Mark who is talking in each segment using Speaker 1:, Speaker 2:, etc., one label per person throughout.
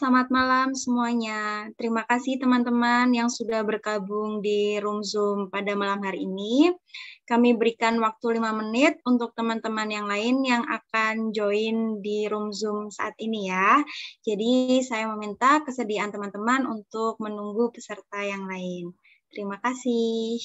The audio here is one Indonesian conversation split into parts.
Speaker 1: selamat malam semuanya. Terima kasih teman-teman yang sudah bergabung di Room Zoom pada malam hari ini. Kami berikan waktu 5 menit untuk teman-teman yang lain yang akan join di Room Zoom saat ini ya. Jadi saya meminta kesediaan teman-teman untuk menunggu peserta yang lain. Terima kasih.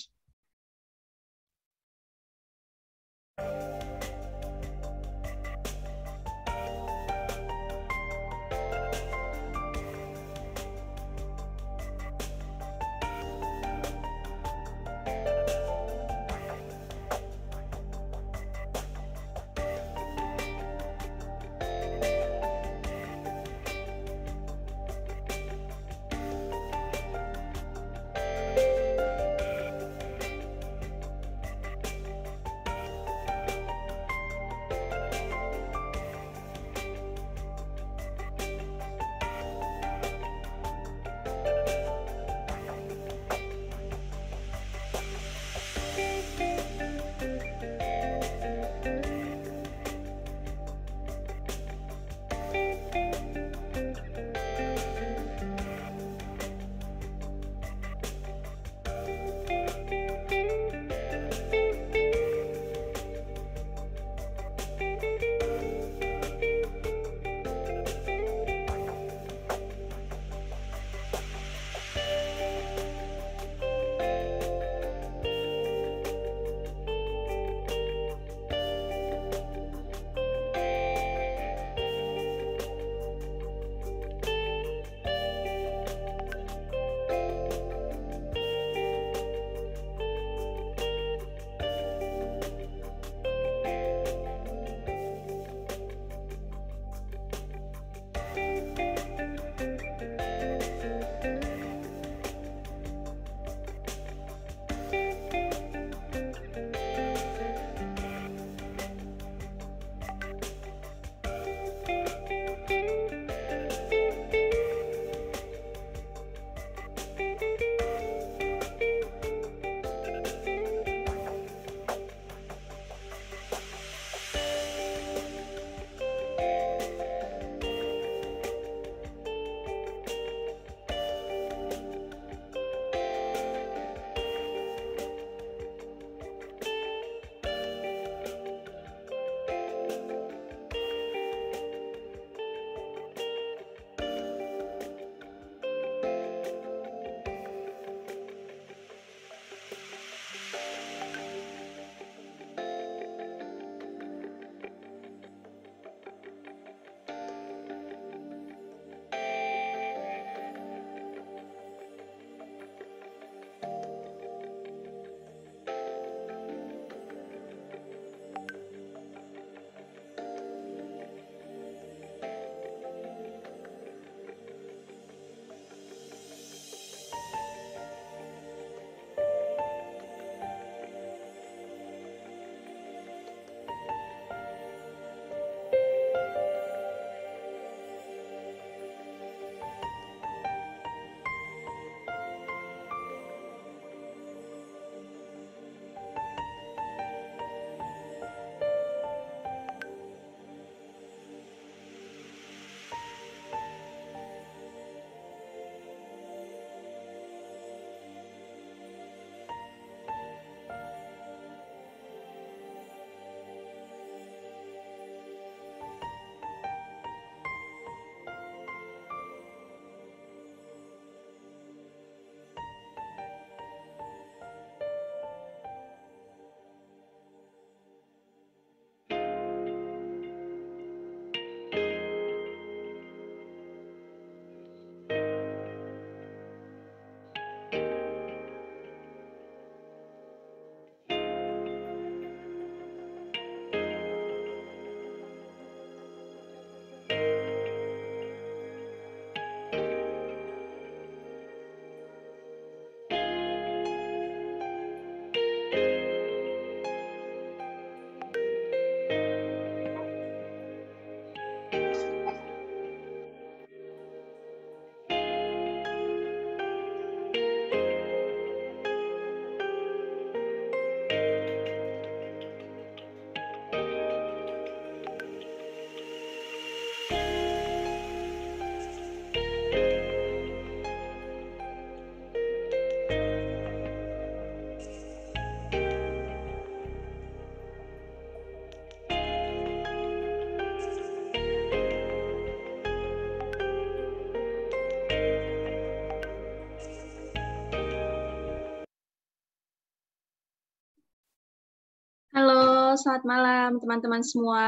Speaker 1: selamat malam teman-teman semua.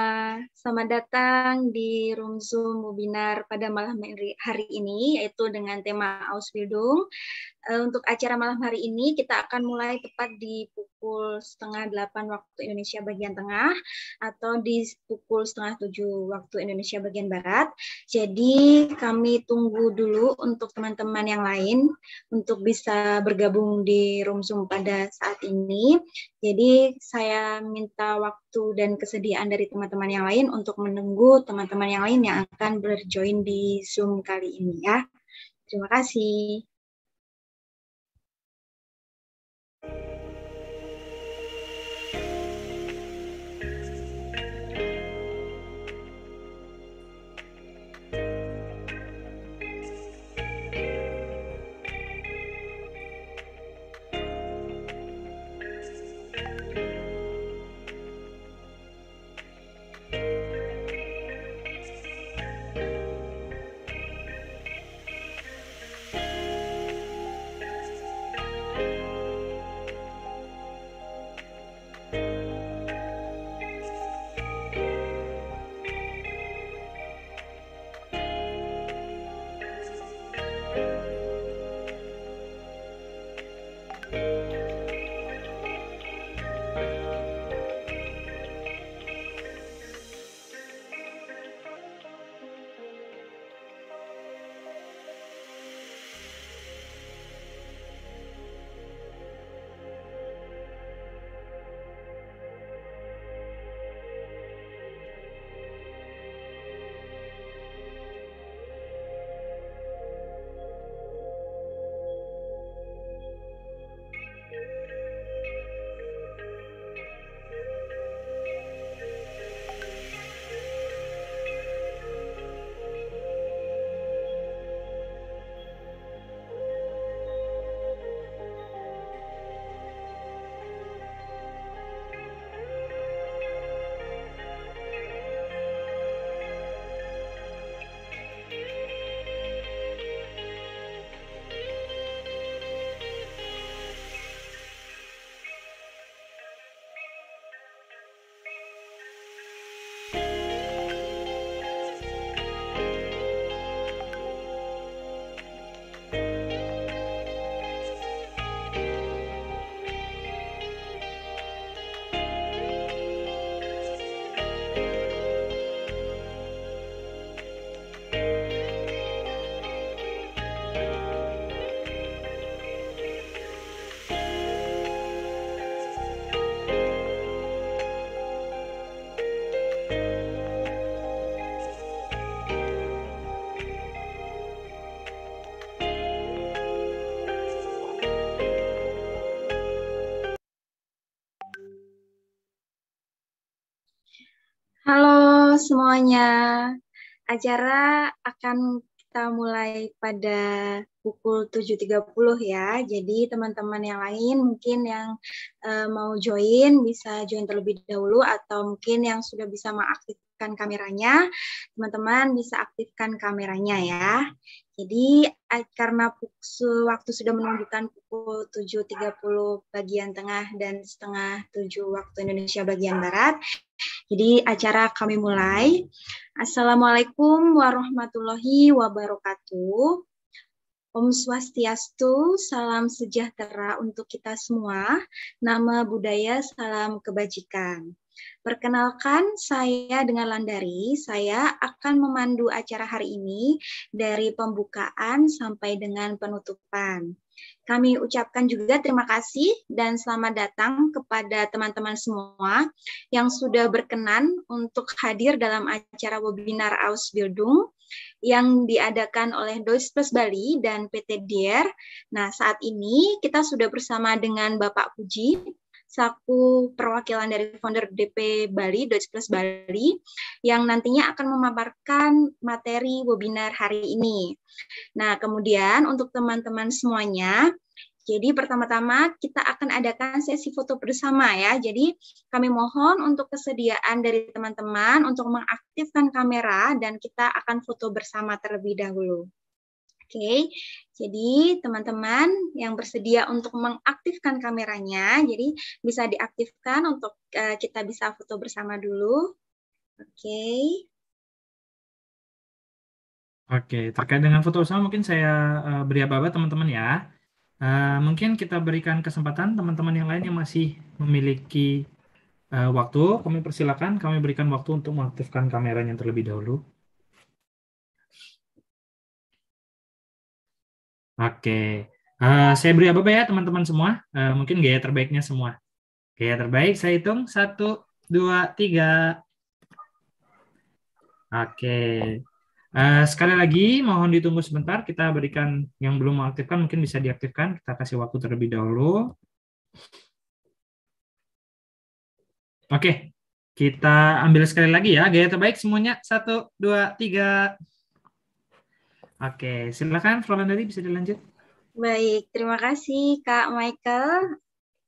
Speaker 1: Selamat datang di Room Zoom Webinar pada malam hari ini, yaitu dengan tema Ausbildung. Eh, untuk acara malam hari ini kita akan mulai tepat di pukul setengah delapan waktu Indonesia bagian tengah atau di pukul setengah tujuh waktu Indonesia bagian barat. Jadi kami tunggu dulu untuk teman-teman yang lain untuk bisa bergabung di Room Zoom pada saat ini. Jadi saya minta waktu dan kesediaan dari teman-teman yang lain untuk menunggu teman-teman yang lain yang akan berjoin di Zoom kali ini ya. Terima kasih. semuanya. Acara akan kita mulai pada pukul 7.30 ya. Jadi teman-teman yang lain mungkin yang uh, mau join bisa join terlebih dahulu atau mungkin yang sudah bisa mengaktifkan kameranya, teman-teman bisa aktifkan kameranya ya. Jadi karena waktu sudah menunjukkan pukul 7.30 bagian tengah dan setengah 7 waktu Indonesia bagian Barat, jadi acara kami mulai. Assalamualaikum warahmatullahi wabarakatuh. Om Swastiastu, salam sejahtera untuk kita semua. Nama budaya, salam kebajikan. Perkenalkan, saya dengan Landari. Saya akan memandu acara hari ini dari pembukaan sampai dengan penutupan. Kami ucapkan juga terima kasih dan selamat datang kepada teman-teman semua yang sudah berkenan untuk hadir dalam acara webinar Ausbildung yang diadakan oleh Deutsche Plus Bali dan PT DIER. Nah, saat ini kita sudah bersama dengan Bapak Puji, selaku perwakilan dari founder DP Bali, Deutsche Plus Bali, yang nantinya akan memaparkan materi webinar hari ini. Nah, kemudian untuk teman-teman semuanya, jadi pertama-tama kita akan adakan sesi foto bersama ya. Jadi kami mohon untuk kesediaan dari teman-teman untuk mengaktifkan kamera dan kita akan foto bersama terlebih dahulu okay? Jadi teman-teman yang bersedia untuk mengaktifkan kameranya, jadi bisa diaktifkan untuk uh, kita bisa foto bersama dulu. Oke. Okay.
Speaker 2: Oke, terkait
Speaker 3: dengan foto bersama mungkin saya uh, beri apa-apa teman-teman ya. Uh, mungkin kita berikan kesempatan teman-teman yang lain yang masih memiliki uh, waktu, kami persilakan, kami berikan waktu untuk mengaktifkan kameranya terlebih dahulu. Oke. Uh, saya beri apa ya teman-teman semua? Uh, mungkin gaya terbaiknya semua. Gaya terbaik saya hitung satu, dua, tiga. Oke. Uh, sekali lagi mohon ditunggu sebentar. Kita berikan yang belum mengaktifkan mungkin bisa diaktifkan. Kita kasih waktu terlebih dahulu. Oke, kita ambil sekali lagi ya. Gaya terbaik semuanya. Satu, dua, tiga. Oke, silakan Frolandari bisa dilanjut.
Speaker 1: Baik, terima kasih Kak Michael.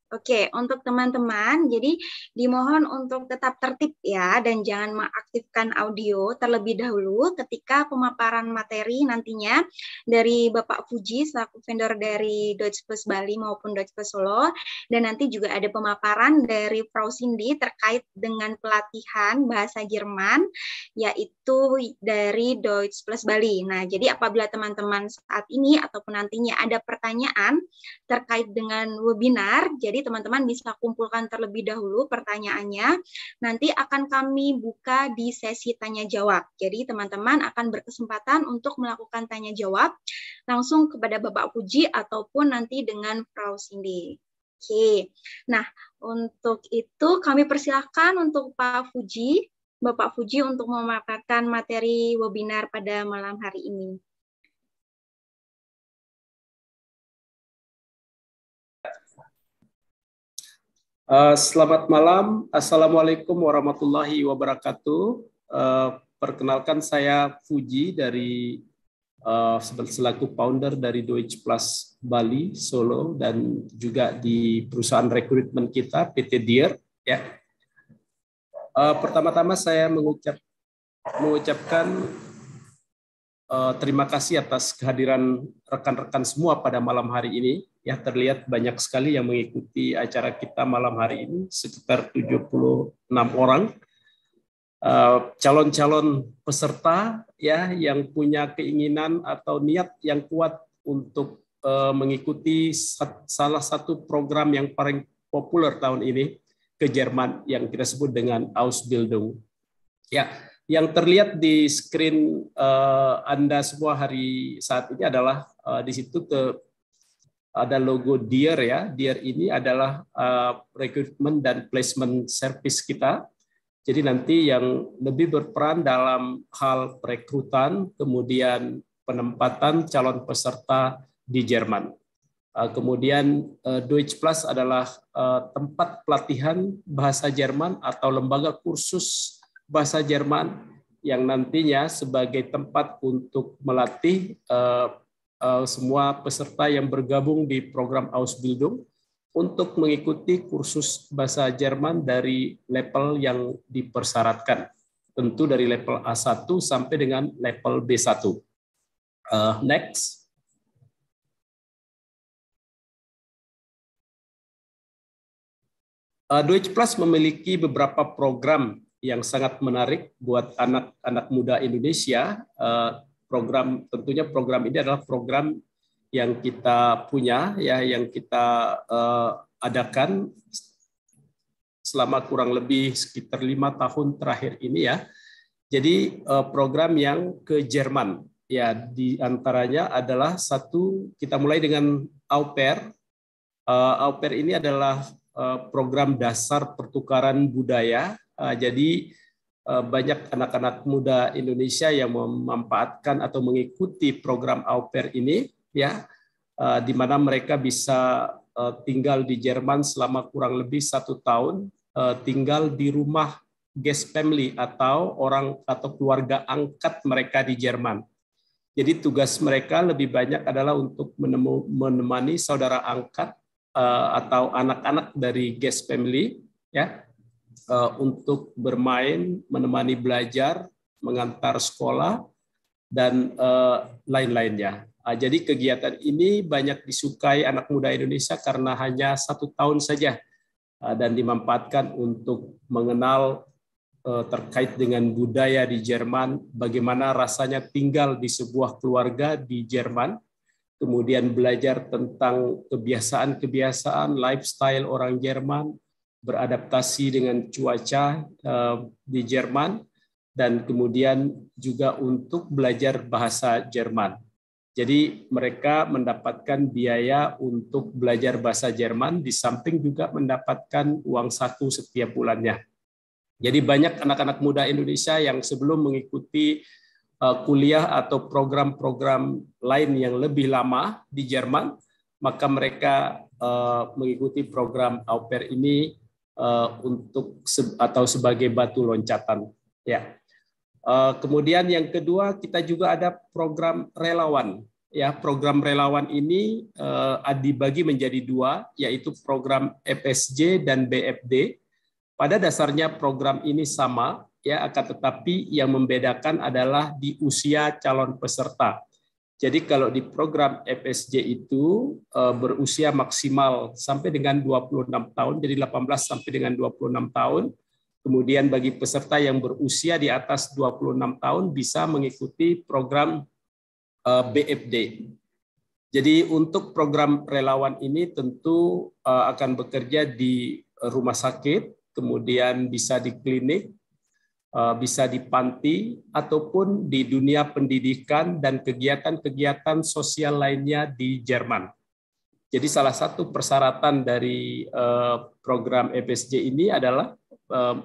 Speaker 1: Oke, untuk teman-teman, jadi dimohon untuk tetap tertib ya dan jangan mengaktifkan audio terlebih dahulu ketika pemaparan materi nantinya dari Bapak Fuji selaku vendor dari Deutsche Plus Bali maupun Deutsche Plus Solo dan nanti juga ada pemaparan dari Frau Cindy terkait dengan pelatihan bahasa Jerman yaitu itu dari Deutsch Plus Bali. Nah, jadi apabila teman-teman saat ini ataupun nantinya ada pertanyaan terkait dengan webinar, jadi teman-teman bisa kumpulkan terlebih dahulu pertanyaannya. Nanti akan kami buka di sesi tanya jawab. Jadi teman-teman akan berkesempatan untuk melakukan tanya jawab langsung kepada Bapak Puji ataupun nanti dengan Frau Cindy. Oke. Nah, untuk itu kami persilahkan untuk Pak Fuji Bapak Fuji untuk memaparkan materi webinar pada malam hari ini.
Speaker 4: Uh, selamat malam, Assalamualaikum warahmatullahi wabarakatuh. Uh, perkenalkan saya Fuji dari uh, selaku founder dari Deutsche Plus Bali Solo dan juga di perusahaan rekrutmen kita PT Dier. ya. Uh, pertama-tama saya mengucap mengucapkan uh, terima kasih atas kehadiran rekan-rekan semua pada malam hari ini. Ya terlihat banyak sekali yang mengikuti acara kita malam hari ini, sekitar 76 orang. Uh, calon-calon peserta ya yang punya keinginan atau niat yang kuat untuk uh, mengikuti salah satu program yang paling populer tahun ini ke Jerman yang kita sebut dengan Ausbildung. Ya, yang terlihat di screen uh, Anda semua hari saat ini adalah uh, di situ ke ada logo Dear ya. Dear ini adalah uh, recruitment dan placement service kita. Jadi nanti yang lebih berperan dalam hal perekrutan, kemudian penempatan calon peserta di Jerman. Eh, kemudian eh, Deutsch Plus adalah eh, tempat pelatihan bahasa Jerman atau lembaga kursus bahasa Jerman yang nantinya sebagai tempat untuk melatih semua peserta yang bergabung di program Ausbildung untuk mengikuti kursus bahasa Jerman dari level yang dipersyaratkan. Tentu dari level A1 sampai dengan level B1. next. Eh, Deutsche Plus memiliki beberapa program yang sangat menarik buat anak-anak muda Indonesia. Eh, program tentunya program ini adalah program yang kita punya ya yang kita uh, adakan selama kurang lebih sekitar lima tahun terakhir ini ya. Jadi uh, program yang ke Jerman ya di antaranya adalah satu kita mulai dengan au pair. Uh, au pair ini adalah Eh, program dasar pertukaran budaya. Eh, jadi eh, banyak anak-anak muda Indonesia yang memanfaatkan atau mengikuti program au pair ini ya di mana mereka bisa tinggal di Jerman selama kurang lebih satu tahun tinggal di rumah guest family atau orang atau keluarga angkat mereka di Jerman. Jadi tugas mereka lebih banyak adalah untuk menemani saudara angkat Eh, atau anak-anak dari guest family ya eh, untuk bermain, menemani belajar, mengantar sekolah dan eh, lain-lainnya. Ah, jadi kegiatan ini banyak disukai anak muda Indonesia karena hanya satu tahun saja ah, dan dimanfaatkan untuk mengenal terkait dengan budaya di Jerman, bagaimana rasanya tinggal di sebuah keluarga di Jerman kemudian belajar tentang kebiasaan-kebiasaan lifestyle orang Jerman, beradaptasi dengan cuaca eh, di Jerman, dan kemudian juga untuk belajar bahasa Jerman. Jadi mereka mendapatkan biaya untuk belajar bahasa Jerman, di samping juga mendapatkan uang satu setiap bulannya. Jadi banyak anak-anak muda Indonesia yang sebelum mengikuti Eh, kuliah atau program-program lain yang lebih lama di Jerman, maka mereka eh, mengikuti program au pair ini eh, untuk atau sebagai batu loncatan. Ya. Kemudian yang kedua kita juga ada program relawan. Ya, program relawan ini dibagi menjadi dua, yaitu program FSJ e dan BFD. Pada dasarnya program ini sama, ya akan tetapi yang membedakan adalah di usia calon peserta. Jadi kalau di program FSJ itu eh, berusia maksimal sampai dengan 26 tahun, jadi 18 sampai dengan 26 tahun. Kemudian bagi peserta yang berusia di atas 26 tahun bisa mengikuti program eh, BFD. Jadi untuk program relawan ini tentu eh, akan bekerja di rumah sakit, kemudian bisa di klinik, Eh, bisa di panti ataupun di dunia pendidikan dan kegiatan-kegiatan sosial lainnya di Jerman. Jadi salah satu persyaratan dari eh, program EPSJ ini adalah eh,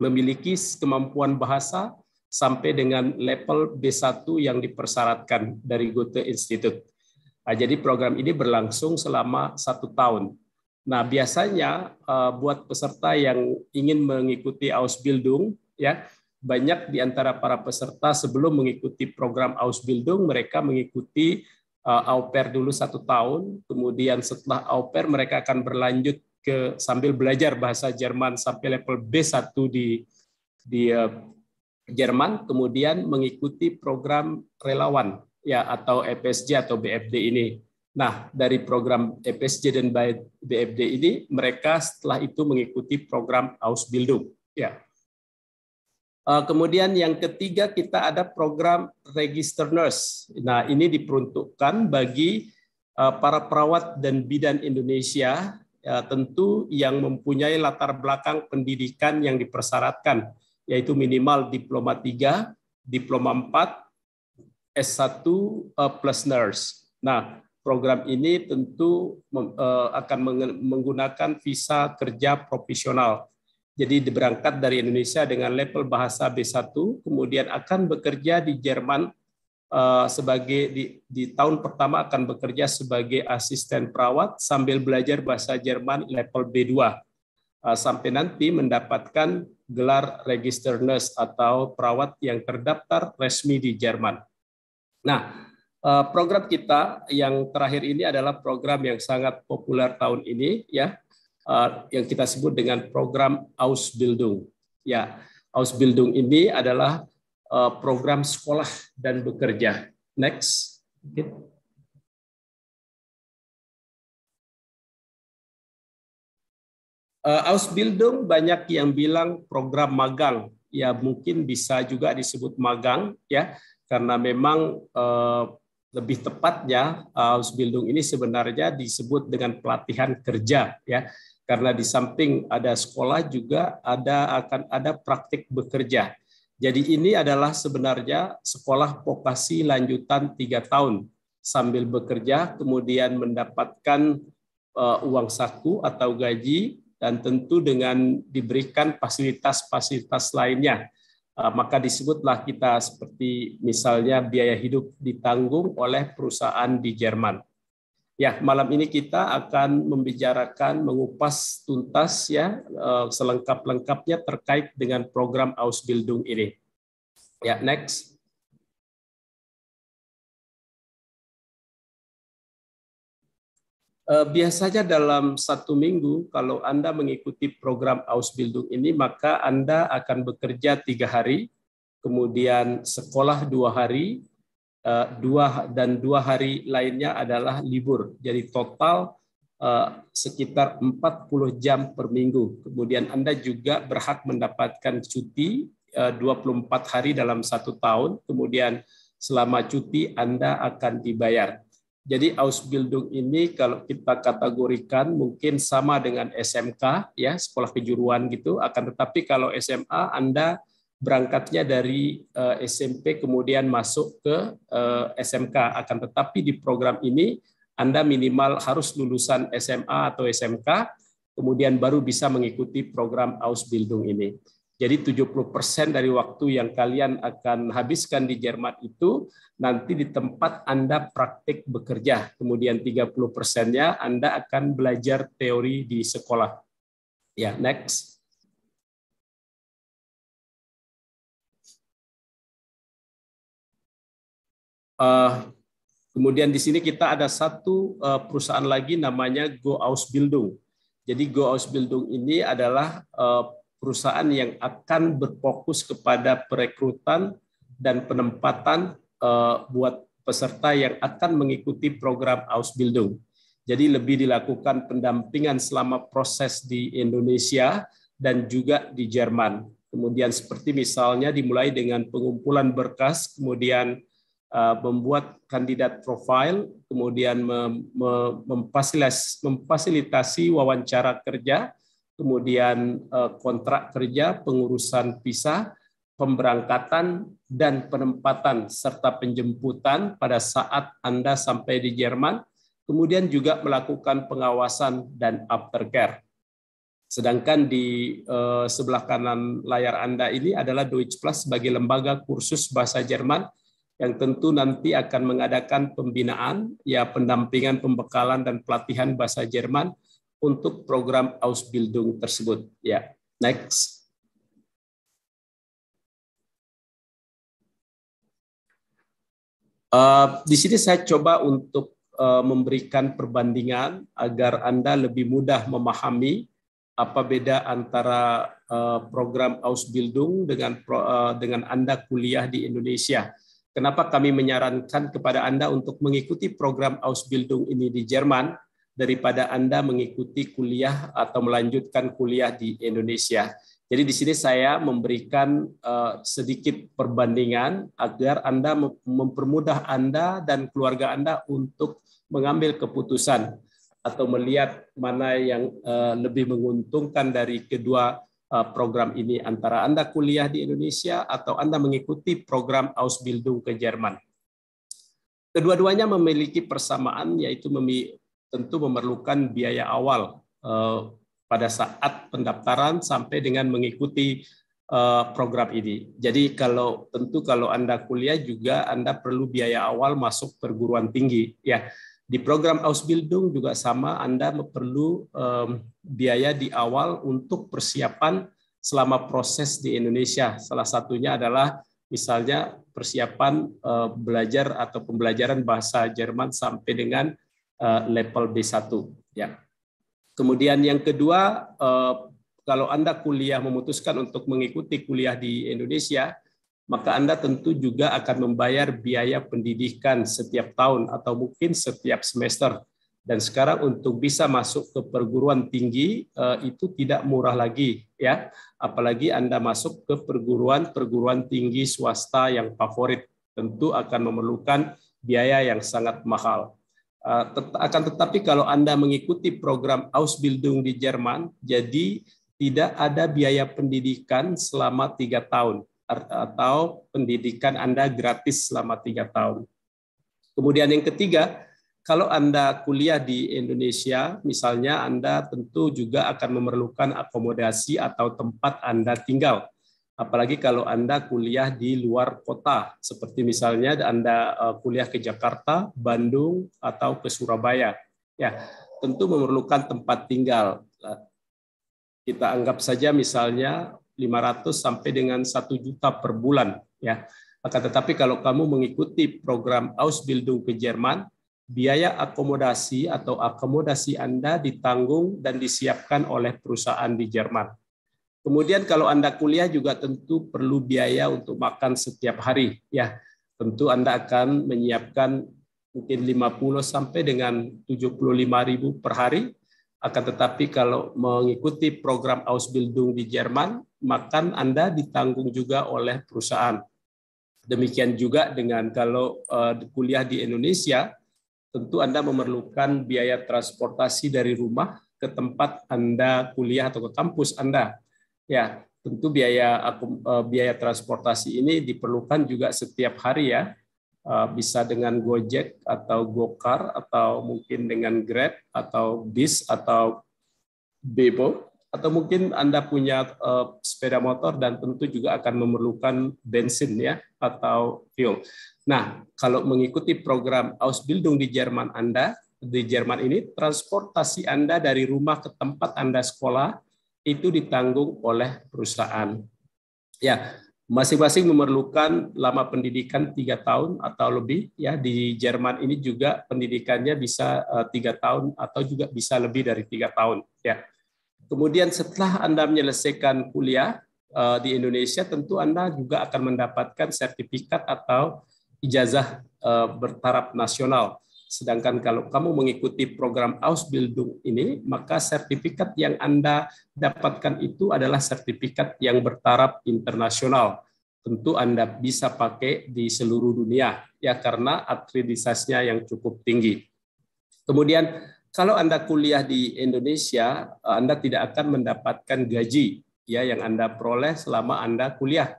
Speaker 4: memiliki kemampuan bahasa sampai dengan level B1 yang dipersyaratkan dari Goethe Institute. Nah, jadi program ini berlangsung selama satu tahun Nah, biasanya eh, buat peserta yang ingin mengikuti Ausbildung, ya, banyak di antara para peserta sebelum mengikuti program Ausbildung, mereka mengikuti uh, dulu satu tahun, kemudian setelah au mereka akan berlanjut ke sambil belajar bahasa Jerman sampai level B1 di di eh, Jerman, kemudian mengikuti program relawan ya atau EPSJ atau BFD ini Nah, dari program EPSJ dan BFD ini, mereka setelah itu mengikuti program Ausbildung. Ya. Eh, kemudian yang ketiga kita ada program Register Nurse. Nah, ini diperuntukkan bagi eh, para perawat dan bidan Indonesia ya, tentu yang mempunyai latar belakang pendidikan yang dipersyaratkan, yaitu minimal diploma 3, diploma 4, S1 eh, plus nurse. Nah, program ini tentu eh, akan menggunakan visa kerja profesional. Jadi diberangkat dari Indonesia dengan level bahasa B1, kemudian akan bekerja di Jerman eh, sebagai di, di tahun pertama akan bekerja sebagai asisten perawat sambil belajar bahasa Jerman level B2 eh, sampai nanti mendapatkan gelar register nurse atau perawat yang terdaftar resmi di Jerman. Nah, Eh, program kita yang terakhir ini adalah program yang sangat populer tahun ini ya eh, yang kita sebut dengan program Ausbildung. Ya, Ausbildung ini adalah eh, program sekolah dan bekerja.
Speaker 2: Next. Okay.
Speaker 4: Ausbildung banyak yang bilang program magang. Ya, mungkin bisa juga disebut magang ya karena memang uh, lebih tepatnya Ausbildung uh, ini sebenarnya disebut dengan pelatihan kerja ya karena di samping ada sekolah juga ada akan ada praktik bekerja. Jadi ini adalah sebenarnya sekolah vokasi lanjutan tiga tahun sambil bekerja kemudian mendapatkan uh, uang saku atau gaji dan tentu dengan diberikan fasilitas-fasilitas lainnya Eh, maka disebutlah kita seperti misalnya biaya hidup ditanggung oleh perusahaan di Jerman. Ya, malam ini kita akan membicarakan, mengupas tuntas ya eh, selengkap-lengkapnya terkait dengan program Ausbildung ini. Ya, next. Eh, biasanya dalam satu minggu kalau Anda mengikuti program Ausbildung ini maka Anda akan bekerja tiga hari, kemudian sekolah dua hari, eh, dua dan dua hari lainnya adalah libur. Jadi total eh, sekitar 40 jam per minggu. Kemudian Anda juga berhak mendapatkan cuti 24 hari dalam satu tahun. Kemudian selama cuti Anda akan dibayar jadi Ausbildung ini kalau kita kategorikan mungkin sama dengan SMK ya, sekolah kejuruan gitu, akan tetapi kalau SMA Anda berangkatnya dari eh, SMP kemudian masuk ke eh, SMK, akan tetapi di program ini Anda minimal harus lulusan SMA atau SMK kemudian baru bisa mengikuti program Ausbildung ini. Jadi 70% dari waktu yang kalian akan habiskan di Jerman itu nanti di tempat Anda praktik bekerja. Kemudian 30%-nya Anda akan belajar teori di sekolah. Ya, next. Uh, kemudian di sini kita ada satu uh, perusahaan lagi namanya Go Ausbildung. Jadi Go Ausbildung ini adalah uh, perusahaan yang akan berfokus kepada perekrutan dan penempatan uh, buat peserta yang akan mengikuti program Ausbildung. Jadi lebih dilakukan pendampingan selama proses di Indonesia dan juga di Jerman. Kemudian seperti misalnya dimulai dengan pengumpulan berkas, kemudian uh, membuat kandidat profil, mem memfasilitasi wawancara kerja, kemudian eh, kontrak kerja, pengurusan visa, pemberangkatan dan penempatan serta penjemputan pada saat Anda sampai di Jerman, kemudian juga melakukan pengawasan dan aftercare. Sedangkan di eh, sebelah kanan layar Anda ini adalah Deutsch Plus sebagai lembaga kursus bahasa Jerman yang tentu nanti akan mengadakan pembinaan, ya pendampingan, pembekalan, dan pelatihan bahasa Jerman untuk program Ausbildung tersebut. Ya, next. Uh, di sini saya coba untuk uh, memberikan perbandingan agar Anda lebih mudah memahami apa beda antara uh, program Ausbildung dengan uh, dengan Anda kuliah di Indonesia. Kenapa kami menyarankan kepada Anda untuk mengikuti program Ausbildung ini di Jerman? daripada Anda mengikuti kuliah atau melanjutkan kuliah di Indonesia. Jadi di sini saya memberikan eh, sedikit perbandingan agar Anda mempermudah Anda dan keluarga Anda untuk mengambil keputusan atau melihat mana yang eh, lebih menguntungkan dari kedua eh, program ini antara Anda kuliah di Indonesia atau Anda mengikuti program Ausbildung ke Jerman. Kedua-duanya memiliki persamaan yaitu tentu memerlukan biaya awal eh, pada saat pendaftaran sampai dengan mengikuti eh, program ini. Jadi kalau tentu kalau Anda kuliah juga Anda perlu biaya awal masuk perguruan tinggi ya. Di program Ausbildung juga sama Anda perlu biaya di awal untuk persiapan selama proses di Indonesia. Salah satunya adalah misalnya persiapan eh, belajar atau pembelajaran bahasa Jerman sampai dengan Eh, level B1 ya. Kemudian yang kedua eh, kalau Anda kuliah memutuskan untuk mengikuti kuliah di Indonesia, maka Anda tentu juga akan membayar biaya pendidikan setiap tahun atau mungkin setiap semester. Dan sekarang untuk bisa masuk ke perguruan tinggi eh, itu tidak murah lagi ya, apalagi Anda masuk ke perguruan-perguruan tinggi swasta yang favorit tentu akan memerlukan biaya yang sangat mahal. Eh, akan tetapi kalau Anda mengikuti program Ausbildung di Jerman, jadi tidak ada biaya pendidikan selama tiga tahun atau pendidikan Anda gratis selama tiga tahun. Kemudian yang ketiga, kalau Anda kuliah di Indonesia, misalnya Anda tentu juga akan memerlukan akomodasi atau tempat Anda tinggal apalagi kalau Anda kuliah di luar kota, seperti misalnya Anda eh, kuliah ke Jakarta, Bandung, atau ke Surabaya. Ya, tentu memerlukan tempat tinggal. Kita anggap saja misalnya 500 sampai dengan 1 juta per bulan. Ya. Akan tetapi kalau kamu mengikuti program Ausbildung ke Jerman, biaya akomodasi atau akomodasi Anda ditanggung dan disiapkan oleh perusahaan di Jerman Kemudian kalau Anda kuliah juga tentu perlu biaya untuk makan setiap hari ya. Tentu Anda akan menyiapkan mungkin 50 sampai dengan 75 ribu per hari. Akan tetapi kalau mengikuti program Ausbildung di Jerman, makan Anda ditanggung juga oleh perusahaan. Demikian juga dengan kalau eh, kuliah di Indonesia, tentu Anda memerlukan biaya transportasi dari rumah ke tempat Anda kuliah atau ke kampus Anda Ya, tentu biaya eh, biaya transportasi ini diperlukan juga setiap hari ya. Eh, bisa dengan Gojek atau Gokar atau mungkin dengan Grab atau bis atau Bebo atau mungkin Anda punya eh, sepeda motor dan tentu juga akan memerlukan bensin ya atau fuel. Nah, kalau mengikuti program Ausbildung di Jerman Anda, di Jerman ini transportasi Anda dari rumah ke tempat Anda sekolah itu ditanggung oleh perusahaan. Ya, masing-masing memerlukan lama pendidikan tiga tahun atau lebih. Ya, di Jerman ini juga pendidikannya bisa eh, tiga tahun atau juga bisa lebih dari tiga tahun. Ya, kemudian setelah Anda menyelesaikan kuliah eh, di Indonesia, tentu Anda juga akan mendapatkan sertifikat atau ijazah eh, bertaraf nasional Sedangkan kalau kamu mengikuti program Ausbildung ini, maka sertifikat yang Anda dapatkan itu adalah sertifikat yang bertaraf internasional. Tentu Anda bisa pakai di seluruh dunia, ya karena akreditasinya yang cukup tinggi. Kemudian kalau Anda kuliah di Indonesia, Anda tidak akan mendapatkan gaji ya yang Anda peroleh selama Anda kuliah.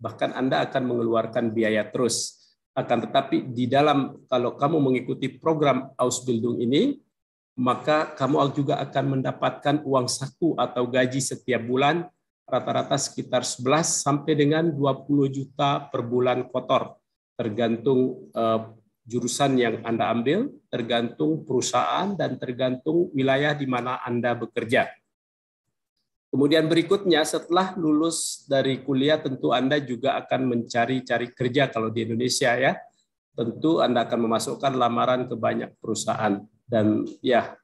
Speaker 4: Bahkan Anda akan mengeluarkan biaya terus akan tetapi di dalam kalau kamu mengikuti program Ausbildung ini, maka kamu juga akan mendapatkan uang saku atau gaji setiap bulan rata-rata sekitar 11 sampai dengan 20 juta per bulan kotor tergantung eh, jurusan yang Anda ambil, tergantung perusahaan dan tergantung wilayah di mana Anda bekerja. Kemudian berikutnya setelah lulus dari kuliah tentu Anda juga akan mencari-cari kerja kalau di Indonesia ya. Tentu Anda akan memasukkan lamaran ke banyak perusahaan dan ya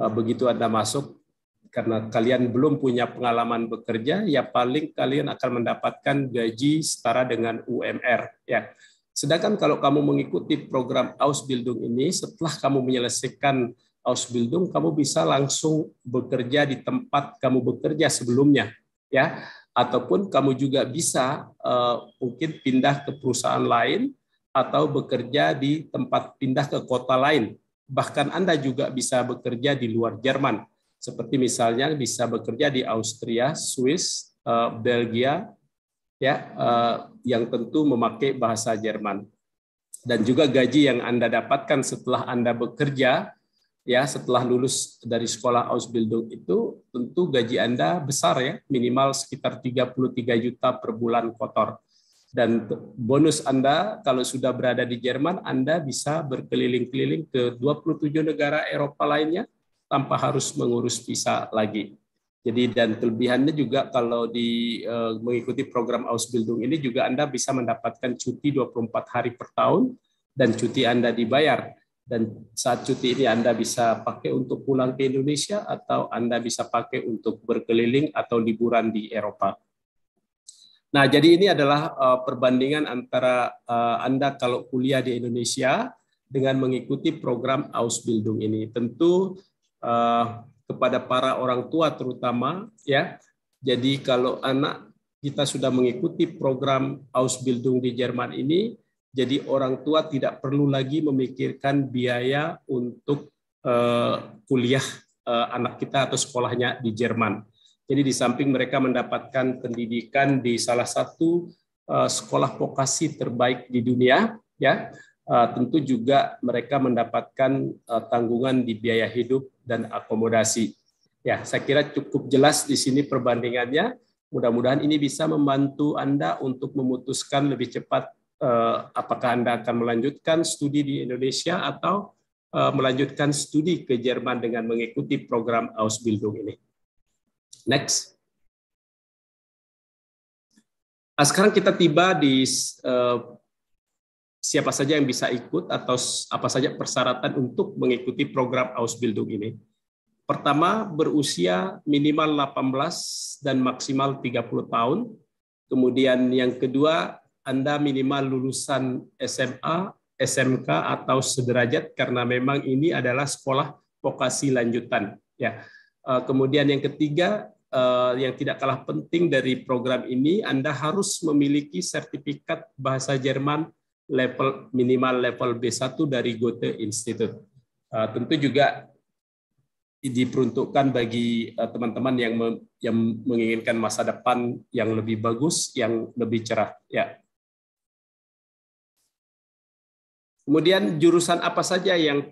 Speaker 4: eh, begitu Anda masuk karena kalian belum punya pengalaman bekerja ya paling kalian akan mendapatkan gaji setara dengan UMR ya. Sedangkan kalau kamu mengikuti program Ausbildung ini setelah kamu menyelesaikan Ausbildung, kamu bisa langsung bekerja di tempat kamu bekerja sebelumnya, ya. Ataupun kamu juga bisa uh, mungkin pindah ke perusahaan lain atau bekerja di tempat pindah ke kota lain. Bahkan Anda juga bisa bekerja di luar Jerman, seperti misalnya bisa bekerja di Austria, Swiss, uh, Belgia, ya, uh, yang tentu memakai bahasa Jerman. Dan juga gaji yang Anda dapatkan setelah Anda bekerja ya setelah lulus dari sekolah Ausbildung itu tentu gaji Anda besar ya, minimal sekitar 33 juta per bulan kotor. Dan bonus Anda kalau sudah berada di Jerman, Anda bisa berkeliling-keliling ke 27 negara Eropa lainnya tanpa harus mengurus visa lagi. Jadi dan kelebihannya juga kalau di uh, mengikuti program Ausbildung ini juga Anda bisa mendapatkan cuti 24 hari per tahun dan cuti Anda dibayar dan saat cuti ini Anda bisa pakai untuk pulang ke Indonesia atau Anda bisa pakai untuk berkeliling atau liburan di Eropa. Nah, jadi ini adalah eh, perbandingan antara eh, Anda kalau kuliah di Indonesia dengan mengikuti program Ausbildung ini. Tentu eh, kepada para orang tua terutama ya. Jadi kalau anak kita sudah mengikuti program Ausbildung di Jerman ini, jadi orang tua tidak perlu lagi memikirkan biaya untuk eh, kuliah eh, anak kita atau sekolahnya di Jerman. Jadi di samping mereka mendapatkan pendidikan di salah satu eh, sekolah vokasi terbaik di dunia, ya tentu juga mereka mendapatkan tanggungan di biaya hidup dan akomodasi. Ya, saya kira cukup jelas di sini perbandingannya. Mudah-mudahan ini bisa membantu Anda untuk memutuskan lebih cepat Eh, apakah Anda akan melanjutkan studi di Indonesia atau eh, melanjutkan studi ke Jerman dengan mengikuti program Ausbildung ini. Next. Nah, sekarang kita tiba di uh, siapa saja yang bisa ikut atau apa saja persyaratan untuk mengikuti program Ausbildung ini. Pertama, berusia minimal 18 dan maksimal 30 tahun. Kemudian yang kedua, anda minimal lulusan SMA, SMK atau sederajat karena memang ini adalah sekolah vokasi lanjutan ya. Eh, kemudian yang ketiga eh, yang tidak kalah penting dari program ini Anda harus memiliki sertifikat bahasa Jerman level minimal level B1 dari Goethe Institute. Eh, tentu juga diperuntukkan bagi teman-teman yang menginginkan masa depan yang lebih bagus, yang lebih cerah. Ya, Kemudian jurusan apa saja yang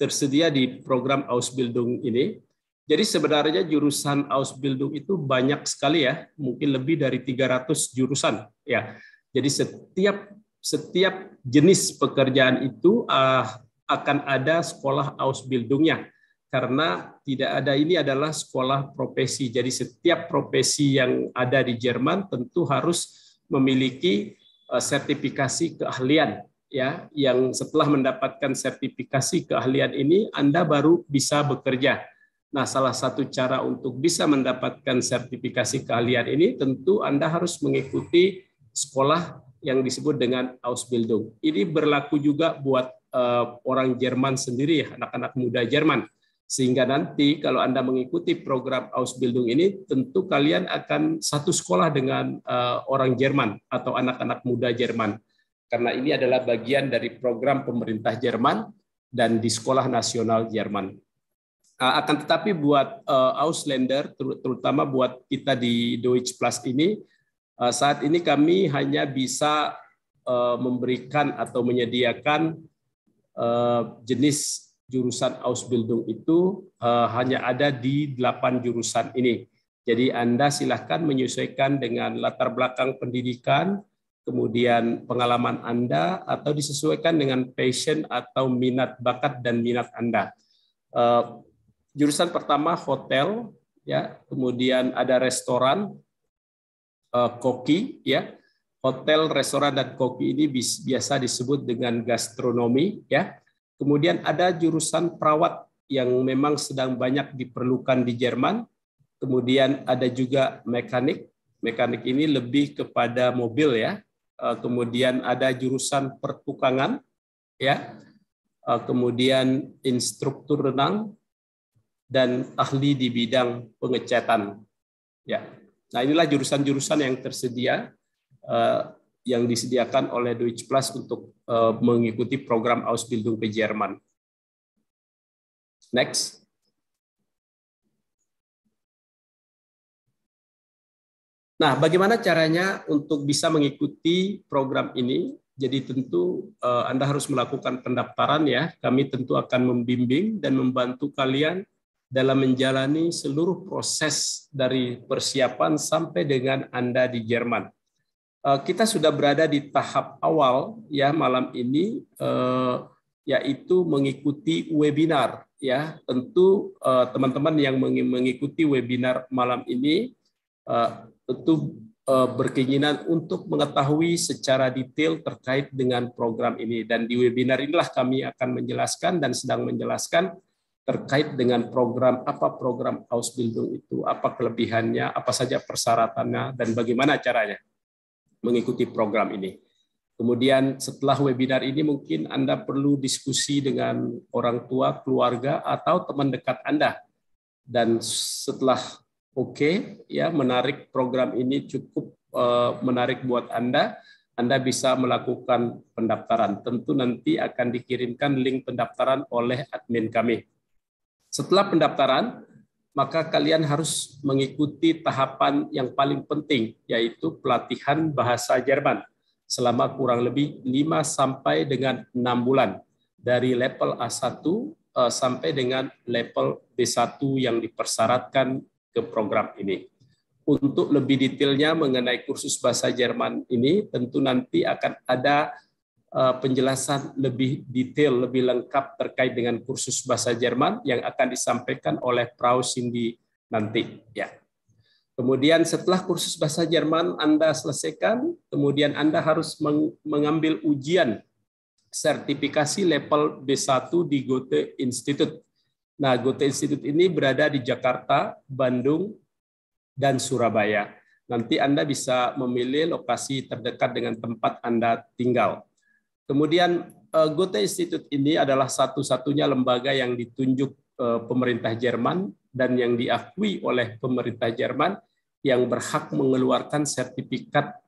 Speaker 4: tersedia di program Ausbildung ini? Jadi sebenarnya jurusan Ausbildung itu banyak sekali ya, mungkin lebih dari 300 jurusan ya. Jadi setiap setiap jenis pekerjaan itu uh, akan ada sekolah Ausbildungnya karena tidak ada ini adalah sekolah profesi. Jadi setiap profesi yang ada di Jerman tentu harus memiliki ah, sertifikasi keahlian ya yang setelah mendapatkan sertifikasi keahlian ini Anda baru bisa bekerja. Nah, salah satu cara untuk bisa mendapatkan sertifikasi keahlian ini tentu Anda harus mengikuti sekolah yang disebut dengan Ausbildung. Ini berlaku juga buat uh, orang Jerman sendiri, anak-anak muda Jerman. Sehingga nanti kalau Anda mengikuti program Ausbildung ini, tentu kalian akan satu sekolah dengan uh, orang Jerman atau anak-anak muda Jerman karena ini adalah bagian dari program pemerintah Jerman dan di Sekolah Nasional Jerman. Ah, akan tetapi buat eh, Ausländer, terutama buat kita di Deutsch Plus ini, ah, saat ini kami hanya bisa eh, memberikan atau menyediakan eh, jenis jurusan Ausbildung itu hanya ada di delapan jurusan ini. Jadi Anda silahkan menyesuaikan dengan latar belakang pendidikan, kemudian pengalaman Anda, atau disesuaikan dengan passion atau minat bakat dan minat Anda. Eh, jurusan pertama hotel, ya, kemudian ada restoran, eh, koki, ya, hotel, restoran dan koki ini biasa disebut dengan gastronomi, ya. Kemudian ada jurusan perawat yang memang sedang banyak diperlukan di Jerman. Kemudian ada juga mekanik. Mekanik ini lebih kepada mobil ya, Eh, kemudian ada jurusan pertukangan, ya, eh, kemudian instruktur renang dan ahli di bidang pengecatan, ya. Nah inilah jurusan-jurusan yang tersedia eh, yang disediakan oleh Deutsche Plus untuk mengikuti program Ausbildung ke Jerman. Next. Nah, bagaimana caranya untuk bisa mengikuti program ini? Jadi tentu uh, Anda harus melakukan pendaftaran ya. Kami tentu akan membimbing dan membantu kalian dalam menjalani seluruh proses dari persiapan sampai dengan Anda di Jerman. Uh, kita sudah berada di tahap awal ya malam ini uh, yaitu mengikuti webinar ya. Tentu teman-teman yang mengikuti webinar malam ini tentu eh, berkeinginan untuk mengetahui secara detail terkait dengan program ini. Dan di webinar inilah kami akan menjelaskan dan sedang menjelaskan terkait dengan program apa program Ausbildung itu, apa kelebihannya, apa saja persyaratannya, dan bagaimana caranya mengikuti program ini. Kemudian setelah webinar ini mungkin Anda perlu diskusi dengan orang tua, keluarga, atau teman dekat Anda. Dan setelah oke okay, ya menarik program ini cukup uh, menarik buat Anda, Anda bisa melakukan pendaftaran. Tentu nanti akan dikirimkan link pendaftaran oleh admin kami. Setelah pendaftaran, maka kalian harus mengikuti tahapan yang paling penting yaitu pelatihan bahasa Jerman selama kurang lebih 5 sampai dengan 6 bulan dari level A1 eh, sampai dengan level B1 yang dipersyaratkan ke program ini. Untuk lebih detailnya mengenai kursus bahasa Jerman ini, tentu nanti akan ada eh, penjelasan lebih detail, lebih lengkap terkait dengan kursus bahasa Jerman yang akan disampaikan oleh Prau Cindy nanti. Ya. Kemudian setelah kursus bahasa Jerman Anda selesaikan, kemudian Anda harus mengambil ujian sertifikasi level B1 di Goethe Institute. Nah, Goethe Institute ini berada di Jakarta, Bandung, dan Surabaya. Nanti Anda bisa memilih lokasi terdekat dengan tempat Anda tinggal. Kemudian eh, Goethe Institute ini adalah satu-satunya lembaga yang ditunjuk eh, pemerintah Jerman dan yang diakui oleh pemerintah Jerman yang berhak mengeluarkan sertifikat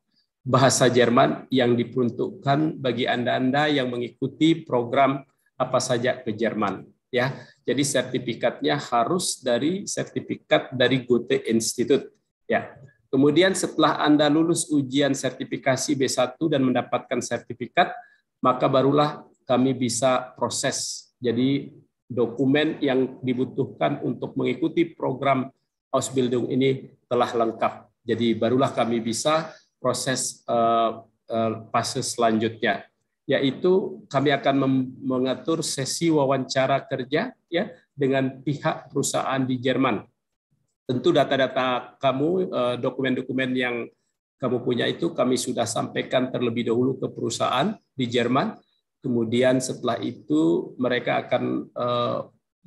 Speaker 4: bahasa Jerman yang diperuntukkan bagi Anda-Anda yang mengikuti program apa saja ke Jerman ya. Jadi sertifikatnya harus dari sertifikat dari Goethe Institute ya. Kemudian setelah Anda lulus ujian sertifikasi B1 dan mendapatkan sertifikat, maka barulah kami bisa proses. Jadi dokumen yang dibutuhkan untuk mengikuti program Ausbildung ini telah lengkap. Jadi barulah kami bisa proses uh, uh, fase selanjutnya yaitu kami akan mengatur sesi wawancara kerja ya dengan pihak perusahaan di Jerman. Tentu data-data kamu, eh, dokumen-dokumen yang kamu punya itu kami sudah sampaikan terlebih dahulu ke perusahaan di Jerman. Kemudian setelah itu mereka akan eh,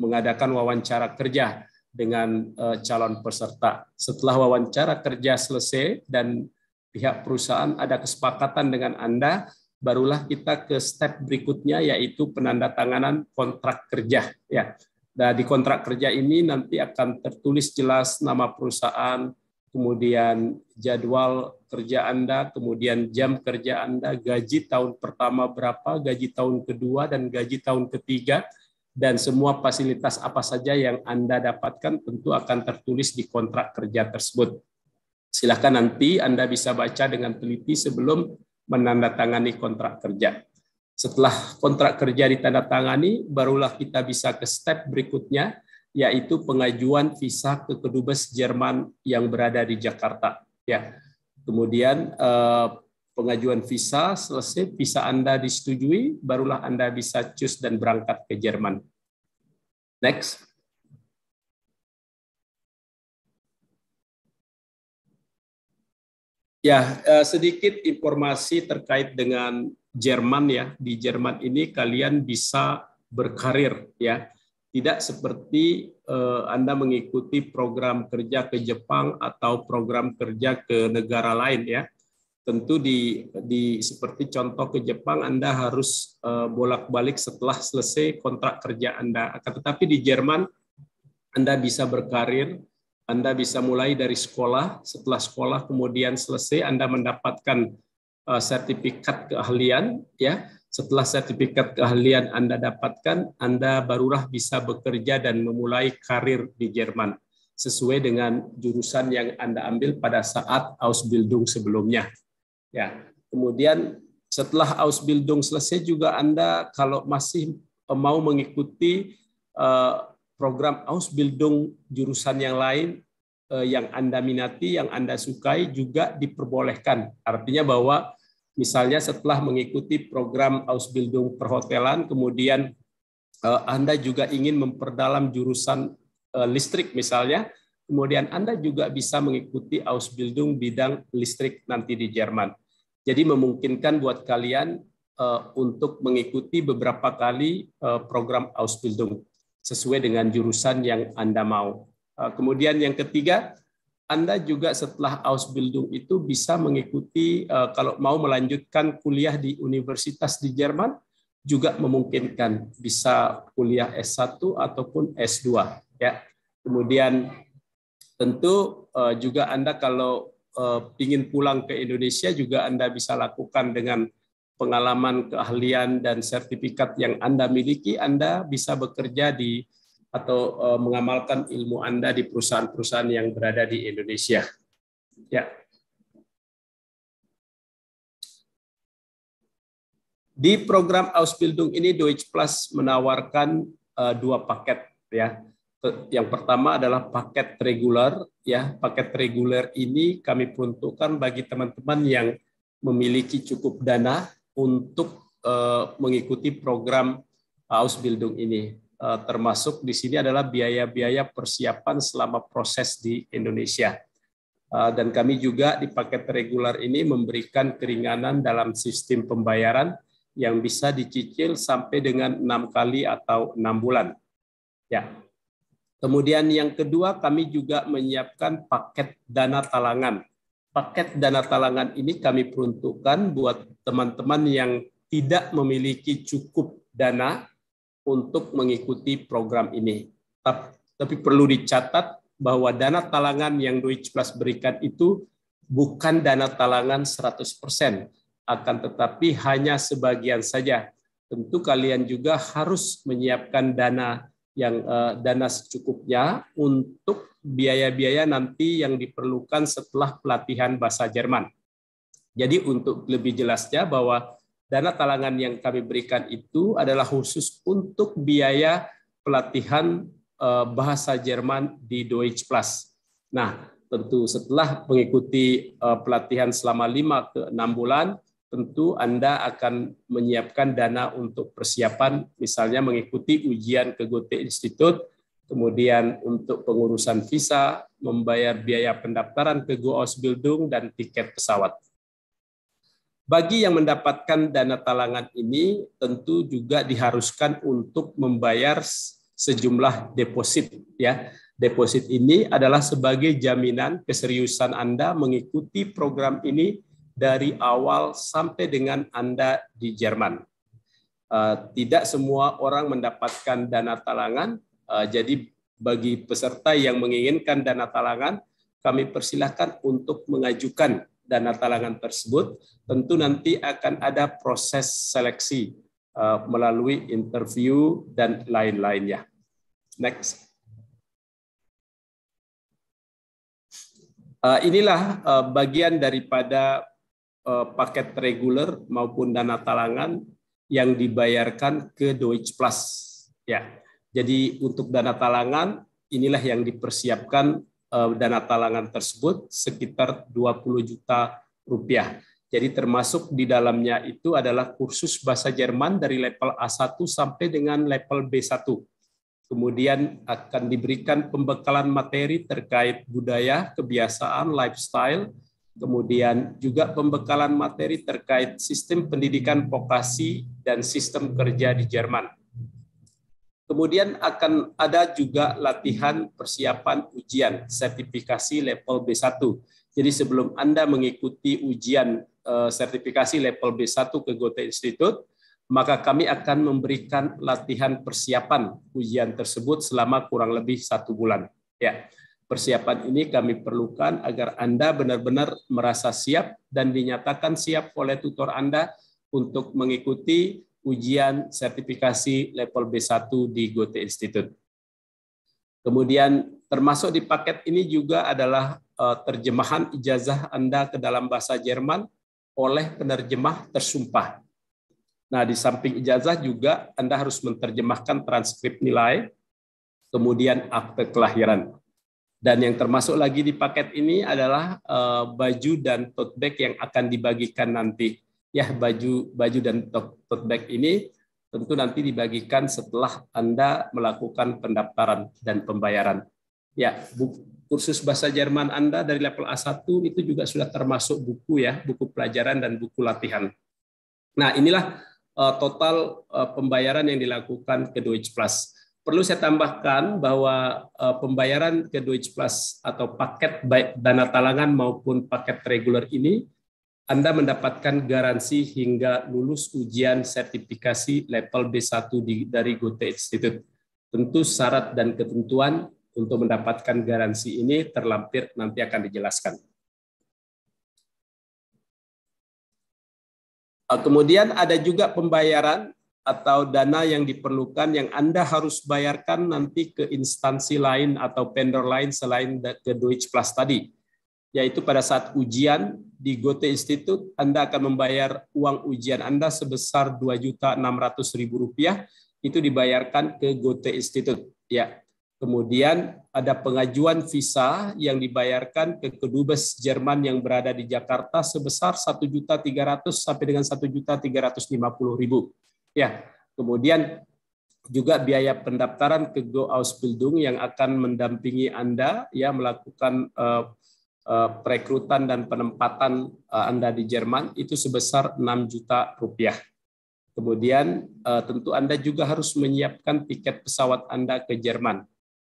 Speaker 4: mengadakan wawancara kerja dengan eh, calon peserta. Setelah wawancara kerja selesai dan pihak perusahaan ada kesepakatan dengan Anda barulah kita ke step berikutnya yaitu penandatanganan kontrak kerja ya. Nah, di kontrak kerja ini nanti akan tertulis jelas nama perusahaan, kemudian jadwal kerja Anda, kemudian jam kerja Anda, gaji tahun pertama berapa, gaji tahun kedua dan gaji tahun ketiga dan semua fasilitas apa saja yang Anda dapatkan tentu akan tertulis di kontrak kerja tersebut. Silakan nanti Anda bisa baca dengan teliti sebelum menandatangani kontrak kerja. Setelah kontrak kerja ditandatangani, barulah kita bisa ke step berikutnya, yaitu pengajuan visa ke kedubes Jerman yang berada di Jakarta. Ya, kemudian eh, pengajuan visa selesai, visa Anda disetujui, barulah Anda bisa cus dan berangkat ke Jerman. Next. Ya, eh, sedikit informasi terkait dengan Jerman ya. Di Jerman ini kalian bisa berkarir ya. Tidak seperti eh, Anda mengikuti program kerja ke Jepang atau program kerja ke negara lain ya. Tentu di di seperti contoh ke Jepang Anda harus eh, bolak-balik setelah selesai kontrak kerja Anda. tetapi di Jerman Anda bisa berkarir anda bisa mulai dari sekolah, setelah sekolah kemudian selesai Anda mendapatkan eh, sertifikat keahlian ya. Setelah sertifikat keahlian Anda dapatkan, Anda barulah bisa bekerja dan memulai karir di Jerman sesuai dengan jurusan yang Anda ambil pada saat Ausbildung sebelumnya. Ya. Kemudian setelah Ausbildung selesai juga Anda kalau masih eh, mau mengikuti eh, program Ausbildung jurusan yang lain eh, yang Anda minati, yang Anda sukai juga diperbolehkan. Artinya bahwa misalnya setelah mengikuti program Ausbildung perhotelan, kemudian eh, Anda juga ingin memperdalam jurusan eh, listrik misalnya, kemudian Anda juga bisa mengikuti Ausbildung bidang listrik nanti di Jerman. Jadi memungkinkan buat kalian untuk mengikuti beberapa kali program Ausbildung sesuai dengan jurusan yang Anda mau. Eh, kemudian yang ketiga, Anda juga setelah Ausbildung itu bisa mengikuti eh, kalau mau melanjutkan kuliah di universitas di Jerman juga memungkinkan bisa kuliah S1 ataupun S2 ya. Kemudian tentu eh, juga Anda kalau ingin pulang ke Indonesia juga Anda bisa lakukan dengan pengalaman, keahlian, dan sertifikat yang Anda miliki, Anda bisa bekerja di atau eh, mengamalkan ilmu Anda di perusahaan-perusahaan yang berada di Indonesia. Ya. Di program Ausbildung ini Deutsche Plus menawarkan eh, dua paket ya. Yang pertama adalah paket reguler ya. Paket reguler ini kami peruntukkan bagi teman-teman yang memiliki cukup dana untuk uh, mengikuti program Ausbildung ini. Uh, termasuk di sini adalah biaya-biaya persiapan selama proses di Indonesia. Uh, dan kami juga di paket reguler ini memberikan keringanan dalam sistem pembayaran yang bisa dicicil sampai dengan enam kali atau enam bulan. Ya. Kemudian yang kedua kami juga menyiapkan paket dana talangan paket dana talangan ini kami peruntukkan buat teman-teman yang tidak memiliki cukup dana untuk mengikuti program ini. Tapi perlu dicatat bahwa dana talangan yang Deutsche Plus berikan itu bukan dana talangan 100%, akan tetapi hanya sebagian saja. Tentu kalian juga harus menyiapkan dana yang eh, dana secukupnya untuk biaya-biaya nanti yang diperlukan setelah pelatihan bahasa Jerman. Jadi untuk lebih jelasnya bahwa dana talangan yang kami berikan itu adalah khusus untuk biaya pelatihan eh, bahasa Jerman di Deutsch Plus. Nah, tentu setelah mengikuti eh, pelatihan selama 5 ke 6 bulan, tentu Anda akan menyiapkan dana untuk persiapan misalnya mengikuti ujian ke Goethe Institute kemudian untuk pengurusan visa, membayar biaya pendaftaran ke Goos Building dan tiket pesawat. Bagi yang mendapatkan dana talangan ini, tentu juga diharuskan untuk membayar sejumlah deposit. Ya, deposit ini adalah sebagai jaminan keseriusan Anda mengikuti program ini dari awal sampai dengan Anda di Jerman. Eh, tidak semua orang mendapatkan dana talangan, Eh, jadi bagi peserta yang menginginkan dana talangan, kami persilahkan untuk mengajukan dana talangan tersebut. Tentu nanti akan ada proses seleksi eh, melalui interview dan lain-lainnya. Next. Eh, inilah bagian daripada paket reguler maupun dana talangan yang dibayarkan ke Deutsche Plus. Ya, jadi untuk dana talangan inilah yang dipersiapkan eh, dana talangan tersebut sekitar 20 juta rupiah. Jadi termasuk di dalamnya itu adalah kursus bahasa Jerman dari level A1 sampai dengan level B1. Kemudian akan diberikan pembekalan materi terkait budaya, kebiasaan, lifestyle, kemudian juga pembekalan materi terkait sistem pendidikan vokasi dan sistem kerja di Jerman. Kemudian akan ada juga latihan persiapan ujian sertifikasi level B1. Jadi sebelum Anda mengikuti ujian eh, sertifikasi level B1 ke Goethe Institute, maka kami akan memberikan latihan persiapan ujian tersebut selama kurang lebih satu bulan. Ya, persiapan ini kami perlukan agar Anda benar-benar merasa siap dan dinyatakan siap oleh tutor Anda untuk mengikuti ujian sertifikasi level B1 di Goethe Institute. Kemudian termasuk di paket ini juga adalah eh, terjemahan ijazah Anda ke dalam bahasa Jerman oleh penerjemah tersumpah. Nah, di samping ijazah juga Anda harus menerjemahkan transkrip nilai, kemudian akte kelahiran. Dan yang termasuk lagi di paket ini adalah eh, baju dan tote bag yang akan dibagikan nanti ya baju baju dan tote bag ini tentu nanti dibagikan setelah Anda melakukan pendaftaran dan pembayaran. Ya, buku, kursus bahasa Jerman Anda dari level A1 itu juga sudah termasuk buku ya, buku pelajaran dan buku latihan. Nah, inilah uh, total uh, pembayaran yang dilakukan ke Deutsche Plus. Perlu saya tambahkan bahwa uh, pembayaran ke Deutsche Plus atau paket baik dana talangan maupun paket reguler ini anda mendapatkan garansi hingga lulus ujian sertifikasi level B1 di, dari Goethe Institute. Tentu syarat dan ketentuan untuk mendapatkan garansi ini terlampir nanti akan dijelaskan. Ah, kemudian ada juga pembayaran atau dana yang diperlukan yang Anda harus bayarkan nanti ke instansi lain atau vendor lain selain ke Deutsche Plus tadi. Yaitu pada saat ujian di Goethe Institute, Anda akan membayar uang ujian Anda sebesar Rp2.600.000 itu dibayarkan ke Goethe Institute. Ya. Kemudian ada pengajuan visa yang dibayarkan ke kedubes Jerman yang berada di Jakarta sebesar 1.300 sampai dengan 1.350.000. Ya. Kemudian juga biaya pendaftaran ke Go Ausbildung yang akan mendampingi Anda ya melakukan uh, Eh, perekrutan dan penempatan eh, Anda di Jerman itu sebesar 6 juta rupiah. Kemudian eh, tentu Anda juga harus menyiapkan tiket pesawat Anda ke Jerman.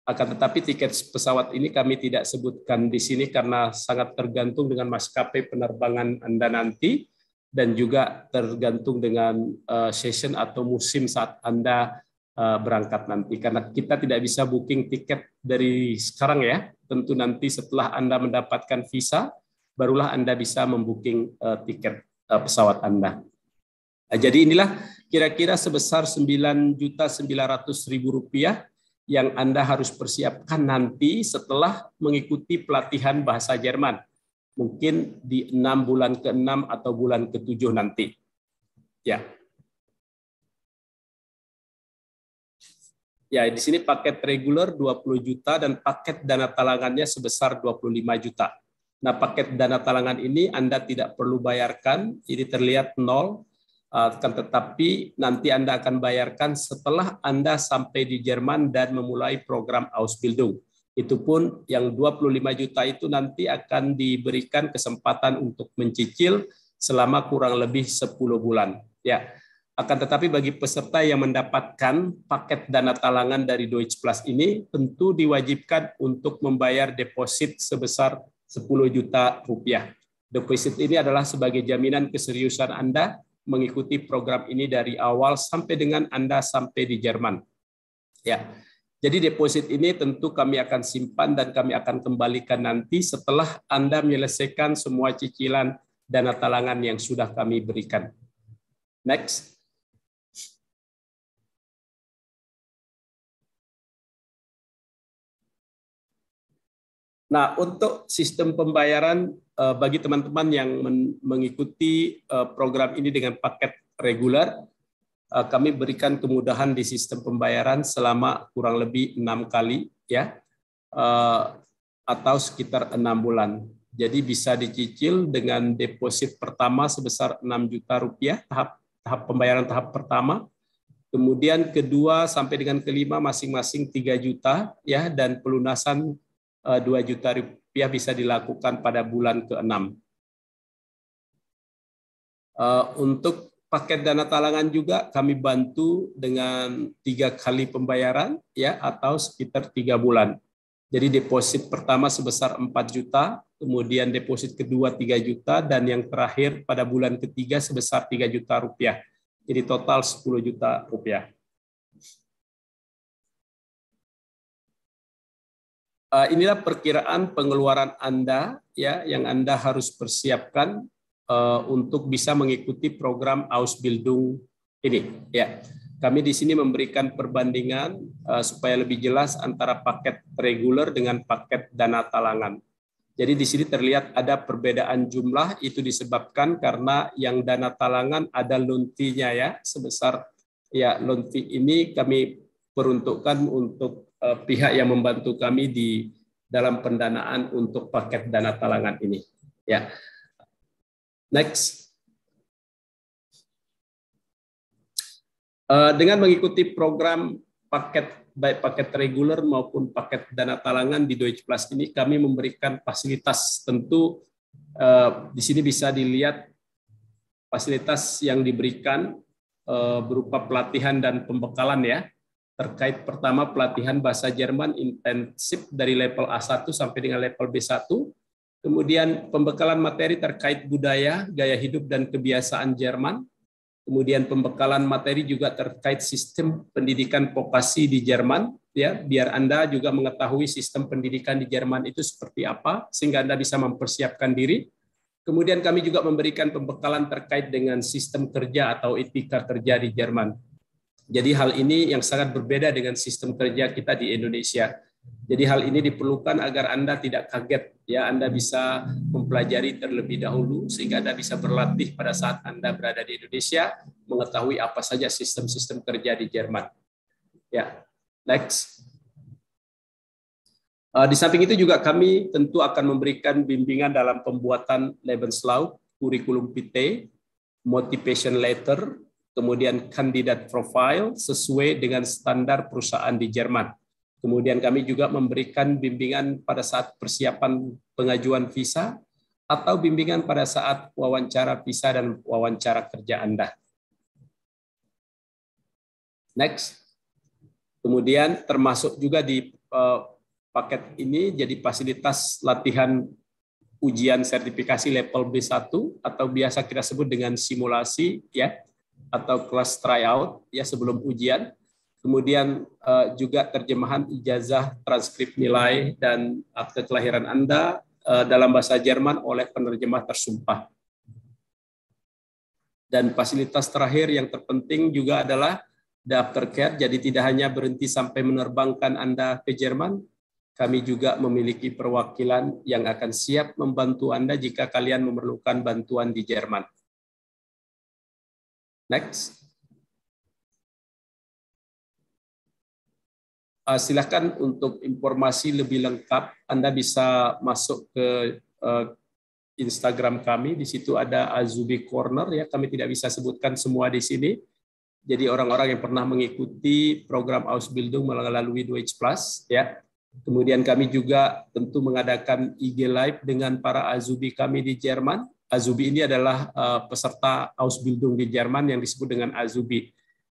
Speaker 4: Akan tetapi tiket pesawat ini kami tidak sebutkan di sini karena sangat tergantung dengan maskapai penerbangan Anda nanti dan juga tergantung dengan session atau musim saat Anda berangkat nanti karena kita tidak bisa booking tiket dari sekarang ya tentu nanti setelah Anda mendapatkan visa, barulah Anda bisa membooking uh, eh, tiket uh, pesawat Anda. Nah, jadi inilah kira-kira sebesar 9.900.000 yang Anda harus persiapkan nanti setelah mengikuti pelatihan bahasa Jerman. Mungkin di enam bulan ke-6 atau bulan ke-7 nanti. Ya, Ya, di sini paket reguler 20 juta dan paket dana talangannya sebesar 25 juta. Nah, paket dana talangan ini Anda tidak perlu bayarkan, ini terlihat nol, akan tetapi nanti Anda akan bayarkan setelah Anda sampai di Jerman dan memulai program Ausbildung. Itu pun yang 25 juta itu nanti akan diberikan kesempatan untuk mencicil selama kurang lebih 10 bulan. Ya, akan tetapi bagi peserta yang mendapatkan paket dana talangan dari Deutsche Plus ini tentu diwajibkan untuk membayar deposit sebesar 10 juta rupiah. Deposit ini adalah sebagai jaminan keseriusan Anda mengikuti program ini dari awal sampai dengan Anda sampai di Jerman. Ya. Jadi deposit ini tentu kami akan simpan dan kami akan kembalikan nanti setelah Anda menyelesaikan semua cicilan dana talangan yang sudah kami berikan. Next. Nah, untuk sistem pembayaran eh, bagi teman-teman yang mengikuti eh, program ini dengan paket reguler, eh, kami berikan kemudahan di sistem pembayaran selama kurang lebih enam kali, ya, atau sekitar enam bulan. Jadi bisa dicicil dengan deposit pertama sebesar enam juta rupiah tahap tahap pembayaran tahap pertama, kemudian kedua sampai dengan kelima masing-masing 3 juta ya dan pelunasan 2 eh, juta rupiah bisa dilakukan pada bulan ke-6. Eh, untuk paket dana talangan juga kami bantu dengan tiga kali pembayaran ya atau sekitar tiga bulan. Jadi deposit pertama sebesar 4 juta, kemudian deposit kedua 3 juta, dan yang terakhir pada bulan ketiga sebesar 3 juta rupiah. Jadi total 10 juta rupiah. Eh, inilah perkiraan pengeluaran Anda ya yang Anda harus persiapkan eh, untuk bisa mengikuti program Ausbildung ini ya. Kami di sini memberikan perbandingan eh, supaya lebih jelas antara paket reguler dengan paket dana talangan. Jadi di sini terlihat ada perbedaan jumlah itu disebabkan karena yang dana talangan ada luntinya ya sebesar ya lunti ini kami peruntukkan untuk Eh, pihak yang membantu kami di dalam pendanaan untuk paket dana talangan ini. Ya. Next. Eh, dengan mengikuti program paket baik paket reguler maupun paket dana talangan di Deutsche Plus ini kami memberikan fasilitas tentu eh, di sini bisa dilihat fasilitas yang diberikan berupa pelatihan dan pembekalan ya terkait pertama pelatihan bahasa Jerman intensif dari level A1 sampai dengan level B1, kemudian pembekalan materi terkait budaya, gaya hidup dan kebiasaan Jerman, kemudian pembekalan materi juga terkait sistem pendidikan vokasi di Jerman, ya biar Anda juga mengetahui sistem pendidikan di Jerman itu seperti apa sehingga Anda bisa mempersiapkan diri. Kemudian kami juga memberikan pembekalan terkait dengan sistem kerja atau etika kerja di Jerman jadi hal ini yang sangat berbeda dengan sistem kerja kita di Indonesia. Jadi hal ini diperlukan agar Anda tidak kaget ya Anda bisa mempelajari terlebih dahulu sehingga Anda bisa berlatih pada saat Anda berada di Indonesia mengetahui apa saja sistem-sistem kerja di Jerman. Ya. Next. Eh, di samping itu juga kami tentu akan memberikan bimbingan dalam pembuatan Lebenslauf, kurikulum PT, motivation letter, kemudian kandidat profile sesuai dengan standar perusahaan di Jerman. Kemudian kami juga memberikan bimbingan pada saat persiapan pengajuan visa atau bimbingan pada saat wawancara visa dan wawancara kerja Anda. Next. Kemudian termasuk juga di eh, paket ini jadi fasilitas latihan ujian sertifikasi level B1 atau biasa kita sebut dengan simulasi ya atau kelas tryout ya sebelum ujian. Kemudian uh, juga terjemahan ijazah transkrip nilai dan akte kelahiran Anda uh, dalam bahasa Jerman oleh penerjemah tersumpah. Dan fasilitas terakhir yang terpenting juga adalah daftar care, Jadi tidak hanya berhenti sampai menerbangkan Anda ke Jerman, kami juga memiliki perwakilan yang akan siap membantu Anda jika kalian memerlukan bantuan di Jerman. Next. Uh, silakan untuk informasi lebih lengkap, Anda bisa masuk ke uh, Instagram kami. Di situ ada Azubi Corner ya. Kami tidak bisa sebutkan semua di sini. Jadi orang-orang yang pernah mengikuti program Ausbildung melalui 2H Plus ya. Kemudian kami juga tentu mengadakan IG Live dengan para Azubi kami di Jerman Azubi ini adalah eh, peserta Ausbildung di Jerman yang disebut dengan Azubi.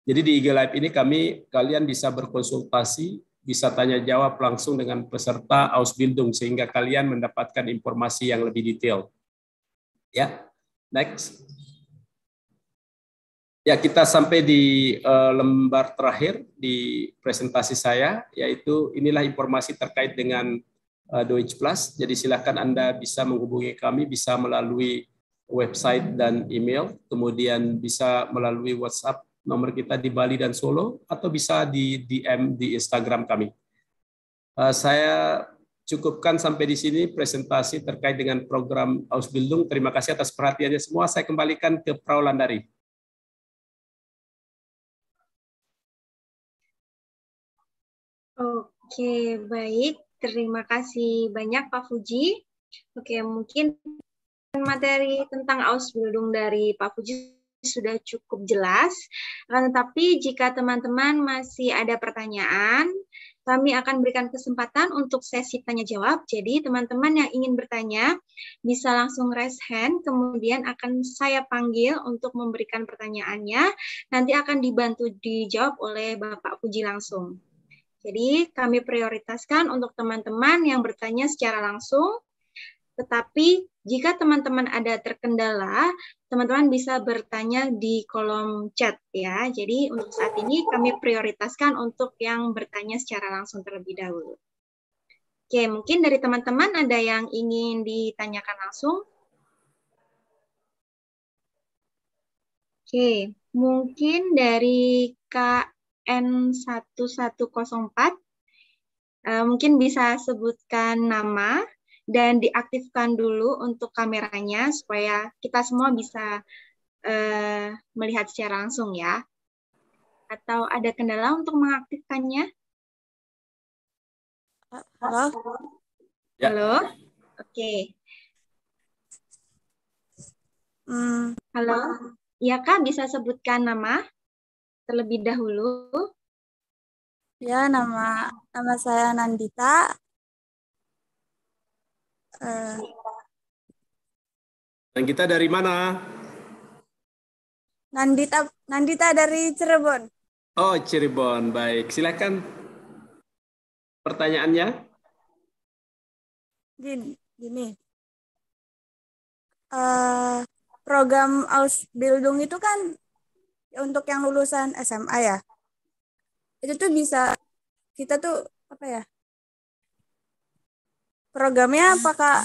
Speaker 4: Jadi di IG Live ini kami kalian bisa berkonsultasi, bisa tanya jawab langsung dengan peserta Ausbildung sehingga kalian mendapatkan informasi yang lebih detail. Ya, next. Ya, kita sampai di eh, lembar terakhir di presentasi saya, yaitu inilah informasi terkait dengan Eh, Deutsche Plus. Jadi silakan Anda bisa menghubungi kami, bisa melalui website dan email, kemudian bisa melalui WhatsApp nomor kita di Bali dan Solo, atau bisa di DM di Instagram kami. Eh, saya cukupkan sampai di sini presentasi terkait dengan program Ausbildung. Terima kasih atas perhatiannya semua. Saya kembalikan ke Prau Landari.
Speaker 1: Oke, baik. Terima kasih banyak Pak Fuji. Oke, mungkin materi tentang Ausbildung dari Pak Fuji sudah cukup jelas. tetapi jika teman-teman masih ada pertanyaan, kami akan berikan kesempatan untuk sesi tanya jawab. Jadi teman-teman yang ingin bertanya bisa langsung raise hand, kemudian akan saya panggil untuk memberikan pertanyaannya. Nanti akan dibantu dijawab oleh Bapak Fuji langsung. Jadi kami prioritaskan untuk teman-teman yang bertanya secara langsung. Tetapi jika teman-teman ada terkendala, teman-teman bisa bertanya di kolom chat ya. Jadi untuk saat ini kami prioritaskan untuk yang bertanya secara langsung terlebih dahulu. Oke, mungkin dari teman-teman ada yang ingin ditanyakan langsung? Oke, mungkin dari Kak N1104. Uh, eh, mungkin bisa sebutkan nama dan diaktifkan dulu untuk kameranya supaya kita semua bisa uh, melihat secara langsung ya. Atau ada kendala untuk mengaktifkannya? Halo. Ya. Halo. Oke. Okay. Hmm. Halo. iya kak bisa sebutkan nama? terlebih dahulu. Ya, nama nama saya Nandita. Uh,
Speaker 4: Nandita dari mana?
Speaker 1: Nandita Nandita dari Cirebon.
Speaker 4: Oh, Cirebon. Baik, silakan. Pertanyaannya?
Speaker 1: Gini, gini. Uh, program Ausbildung itu kan Ya, untuk yang lulusan SMA ya itu tuh bisa kita tuh apa ya programnya apakah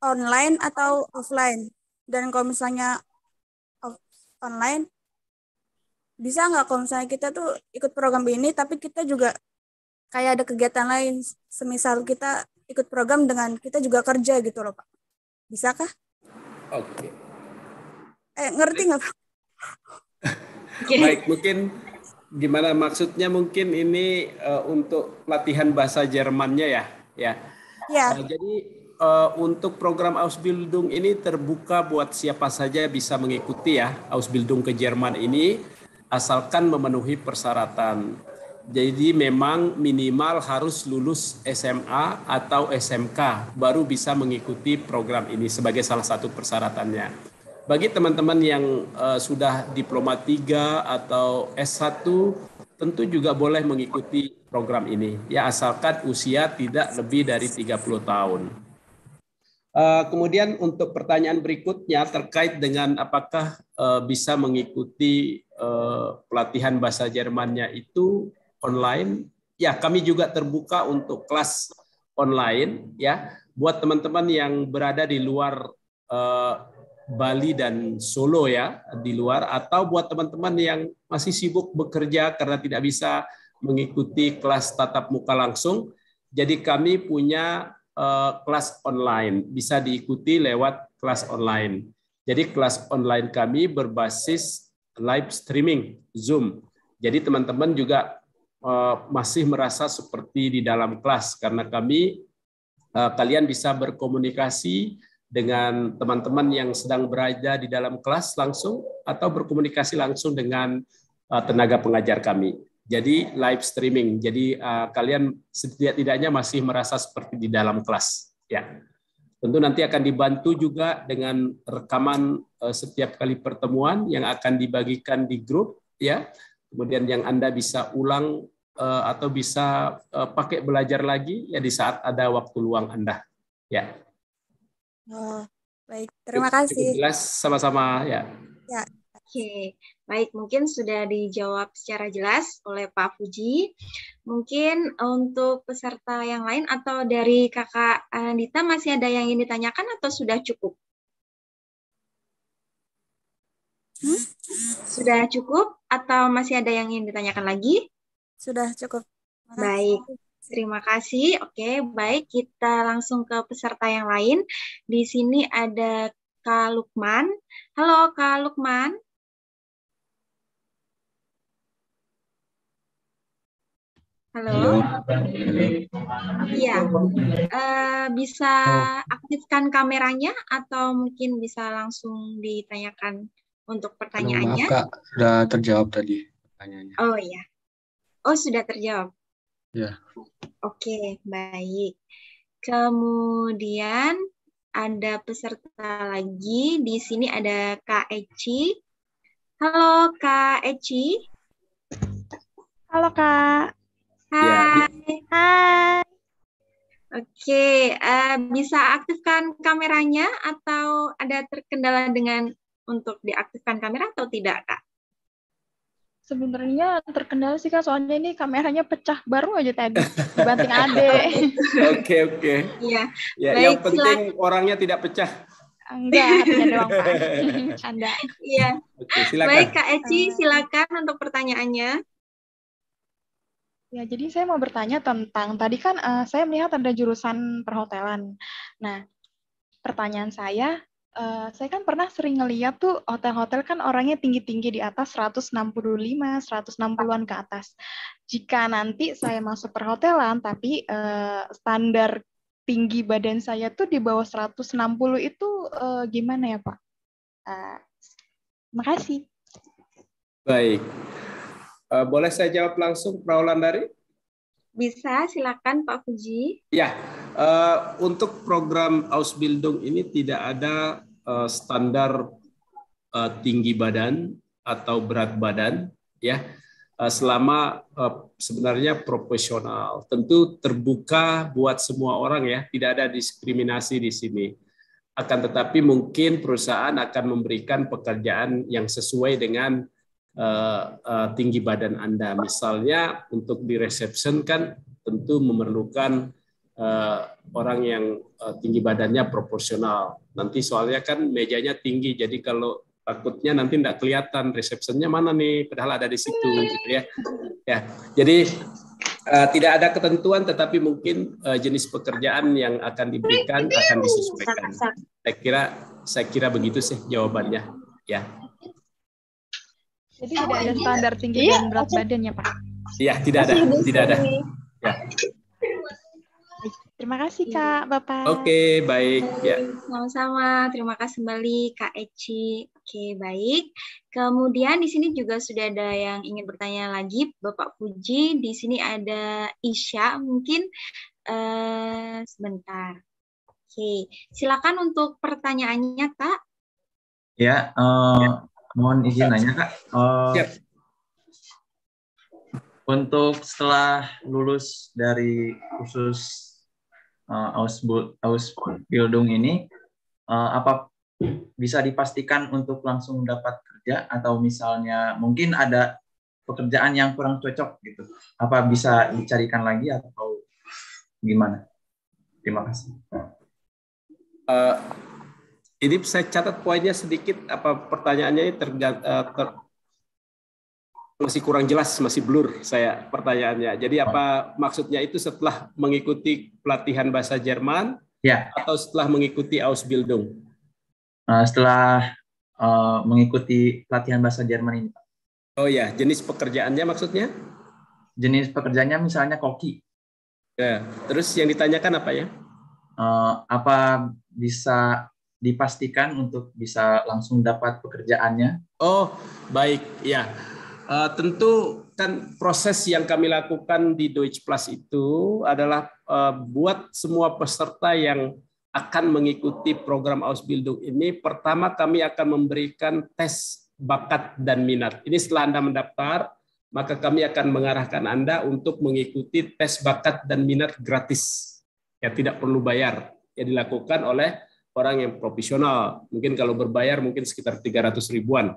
Speaker 1: online atau offline dan kalau misalnya online bisa nggak kalau misalnya kita tuh ikut program ini tapi kita juga kayak ada kegiatan lain semisal kita ikut program dengan kita juga kerja gitu loh pak bisakah
Speaker 4: oke okay.
Speaker 5: Eh, ngerti nggak
Speaker 4: Baik, mungkin gimana maksudnya mungkin ini uh, untuk latihan bahasa Jermannya ya, ya. Ya. Uh, jadi uh, untuk program Ausbildung ini terbuka buat siapa saja bisa mengikuti ya Ausbildung ke Jerman ini asalkan memenuhi persyaratan. Jadi memang minimal harus lulus SMA atau SMK baru bisa mengikuti program ini sebagai salah satu persyaratannya bagi teman-teman yang uh, sudah diploma 3 atau S1 tentu juga boleh mengikuti program ini ya asalkan usia tidak lebih dari 30 tahun. Uh, kemudian untuk pertanyaan berikutnya terkait dengan apakah uh, bisa mengikuti uh, pelatihan bahasa Jermannya itu online? Ya, kami juga terbuka untuk kelas online ya buat teman-teman yang berada di luar Bali dan Solo ya di luar atau buat teman-teman yang masih sibuk bekerja karena tidak bisa mengikuti kelas tatap muka langsung. Jadi kami punya uh, kelas online, bisa diikuti lewat kelas online. Jadi kelas online kami berbasis live streaming Zoom. Jadi teman-teman juga uh, masih merasa seperti di dalam kelas karena kami uh, kalian bisa berkomunikasi dengan teman-teman yang sedang berada di dalam kelas langsung atau berkomunikasi langsung dengan uh, tenaga pengajar kami. Jadi live streaming. Jadi uh, kalian setidak-tidaknya masih merasa seperti di dalam kelas. Ya. Tentu nanti akan dibantu juga dengan rekaman uh, setiap kali pertemuan yang akan dibagikan di grup ya. Kemudian yang Anda bisa ulang uh, atau bisa uh, pakai belajar lagi ya di saat ada waktu luang Anda. Ya.
Speaker 1: Oh, baik. Terima kasih. jelas
Speaker 4: sama-sama ya.
Speaker 1: Ya. Oke. Okay. Baik, mungkin sudah dijawab secara jelas oleh Pak Fuji. Mungkin untuk peserta yang lain atau dari Kakak Anita masih ada yang ingin ditanyakan atau sudah cukup? Hmm? Sudah cukup atau masih ada yang ingin ditanyakan lagi? Sudah cukup. Baik. Terima kasih. Oke, baik. Kita langsung ke peserta yang lain. Di sini ada Kak Lukman. Halo, Kak Lukman. Halo. Iya. Uh, bisa aktifkan kameranya atau mungkin bisa langsung ditanyakan untuk pertanyaannya. Maaf, Kak.
Speaker 2: Sudah terjawab tadi
Speaker 1: pertanyaannya. Oh, iya. Oh, sudah terjawab. Ya. Oke, baik. Kemudian ada peserta lagi. Di sini ada Kak Eci. Halo Kak Eci. Halo Kak. Hai. Ya. Hai. Oke, uh, bisa aktifkan kameranya atau ada terkendala dengan untuk diaktifkan kamera atau tidak, Kak? Sebenarnya terkendala sih kak, soalnya ini kameranya pecah baru aja tadi dibanting ade. Oke oke. Iya. Ya, yang penting silakan.
Speaker 4: orangnya tidak pecah.
Speaker 1: Enggak, hatinya doang pak. Canda. Iya.
Speaker 4: Oke,
Speaker 2: Baik kak
Speaker 1: Eci, silakan untuk pertanyaannya. Ya, jadi saya mau bertanya tentang tadi kan uh, saya melihat ada jurusan perhotelan. Nah, pertanyaan saya Eh, saya kan pernah sering ngeliat tuh hotel-hotel kan orangnya tinggi-tinggi di atas 165, 160-an
Speaker 5: ke atas. Jika nanti saya masuk perhotelan tapi uh, standar tinggi badan saya tuh di bawah 160 itu uh, gimana ya, Pak? Uh, makasih.
Speaker 4: Baik. Uh, boleh saya jawab langsung, Pak dari?
Speaker 1: Bisa, silakan Pak Fuji.
Speaker 4: Ya, Eh, untuk program Ausbildung ini tidak ada uh, standar uh, tinggi badan atau berat badan, ya. Uh, selama uh, sebenarnya profesional, tentu terbuka buat semua orang ya, tidak ada diskriminasi di sini. Akan tetapi mungkin perusahaan akan memberikan pekerjaan yang sesuai dengan uh, uh, tinggi badan Anda. Misalnya untuk di reception kan tentu memerlukan uh, orang yang uh, tinggi badannya proporsional. Nanti soalnya kan mejanya tinggi, jadi kalau takutnya nanti tidak kelihatan resepsinya mana nih, padahal ada di situ, gitu ya. Ya, jadi uh, tidak ada ketentuan, tetapi mungkin uh, jenis pekerjaan yang akan diberikan akan disesuaikan. Saya kira, saya kira begitu sih jawabannya, ya.
Speaker 1: Jadi tidak ada standar tinggi dan berat iya. badannya, Pak? Iya, tidak ada, tidak ada. Ya. Terima kasih iya. Kak, Bapak. Oke, okay, baik. Ya. Sama-sama. Terima kasih kembali Kak Eci. Oke, okay, baik. Kemudian di sini juga sudah ada yang ingin bertanya lagi, Bapak Puji. Di sini ada Isya, mungkin uh, sebentar. Oke, okay. silakan untuk pertanyaannya Kak.
Speaker 6: Ya, uh, mohon izin nanya Kak. Uh, Siap. Untuk setelah lulus dari khusus uh, eh, Ausbildung ini uh, apa bisa dipastikan untuk langsung dapat kerja atau misalnya mungkin ada pekerjaan yang kurang cocok gitu. Apa bisa dicarikan lagi atau gimana?
Speaker 4: Terima kasih. Uh, ini saya catat poinnya sedikit apa pertanyaannya ini tergant, uh, ter, masih kurang jelas, masih blur saya pertanyaannya. Jadi apa maksudnya itu setelah mengikuti pelatihan bahasa Jerman ya. atau setelah mengikuti Ausbildung?
Speaker 6: Eh, setelah uh, mengikuti pelatihan bahasa Jerman ini,
Speaker 4: Oh ya, jenis pekerjaannya maksudnya? Jenis pekerjaannya misalnya koki. Ya. Terus yang ditanyakan apa ya?
Speaker 6: Uh, apa bisa dipastikan untuk bisa langsung dapat pekerjaannya?
Speaker 4: Oh, baik, ya Eh, tentu kan proses yang kami lakukan di Deutsche Plus itu adalah uh, buat semua peserta yang akan mengikuti program Ausbildung ini, pertama kami akan memberikan tes bakat dan minat. Ini setelah Anda mendaftar, maka kami akan mengarahkan Anda untuk mengikuti tes bakat dan minat gratis. Ya tidak perlu bayar. Ya dilakukan oleh orang yang profesional. Mungkin kalau berbayar mungkin sekitar 300 ribuan.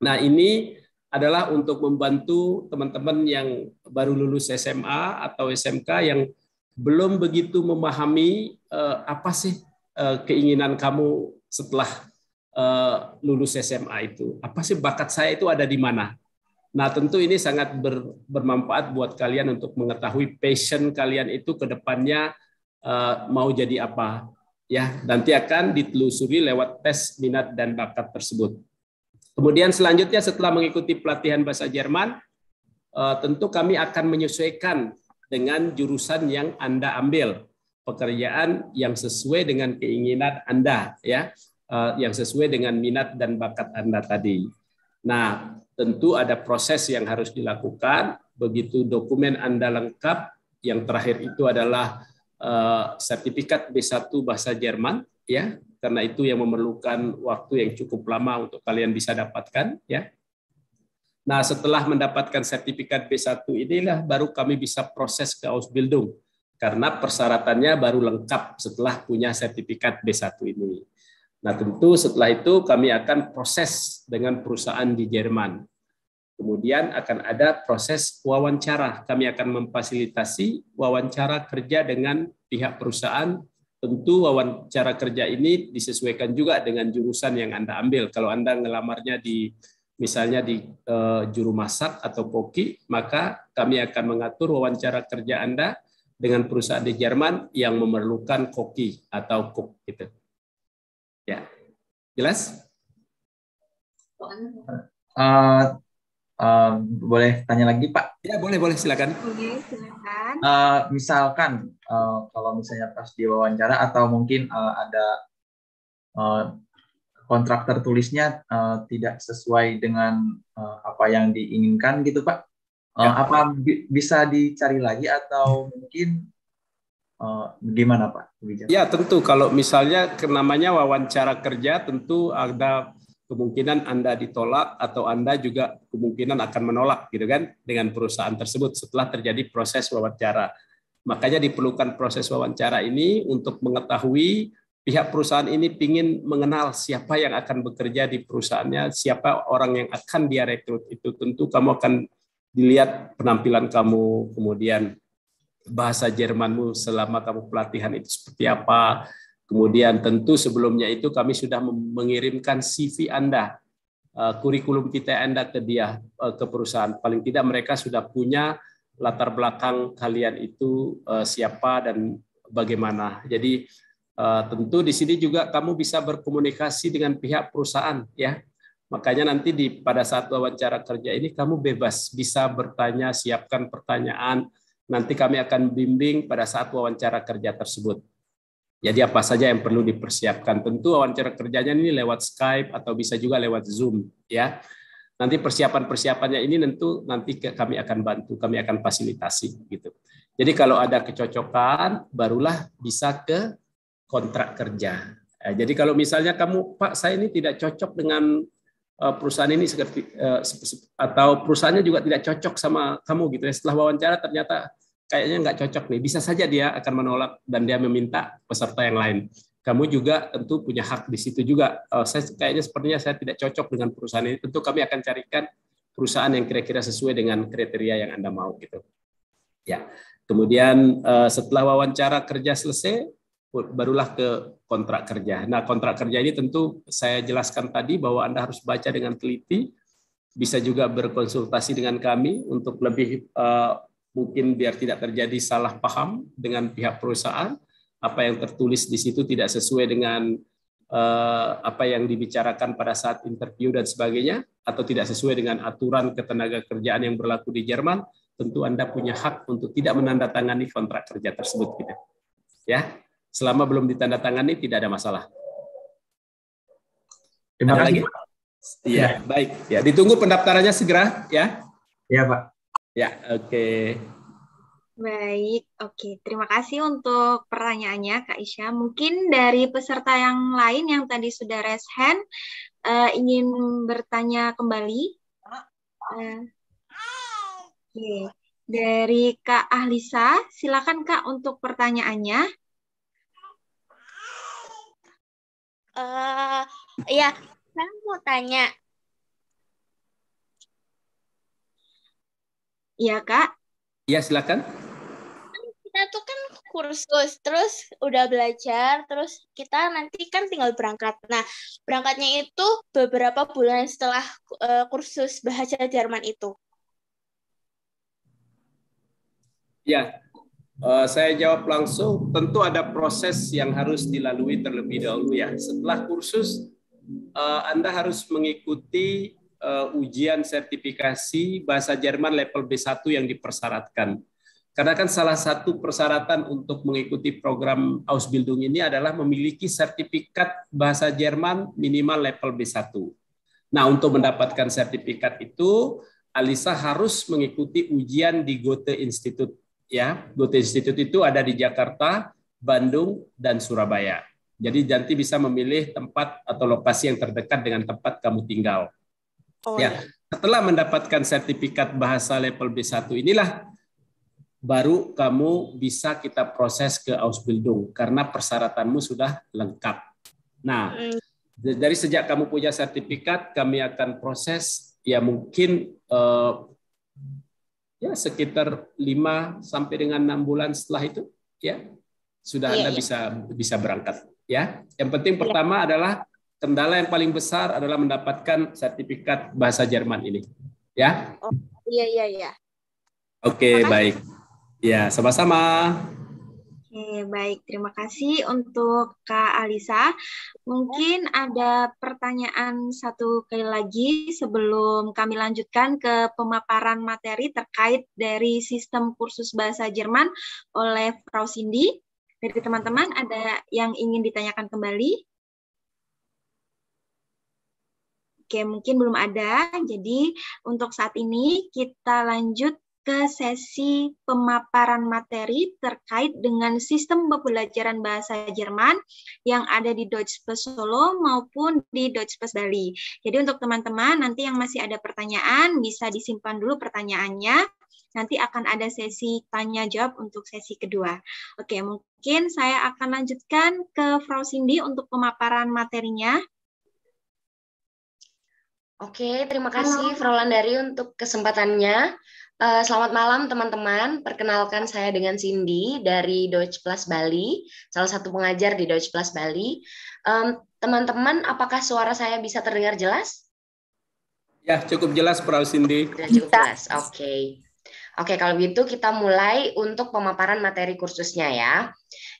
Speaker 4: Nah, ini adalah untuk membantu teman-teman yang baru lulus SMA atau SMK yang belum begitu memahami uh, apa sih uh, keinginan kamu setelah uh, lulus SMA itu. Apa sih bakat saya itu ada di mana? Nah, tentu ini sangat ber, bermanfaat buat kalian untuk mengetahui passion kalian itu ke depannya uh, mau jadi apa. Ya, nanti akan ditelusuri lewat tes minat dan bakat tersebut. Kemudian selanjutnya setelah mengikuti pelatihan bahasa Jerman, eh, tentu kami akan menyesuaikan dengan jurusan yang Anda ambil, pekerjaan yang sesuai dengan keinginan Anda ya, eh, yang sesuai dengan minat dan bakat Anda tadi. Nah, tentu ada proses yang harus dilakukan. Begitu dokumen Anda lengkap, yang terakhir itu adalah eh, sertifikat B1 bahasa Jerman ya karena itu yang memerlukan waktu yang cukup lama untuk kalian bisa dapatkan ya. Nah, setelah mendapatkan sertifikat B1 inilah baru kami bisa proses ke Ausbildung karena persyaratannya baru lengkap setelah punya sertifikat B1 ini. Nah, tentu setelah itu kami akan proses dengan perusahaan di Jerman. Kemudian akan ada proses wawancara. Kami akan memfasilitasi wawancara kerja dengan pihak perusahaan tentu wawancara kerja ini disesuaikan juga dengan jurusan yang Anda ambil. Kalau Anda ngelamarnya di misalnya di e, juru masak atau koki, maka kami akan mengatur wawancara kerja Anda dengan perusahaan di Jerman yang memerlukan koki atau cook gitu. Ya. Jelas?
Speaker 2: Uh, uh, boleh
Speaker 6: tanya lagi, Pak? Ya, boleh, boleh, silakan.
Speaker 2: Oke, silakan.
Speaker 6: Uh, misalkan uh, kalau misalnya pas diwawancara atau mungkin uh, ada uh, eh, kontrak tertulisnya uh, tidak sesuai dengan uh, apa yang diinginkan gitu Pak? Uh, ya.
Speaker 4: Apa bi bisa dicari lagi atau mungkin
Speaker 6: uh, gimana Pak? Bijak.
Speaker 4: Ya tentu kalau misalnya namanya wawancara kerja tentu ada kemungkinan Anda ditolak atau Anda juga kemungkinan akan menolak gitu kan dengan perusahaan tersebut setelah terjadi proses wawancara. Makanya diperlukan proses wawancara ini untuk mengetahui pihak perusahaan ini ingin mengenal siapa yang akan bekerja di perusahaannya, siapa orang yang akan dia rekrut itu. Tentu kamu akan dilihat penampilan kamu, kemudian bahasa Jermanmu selama kamu pelatihan itu seperti apa. Kemudian tentu sebelumnya itu kami sudah mengirimkan CV Anda, eh, kurikulum kita Anda ke dia, eh, ke perusahaan. Paling tidak mereka sudah punya latar belakang kalian itu uh, siapa dan bagaimana. Jadi uh, tentu di sini juga kamu bisa berkomunikasi dengan pihak perusahaan ya. Makanya nanti di pada saat wawancara kerja ini kamu bebas bisa bertanya, siapkan pertanyaan. Nanti kami akan bimbing pada saat wawancara kerja tersebut. Jadi apa saja yang perlu dipersiapkan? Tentu wawancara kerjanya ini lewat Skype atau bisa juga lewat Zoom ya nanti persiapan-persiapannya ini tentu nanti kami akan bantu, kami akan fasilitasi gitu. Jadi kalau ada kecocokan barulah bisa ke kontrak kerja. Eh, jadi kalau misalnya kamu Pak saya ini tidak cocok dengan eh, perusahaan ini seperti eh, atau perusahaannya juga tidak cocok sama kamu gitu ya. Setelah wawancara ternyata kayaknya nggak cocok nih. Bisa saja dia akan menolak dan dia meminta peserta yang lain kamu juga tentu punya hak di situ juga. Uh, saya kayaknya sepertinya saya tidak cocok dengan perusahaan ini. Tentu kami akan carikan perusahaan yang kira-kira sesuai dengan kriteria yang Anda mau gitu. Ya. Kemudian uh, setelah wawancara kerja selesai barulah ke kontrak kerja. Nah, kontrak kerja ini tentu saya jelaskan tadi bahwa Anda harus baca dengan teliti, bisa juga berkonsultasi dengan kami untuk lebih uh, mungkin biar tidak terjadi salah paham dengan pihak perusahaan apa yang tertulis di situ tidak sesuai dengan eh, apa yang dibicarakan pada saat interview dan sebagainya atau tidak sesuai dengan aturan ketenaga kerjaan yang berlaku di Jerman, tentu Anda punya hak untuk tidak menandatangani kontrak kerja tersebut gitu. Ya. Selama belum ditandatangani tidak ada masalah. Terima kasih. Lagi? Ya, ya. baik. Ya, ditunggu pendaftarannya segera ya. ya Pak. Ya, oke. Okay.
Speaker 1: Baik, oke. Terima kasih untuk pertanyaannya, Kak Isya. Mungkin dari peserta yang lain yang tadi sudah raise hand, uh, ingin bertanya kembali. Uh, oke. Okay. Dari Kak Ahlisa, silakan Kak untuk pertanyaannya. Uh, ya, saya mau tanya. Iya, Kak. Ya, silakan kita tuh kan kursus,
Speaker 5: terus udah belajar, terus kita nanti kan tinggal berangkat. Nah, berangkatnya itu beberapa bulan setelah uh, kursus bahasa Jerman itu.
Speaker 4: Ya, uh, saya jawab langsung. Tentu ada proses yang harus dilalui terlebih dahulu ya. Setelah kursus, uh, Anda harus mengikuti uh, ujian sertifikasi bahasa Jerman level B1 yang dipersyaratkan. Karena kan salah satu persyaratan untuk mengikuti program Ausbildung ini adalah memiliki sertifikat bahasa Jerman minimal level B1. Nah, untuk mendapatkan sertifikat itu, Alisa harus mengikuti ujian di Goethe Institute. Ya, Goethe Institute itu ada di Jakarta, Bandung, dan Surabaya. Jadi nanti bisa memilih tempat atau lokasi yang terdekat dengan tempat kamu tinggal. Oh, ya. ya. Setelah mendapatkan sertifikat bahasa level B1 inilah baru kamu bisa kita proses ke Ausbildung karena persyaratanmu sudah lengkap. Nah, hmm. dari sejak kamu punya sertifikat, kami akan proses ya mungkin uh, ya sekitar 5 sampai dengan enam bulan setelah itu ya sudah yeah, Anda yeah. bisa bisa berangkat ya. Yang penting iya. pertama adalah kendala yang paling besar adalah mendapatkan sertifikat bahasa Jerman ini. Ya. Oh,
Speaker 1: iya iya iya.
Speaker 4: Oke, okay, baik. Ya, sama-sama.
Speaker 1: Oke, baik. Terima kasih untuk Kak Alisa. Mungkin ada pertanyaan satu kali lagi sebelum kami lanjutkan ke pemaparan materi terkait dari sistem kursus bahasa Jerman oleh Frau Cindy. Dari teman-teman, ada yang ingin ditanyakan kembali? Oke, mungkin belum ada. Jadi, untuk saat ini kita lanjut ke sesi pemaparan materi terkait dengan sistem pembelajaran bahasa Jerman yang ada di Deutsche Solo maupun di Deutsche Bali. Jadi untuk teman-teman nanti yang masih ada pertanyaan bisa disimpan dulu pertanyaannya. Nanti akan ada sesi tanya jawab untuk sesi kedua. Oke, mungkin saya akan lanjutkan ke Frau Cindy untuk pemaparan materinya.
Speaker 5: Oke, terima kasih Frau Landari untuk kesempatannya. Eh, selamat malam teman-teman. Perkenalkan saya dengan Cindy dari Deutsche Plus Bali, salah satu pengajar di Deutsche Plus Bali. teman teman-teman, apakah suara saya bisa terdengar jelas?
Speaker 4: Ya, cukup jelas Prof. Cindy. Ya, cukup
Speaker 5: jelas. Oke. Okay. Oke, okay, kalau gitu kita mulai untuk pemaparan materi kursusnya ya.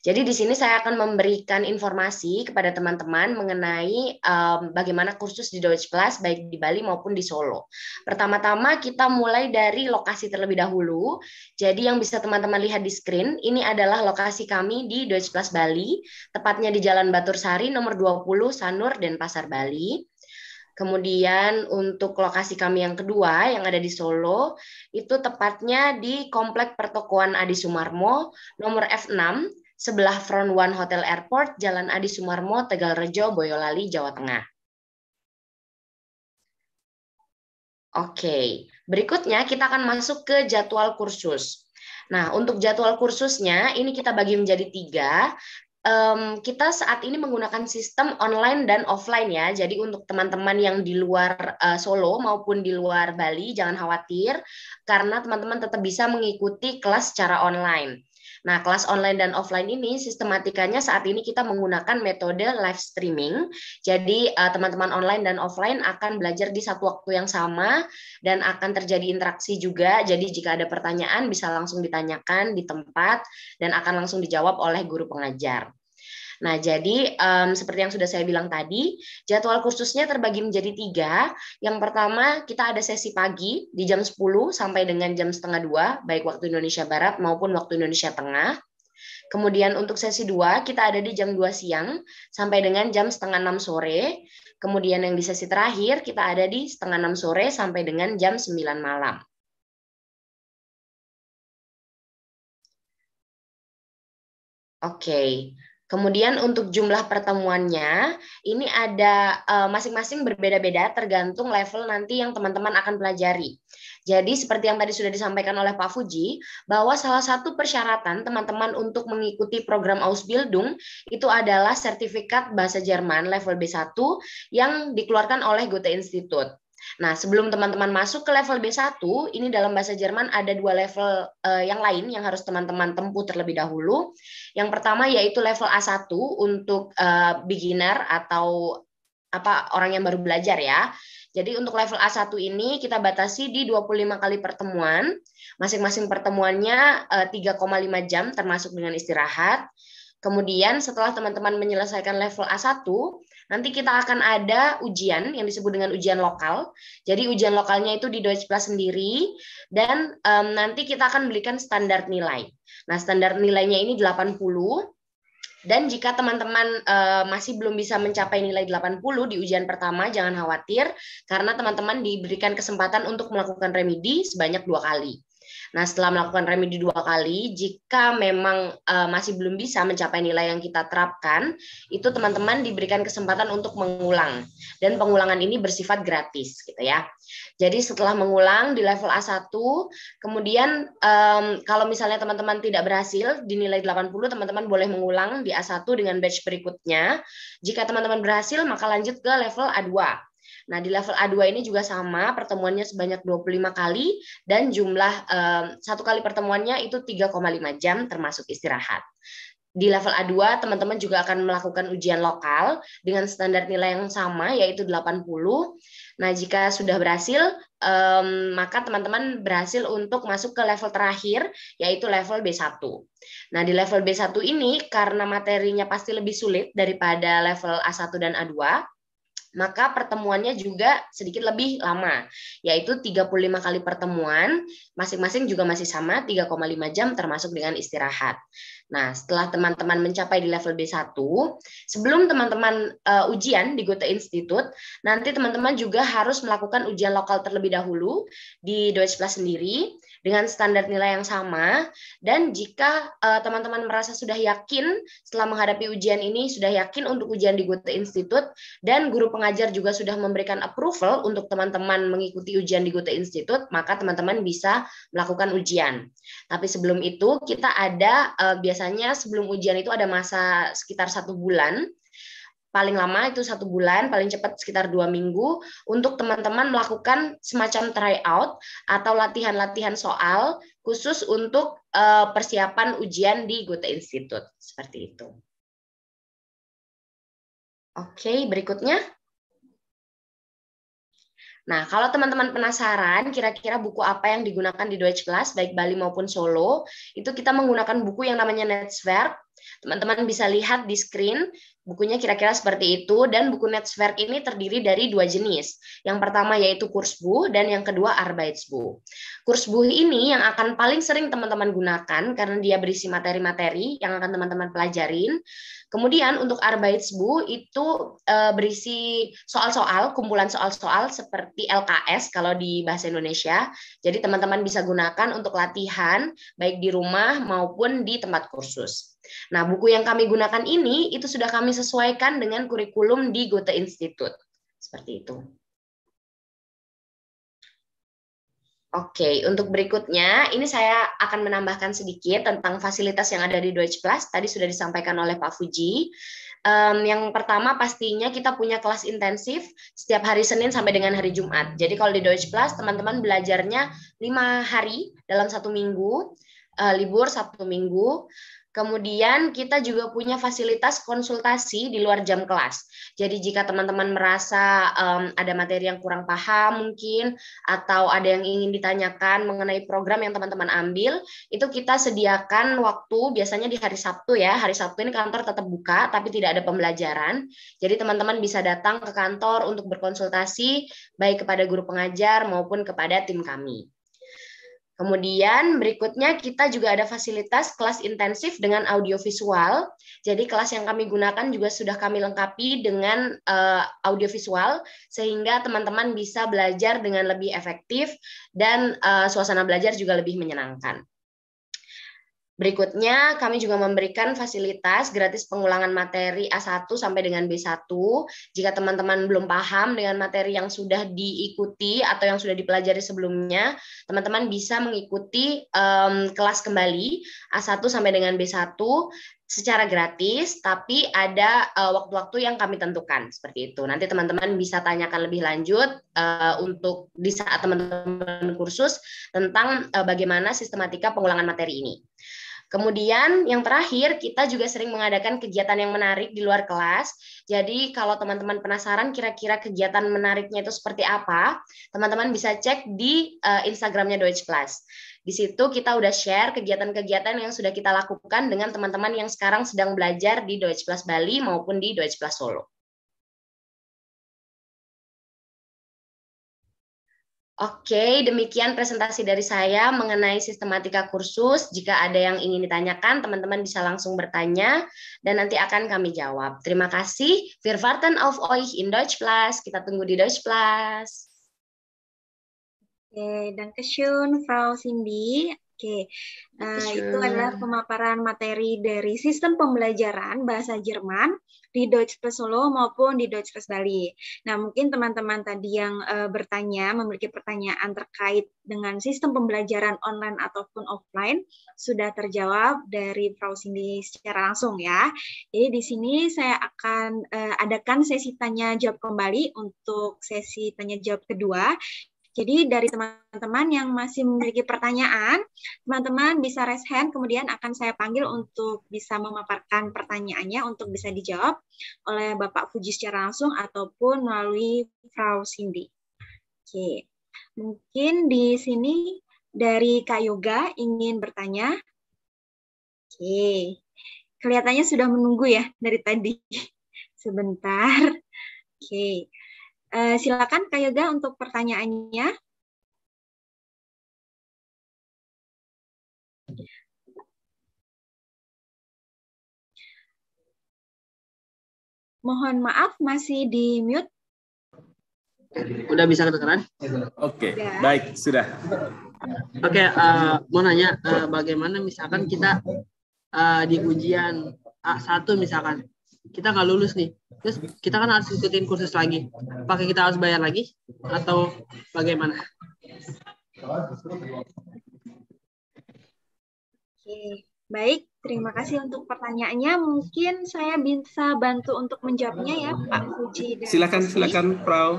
Speaker 5: Jadi di sini saya akan memberikan informasi kepada teman-teman mengenai um, bagaimana kursus di Deutsche Plus baik di Bali maupun di Solo. Pertama-tama kita mulai dari lokasi terlebih dahulu. Jadi yang bisa teman-teman lihat di screen, ini adalah lokasi kami di Deutsche Plus Bali, tepatnya di Jalan Batur Sari nomor 20 Sanur dan Pasar Bali. Kemudian untuk lokasi kami yang kedua yang ada di Solo itu tepatnya di Komplek Pertokoan Adi Sumarmo nomor F6 sebelah Front One Hotel Airport, Jalan Adi Sumarmo, Tegal Rejo, Boyolali, Jawa Tengah. Oke, berikutnya kita akan masuk ke jadwal kursus. Nah, untuk jadwal kursusnya ini kita bagi menjadi tiga. Um, kita saat ini menggunakan sistem online dan offline ya. Jadi untuk teman-teman yang di luar uh, Solo maupun di luar Bali jangan khawatir karena teman-teman tetap bisa mengikuti kelas secara online. Nah, kelas online dan offline ini sistematikanya saat ini kita menggunakan metode live streaming. Jadi, eh, teman-teman online dan offline akan belajar di satu waktu yang sama dan akan terjadi interaksi juga. Jadi, jika ada pertanyaan bisa langsung ditanyakan di tempat dan akan langsung dijawab oleh guru pengajar. Nah, jadi um, seperti yang sudah saya bilang tadi, jadwal kursusnya terbagi menjadi tiga. Yang pertama, kita ada sesi pagi di jam 10 sampai dengan jam setengah dua, baik waktu Indonesia Barat maupun waktu Indonesia Tengah. Kemudian untuk sesi dua kita ada di jam 2 siang sampai dengan jam setengah enam sore. Kemudian yang di sesi terakhir kita ada di setengah enam sore sampai dengan jam 9 malam. Oke, okay. Kemudian untuk jumlah pertemuannya, ini ada eh, masing-masing uh, berbeda-beda tergantung level nanti yang teman-teman akan pelajari. Jadi seperti yang tadi sudah disampaikan oleh Pak Fuji, bahwa salah satu persyaratan teman-teman untuk mengikuti program Ausbildung itu adalah sertifikat bahasa Jerman level B1 yang dikeluarkan oleh Goethe Institute. Nah, sebelum teman-teman masuk ke level B1, ini dalam bahasa Jerman ada dua level uh, yang lain yang harus teman-teman tempuh terlebih dahulu. Yang pertama yaitu level A1 untuk uh, beginner atau apa orang yang baru belajar ya. Jadi untuk level A1 ini kita batasi di 25 kali pertemuan. Masing-masing pertemuannya 3,5 eh, jam termasuk dengan istirahat. Kemudian setelah teman-teman menyelesaikan level A1, Nanti kita akan ada ujian yang disebut dengan ujian lokal. Jadi ujian lokalnya itu di Deutsche Plus sendiri dan um, nanti kita akan belikan standar nilai. Nah, standar nilainya ini 80 dan jika teman-teman uh, masih belum bisa mencapai nilai 80 di ujian pertama, jangan khawatir karena teman-teman diberikan kesempatan untuk melakukan remedi sebanyak dua kali. Nah, setelah melakukan remedi dua kali, jika memang uh, masih belum bisa mencapai nilai yang kita terapkan, itu teman-teman diberikan kesempatan untuk mengulang. Dan pengulangan ini bersifat gratis gitu ya. Jadi setelah mengulang di level A1, kemudian um, kalau misalnya teman-teman tidak berhasil di nilai 80, teman-teman boleh mengulang di A1 dengan batch berikutnya. Jika teman-teman berhasil, maka lanjut ke level A2 Nah, di level A2 ini juga sama, pertemuannya sebanyak 25 kali dan jumlah um, satu kali pertemuannya itu 3,5 jam termasuk istirahat. Di level A2, teman-teman juga akan melakukan ujian lokal dengan standar nilai yang sama, yaitu 80. Nah, jika sudah berhasil, um, maka teman-teman berhasil untuk masuk ke level terakhir, yaitu level B1. Nah, di level B1 ini, karena materinya pasti lebih sulit daripada level A1 dan A2, maka pertemuannya juga sedikit lebih lama, yaitu 35 kali pertemuan, masing-masing juga masih sama 3,5 jam termasuk dengan istirahat. Nah, setelah teman-teman mencapai di level B1, sebelum teman-teman uh, ujian di Goethe Institute, nanti teman-teman juga harus melakukan ujian lokal terlebih dahulu di Deutsche Plus sendiri dengan standar nilai yang sama. Dan jika eh, teman-teman uh, merasa sudah yakin setelah menghadapi ujian ini, sudah yakin untuk ujian di Goethe Institute, dan guru pengajar juga sudah memberikan approval untuk teman-teman mengikuti ujian di Goethe Institute, maka teman-teman bisa melakukan ujian. Tapi sebelum itu, kita ada uh, biasanya sebelum ujian itu ada masa sekitar satu bulan paling lama itu satu bulan, paling cepat sekitar dua minggu untuk teman-teman melakukan semacam tryout atau latihan-latihan soal khusus untuk uh, persiapan ujian di Goethe Institute seperti itu. Oke, berikutnya. Nah, kalau teman-teman penasaran kira-kira buku apa yang digunakan di Deutsch Class, baik Bali maupun Solo, itu kita menggunakan buku yang namanya Netzwerk. Teman-teman bisa lihat di screen, Bukunya kira-kira seperti itu dan buku Netzwerk ini terdiri dari dua jenis. Yang pertama yaitu kursbu dan yang kedua Arbeitsbuch. Kursbu ini yang akan paling sering teman-teman gunakan karena dia berisi materi-materi yang akan teman-teman pelajarin. Kemudian untuk Arbeitsbuch itu eh, berisi soal-soal, kumpulan soal-soal seperti LKS kalau di bahasa Indonesia. Jadi teman-teman bisa gunakan untuk latihan baik di rumah maupun di tempat kursus. Nah, buku yang kami gunakan ini itu sudah kami sesuaikan dengan kurikulum di Goethe Institute. Seperti itu. Oke, untuk berikutnya ini saya akan menambahkan sedikit tentang fasilitas yang ada di Deutsche Plus. Tadi sudah disampaikan oleh Pak Fuji. Um, yang pertama pastinya kita punya kelas intensif setiap hari Senin sampai dengan hari Jumat. Jadi kalau di Deutsche Plus teman-teman belajarnya lima hari dalam satu minggu, uh, libur satu minggu. Kemudian kita juga punya fasilitas konsultasi di luar jam kelas. Jadi jika teman-teman merasa um, ada materi yang kurang paham mungkin atau ada yang ingin ditanyakan mengenai program yang teman-teman ambil, itu kita sediakan waktu biasanya di hari Sabtu ya. Hari Sabtu ini kantor tetap buka tapi tidak ada pembelajaran. Jadi teman-teman bisa datang ke kantor untuk berkonsultasi baik kepada guru pengajar maupun kepada tim kami. Kemudian berikutnya kita juga ada fasilitas kelas intensif dengan audiovisual. Jadi kelas yang kami gunakan juga sudah kami lengkapi dengan uh, audiovisual sehingga teman-teman bisa belajar dengan lebih efektif dan uh, suasana belajar juga lebih menyenangkan. Berikutnya, kami juga memberikan fasilitas gratis pengulangan materi A1 sampai dengan B1. Jika teman-teman belum paham dengan materi yang sudah diikuti atau yang sudah dipelajari sebelumnya, teman-teman bisa mengikuti um, kelas kembali A1 sampai dengan B1 secara gratis, tapi ada e, waktu-waktu uh, yang kami tentukan seperti itu. Nanti teman-teman bisa tanyakan lebih lanjut uh, untuk di saat teman-teman kursus tentang uh, bagaimana sistematika pengulangan materi ini. Kemudian yang terakhir, kita juga sering mengadakan kegiatan yang menarik di luar kelas. Jadi kalau teman-teman penasaran kira-kira kegiatan menariknya itu seperti apa, teman-teman bisa cek di uh, Instagramnya Deutsche Plus. Di situ kita udah share kegiatan-kegiatan yang sudah kita lakukan dengan teman-teman yang sekarang sedang belajar di Deutsche Plus Bali maupun di Deutsche Plus Solo. Oke, demikian presentasi dari saya mengenai sistematika kursus. Jika ada yang ingin ditanyakan, teman-teman bisa langsung bertanya dan nanti akan kami jawab. Terima kasih. Wir warten auf euch in Deutsch Plus. Kita tunggu di Deutsch Plus. Oke, danke schön, Frau
Speaker 1: Cindy. Oke, nah, itu adalah pemaparan materi dari sistem pembelajaran bahasa Jerman di Deutsche Plus Solo maupun di Deutsche Plus Bali. Nah, mungkin teman-teman tadi yang uh, bertanya memiliki pertanyaan terkait dengan sistem pembelajaran online ataupun offline sudah terjawab dari Frau Cindy secara langsung ya. Jadi di sini saya akan uh, adakan sesi tanya jawab kembali untuk sesi tanya jawab kedua jadi dari teman-teman yang masih memiliki pertanyaan, teman-teman bisa raise hand, kemudian akan saya panggil untuk bisa memaparkan pertanyaannya untuk bisa dijawab oleh Bapak Fuji secara langsung ataupun melalui Frau Cindy. Oke, mungkin di sini dari Kak Yoga ingin bertanya. Oke, kelihatannya sudah menunggu ya dari tadi. Sebentar. Oke, Eh, silakan Kak Yoga untuk pertanyaannya. Mohon maaf masih di mute.
Speaker 2: Udah bisa kedengeran? Oke, iya. baik sudah. Oke,
Speaker 4: uh,
Speaker 6: mau nanya uh, bagaimana misalkan kita uh, di ujian
Speaker 3: A1 misalkan kita nggak lulus nih, Terus kita kan harus ikutin kursus lagi. Pakai kita
Speaker 2: harus bayar lagi atau bagaimana?
Speaker 1: Oke, baik. Terima kasih untuk pertanyaannya. Mungkin saya bisa bantu untuk menjawabnya ya Pak Fuji. Dan silakan, silakan, Prau.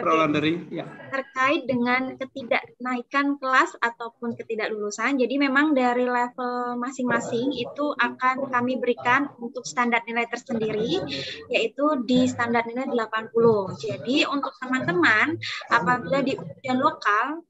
Speaker 1: Pro laundering. Ya. Terkait dengan ketidaknaikan kelas ataupun ketidaklulusan. Jadi memang dari level masing-masing itu akan kami berikan untuk standar nilai tersendiri yaitu di standar nilai 80. Jadi untuk teman-teman apabila di ujian lokal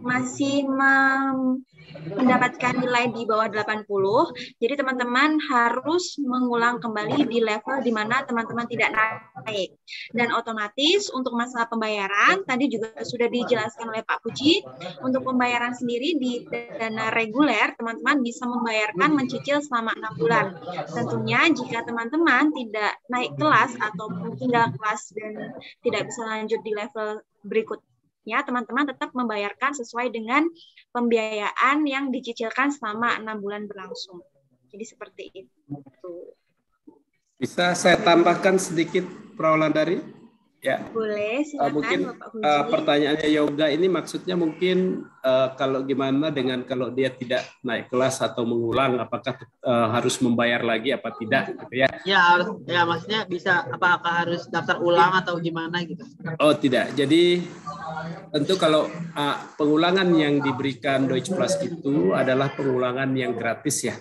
Speaker 1: masih mendapatkan nilai di bawah 80, jadi teman-teman harus mengulang kembali di level di mana teman-teman tidak naik dan otomatis untuk masalah pembayaran pembayaran tadi juga sudah dijelaskan oleh Pak Puji. Untuk pembayaran sendiri di dana reguler, teman-teman bisa membayarkan mencicil selama enam bulan. Tentunya jika teman-teman tidak naik kelas atau tinggal kelas dan tidak bisa lanjut di level berikut ya teman-teman tetap membayarkan sesuai dengan pembiayaan yang dicicilkan selama enam bulan berlangsung. Jadi seperti itu.
Speaker 4: Bisa saya tambahkan sedikit, perawalan dari? Ya.
Speaker 1: Boleh, eh,
Speaker 2: silakan uh, mungkin, Bapak Uh,
Speaker 4: pertanyaannya Yoga ini maksudnya mungkin uh, kalau gimana dengan kalau dia tidak naik kelas atau mengulang, apakah uh, harus membayar lagi apa tidak gitu ya?
Speaker 6: Ya, ya maksudnya bisa apakah harus daftar ulang atau gimana gitu?
Speaker 4: Oh tidak, jadi tentu kalau uh, pengulangan yang diberikan Deutsche Plus itu adalah pengulangan yang gratis ya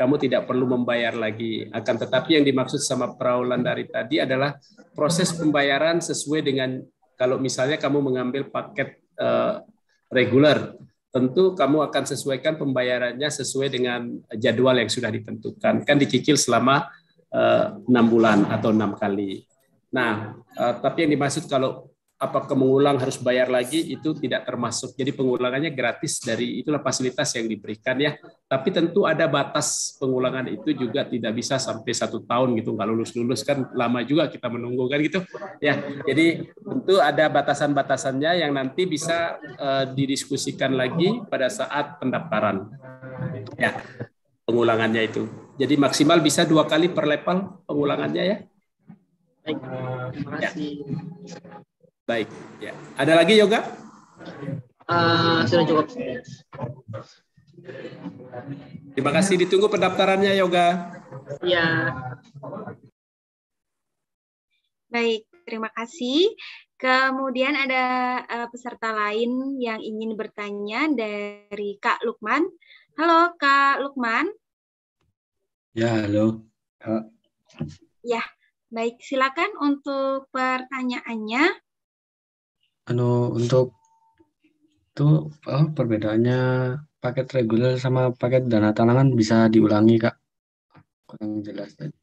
Speaker 4: kamu tidak perlu membayar lagi. Akan tetapi yang dimaksud sama perawalan dari tadi adalah proses pembayaran sesuai dengan kalau misalnya kamu mengambil paket uh, reguler, tentu kamu akan sesuaikan pembayarannya sesuai dengan jadwal yang sudah ditentukan. Kan dicicil selama eh, enam uh, bulan atau enam kali. Nah, uh, tapi yang dimaksud kalau apakah mengulang harus bayar lagi itu tidak termasuk. Jadi pengulangannya gratis dari itulah fasilitas yang diberikan ya. Tapi tentu ada batas pengulangan itu juga tidak bisa sampai satu tahun gitu nggak lulus lulus kan lama juga kita menunggu kan gitu ya. Jadi tentu ada batasan-batasannya yang nanti bisa uh, didiskusikan lagi pada saat pendaftaran ya pengulangannya itu. Jadi maksimal bisa dua kali per level pengulangannya ya. Baik, terima ya. kasih. Ya. Baik. Ya. Ada lagi yoga?
Speaker 2: Uh, sudah cukup.
Speaker 4: Terima kasih. Ditunggu pendaftarannya yoga. Ya.
Speaker 1: Baik. Terima kasih. Kemudian ada uh, peserta lain yang ingin bertanya dari Kak Lukman. Halo Kak Lukman.
Speaker 2: Ya, halo.
Speaker 1: Ya, baik. Silakan untuk pertanyaannya
Speaker 6: anu untuk itu oh, perbedaannya paket reguler sama paket dana talangan bisa diulangi kak kurang jelas tadi.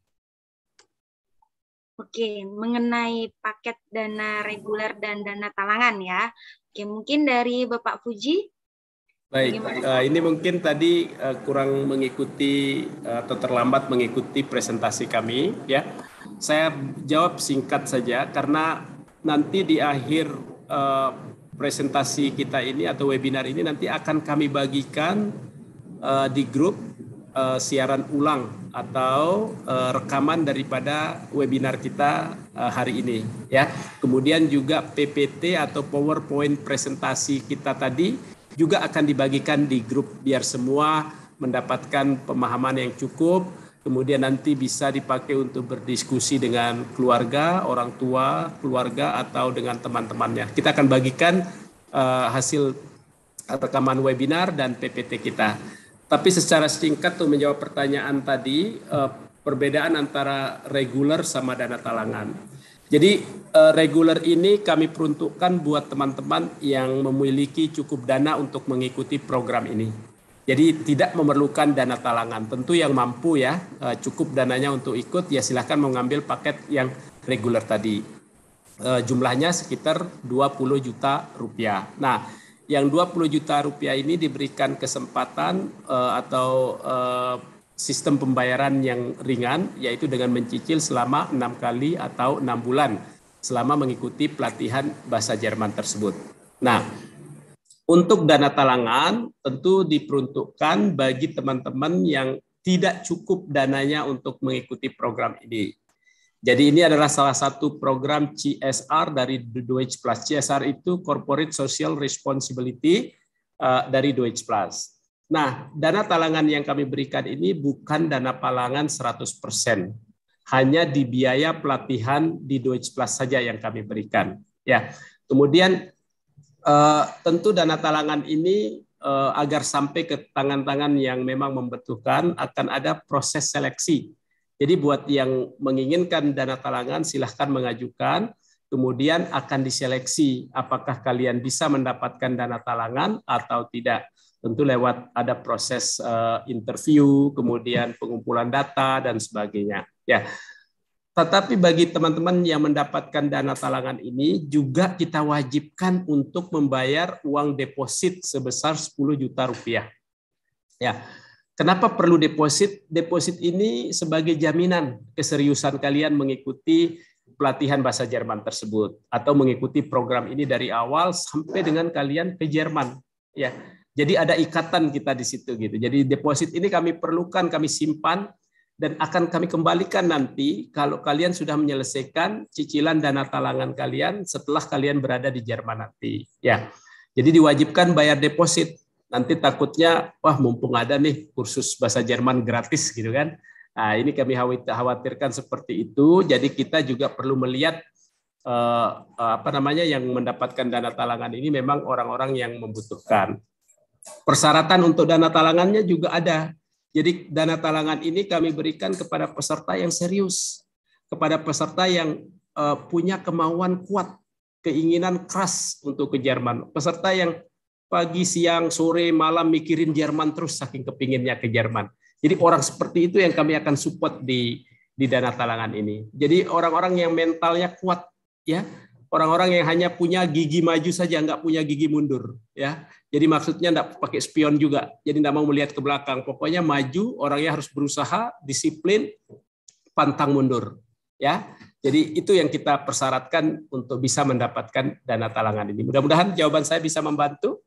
Speaker 1: Oke, mengenai paket dana reguler dan dana talangan ya. Oke, mungkin dari Bapak Fuji. Baik, uh,
Speaker 4: ini mungkin tadi eh, kurang mengikuti eh, atau terlambat mengikuti presentasi kami ya. Saya jawab singkat saja karena nanti di akhir uh, presentasi kita ini atau webinar ini nanti akan kami bagikan uh, di grup uh, siaran ulang atau uh, rekaman daripada webinar kita uh, hari ini ya. Kemudian juga PPT atau PowerPoint presentasi kita tadi juga akan dibagikan di grup biar semua mendapatkan pemahaman yang cukup kemudian nanti bisa dipakai untuk berdiskusi dengan keluarga, orang tua, keluarga atau dengan teman-temannya. Kita akan bagikan uh, hasil rekaman webinar dan PPT kita. Tapi secara singkat untuk menjawab pertanyaan tadi uh, perbedaan antara reguler sama dana talangan. Jadi uh, reguler ini kami peruntukkan buat teman-teman yang memiliki cukup dana untuk mengikuti program ini. Jadi tidak memerlukan dana talangan. Tentu yang mampu ya eh, cukup dananya untuk ikut ya silahkan mengambil paket yang reguler tadi. Eh, jumlahnya sekitar 20 juta rupiah. Nah, yang 20 juta rupiah ini diberikan kesempatan eh, atau sistem pembayaran yang ringan yaitu dengan mencicil selama enam kali atau enam bulan selama mengikuti pelatihan bahasa Jerman tersebut. Nah, untuk dana talangan tentu diperuntukkan bagi teman-teman yang tidak cukup dananya untuk mengikuti program ini. Jadi ini adalah salah satu program CSR dari Deutsche Plus. CSR itu Corporate Social Responsibility uh, dari Deutsche Plus. Nah, dana talangan yang kami berikan ini bukan dana palangan 100%. Hanya di biaya pelatihan di Deutsche Plus saja yang kami berikan. Ya. Kemudian uh, tentu dana talangan ini uh, agar sampai ke tangan-tangan yang memang membutuhkan akan ada proses seleksi. Jadi buat yang menginginkan dana talangan silahkan mengajukan, kemudian akan diseleksi apakah kalian bisa mendapatkan dana talangan atau tidak. Tentu lewat ada proses uh, interview, kemudian pengumpulan data dan sebagainya. Ya, tetapi bagi teman-teman yang mendapatkan dana talangan ini juga kita wajibkan untuk membayar uang deposit sebesar 10 juta rupiah. Ya. Kenapa perlu deposit? Deposit ini sebagai jaminan keseriusan kalian mengikuti pelatihan bahasa Jerman tersebut atau mengikuti program ini dari awal sampai dengan kalian ke Jerman. Ya. Jadi ada ikatan kita di situ gitu. Jadi deposit ini kami perlukan, kami simpan dan akan kami kembalikan nanti kalau kalian sudah menyelesaikan cicilan dana talangan kalian setelah kalian berada di Jerman nanti. Ya. Jadi diwajibkan bayar deposit. Nanti takutnya wah mumpung ada nih kursus bahasa Jerman gratis gitu kan. Nah, ini kami khawatirkan seperti itu. Jadi kita juga perlu melihat eh, eh, apa namanya yang mendapatkan dana talangan ini memang orang-orang yang membutuhkan. Persyaratan untuk dana talangannya juga ada jadi dana talangan ini kami berikan kepada peserta yang serius, kepada peserta yang eh, punya kemauan kuat, keinginan keras untuk ke Jerman. Peserta yang pagi, siang, sore, malam mikirin Jerman terus saking kepinginnya ke Jerman. Jadi orang seperti itu yang kami akan support di di dana talangan ini. Jadi orang-orang yang mentalnya kuat ya, orang-orang yang hanya punya gigi maju saja, nggak punya gigi mundur. ya. Jadi maksudnya nggak pakai spion juga. Jadi nggak mau melihat ke belakang. Pokoknya maju, orangnya harus berusaha, disiplin, pantang mundur. Ya, jadi itu yang kita persyaratkan untuk bisa mendapatkan dana talangan ini. Mudah-mudahan jawaban saya bisa membantu.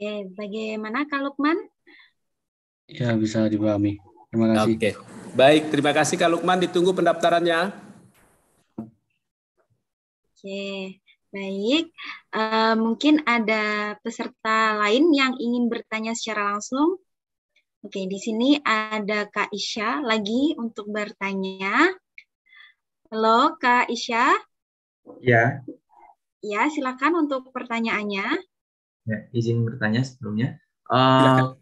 Speaker 1: Oke, bagaimana kalau Lukman?
Speaker 2: Ya, bisa
Speaker 4: dipahami. Terima kasih. Oke. Baik, terima kasih Kak Lukman. Ditunggu pendaftarannya.
Speaker 1: Oke, baik. Uh, mungkin ada peserta lain yang ingin bertanya secara langsung. Oke, di sini ada Kak Isya lagi untuk bertanya. Halo, Kak Isya. Ya. Ya, silakan untuk pertanyaannya.
Speaker 6: Ya, izin bertanya sebelumnya. Uh,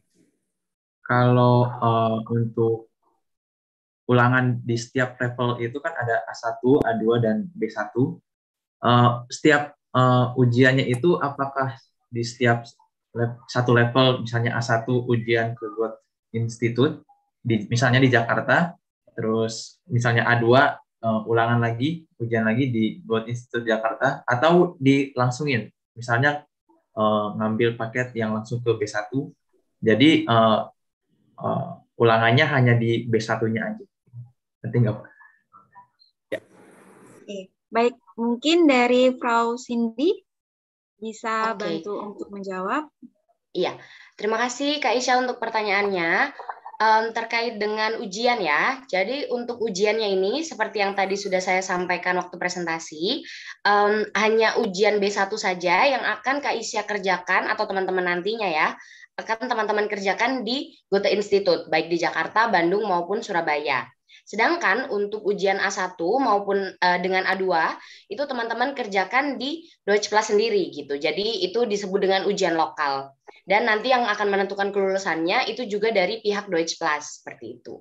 Speaker 6: kalau uh, untuk ulangan di setiap level itu kan ada A1, A2 dan B1. Uh, eh, setiap uh, ujiannya itu apakah di setiap le satu level misalnya A1 ujian ke buat institut di misalnya di Jakarta, terus misalnya A2 uh, eh, ulangan lagi, ujian lagi di buat institut Jakarta atau dilangsungin. Misalnya uh, ngambil paket yang langsung ke B1. Jadi uh, uh, ulangannya hanya di B1-nya aja penting apa?
Speaker 1: Ya. Oke. Baik, mungkin dari Frau Cindy bisa okay. bantu
Speaker 5: untuk menjawab. Iya, terima kasih Kak Isya untuk pertanyaannya um, terkait dengan ujian ya. Jadi untuk ujiannya ini seperti yang tadi sudah saya sampaikan waktu presentasi, um, hanya ujian B1 saja yang akan Kak Isya kerjakan atau teman-teman nantinya ya akan teman-teman kerjakan di Goethe Institute baik di Jakarta, Bandung maupun Surabaya. Sedangkan untuk ujian A1 maupun uh, dengan A2 itu teman-teman kerjakan di Deutsche Plus sendiri gitu. Jadi itu disebut dengan ujian lokal. Dan nanti yang akan menentukan kelulusannya itu juga dari pihak Deutsche Plus seperti itu.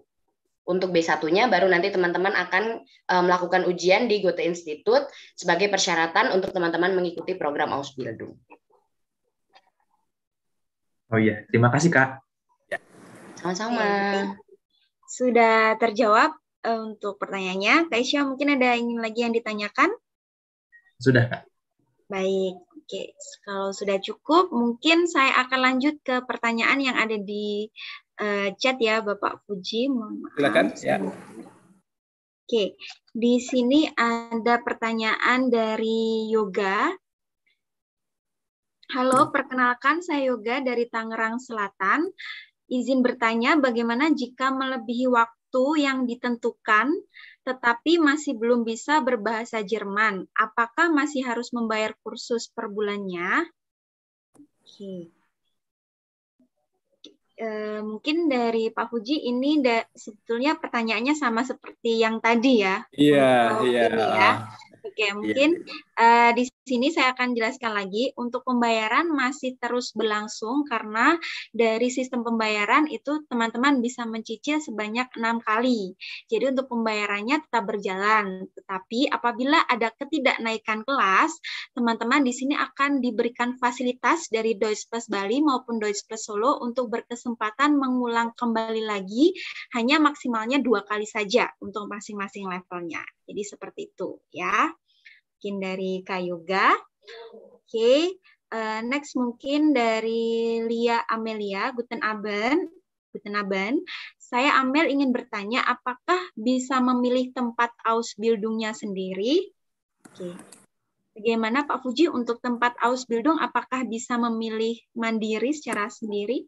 Speaker 5: Untuk B1-nya baru nanti teman-teman akan uh, melakukan ujian di Goethe Institute sebagai persyaratan untuk teman-teman mengikuti program Ausbildung.
Speaker 6: Oh iya, terima kasih Kak.
Speaker 5: Sama-sama
Speaker 1: sudah terjawab uh, untuk pertanyaannya. Kaisya mungkin ada yang ingin lagi yang ditanyakan? Sudah, Kak. Baik, oke. Kalau sudah cukup, mungkin saya akan lanjut ke pertanyaan yang ada di uh, chat ya, Bapak Fuji.
Speaker 2: Silakan, ya.
Speaker 1: Oke, di sini ada pertanyaan dari Yoga. Halo, perkenalkan saya Yoga dari Tangerang Selatan. Izin bertanya, bagaimana jika melebihi waktu yang ditentukan tetapi masih belum bisa berbahasa Jerman? Apakah masih harus membayar kursus per bulannya? Oke. E, mungkin dari Pak Fuji ini da, sebetulnya pertanyaannya sama seperti yang tadi ya.
Speaker 2: Iya, yeah, iya. Yeah. Ya.
Speaker 1: Oke, iya. mungkin yeah. uh, di sini saya akan jelaskan lagi untuk pembayaran masih terus berlangsung karena dari sistem pembayaran itu teman-teman bisa mencicil sebanyak enam kali. Jadi untuk pembayarannya tetap berjalan, tetapi apabila ada ketidaknaikan kelas, teman-teman di sini akan diberikan fasilitas dari Deutsche Plus Bali maupun Deutsche Plus Solo untuk berkesempatan mengulang kembali lagi hanya maksimalnya dua kali saja untuk masing-masing levelnya. Jadi seperti itu ya mungkin dari Kayoga. Oke, okay. uh, eh, next mungkin dari Lia Amelia Guten Abend. Guten Abend. Saya Amel ingin bertanya apakah bisa memilih tempat Ausbildungnya sendiri? Oke. Okay. Bagaimana Pak Fuji untuk tempat Ausbildung apakah bisa memilih mandiri secara sendiri?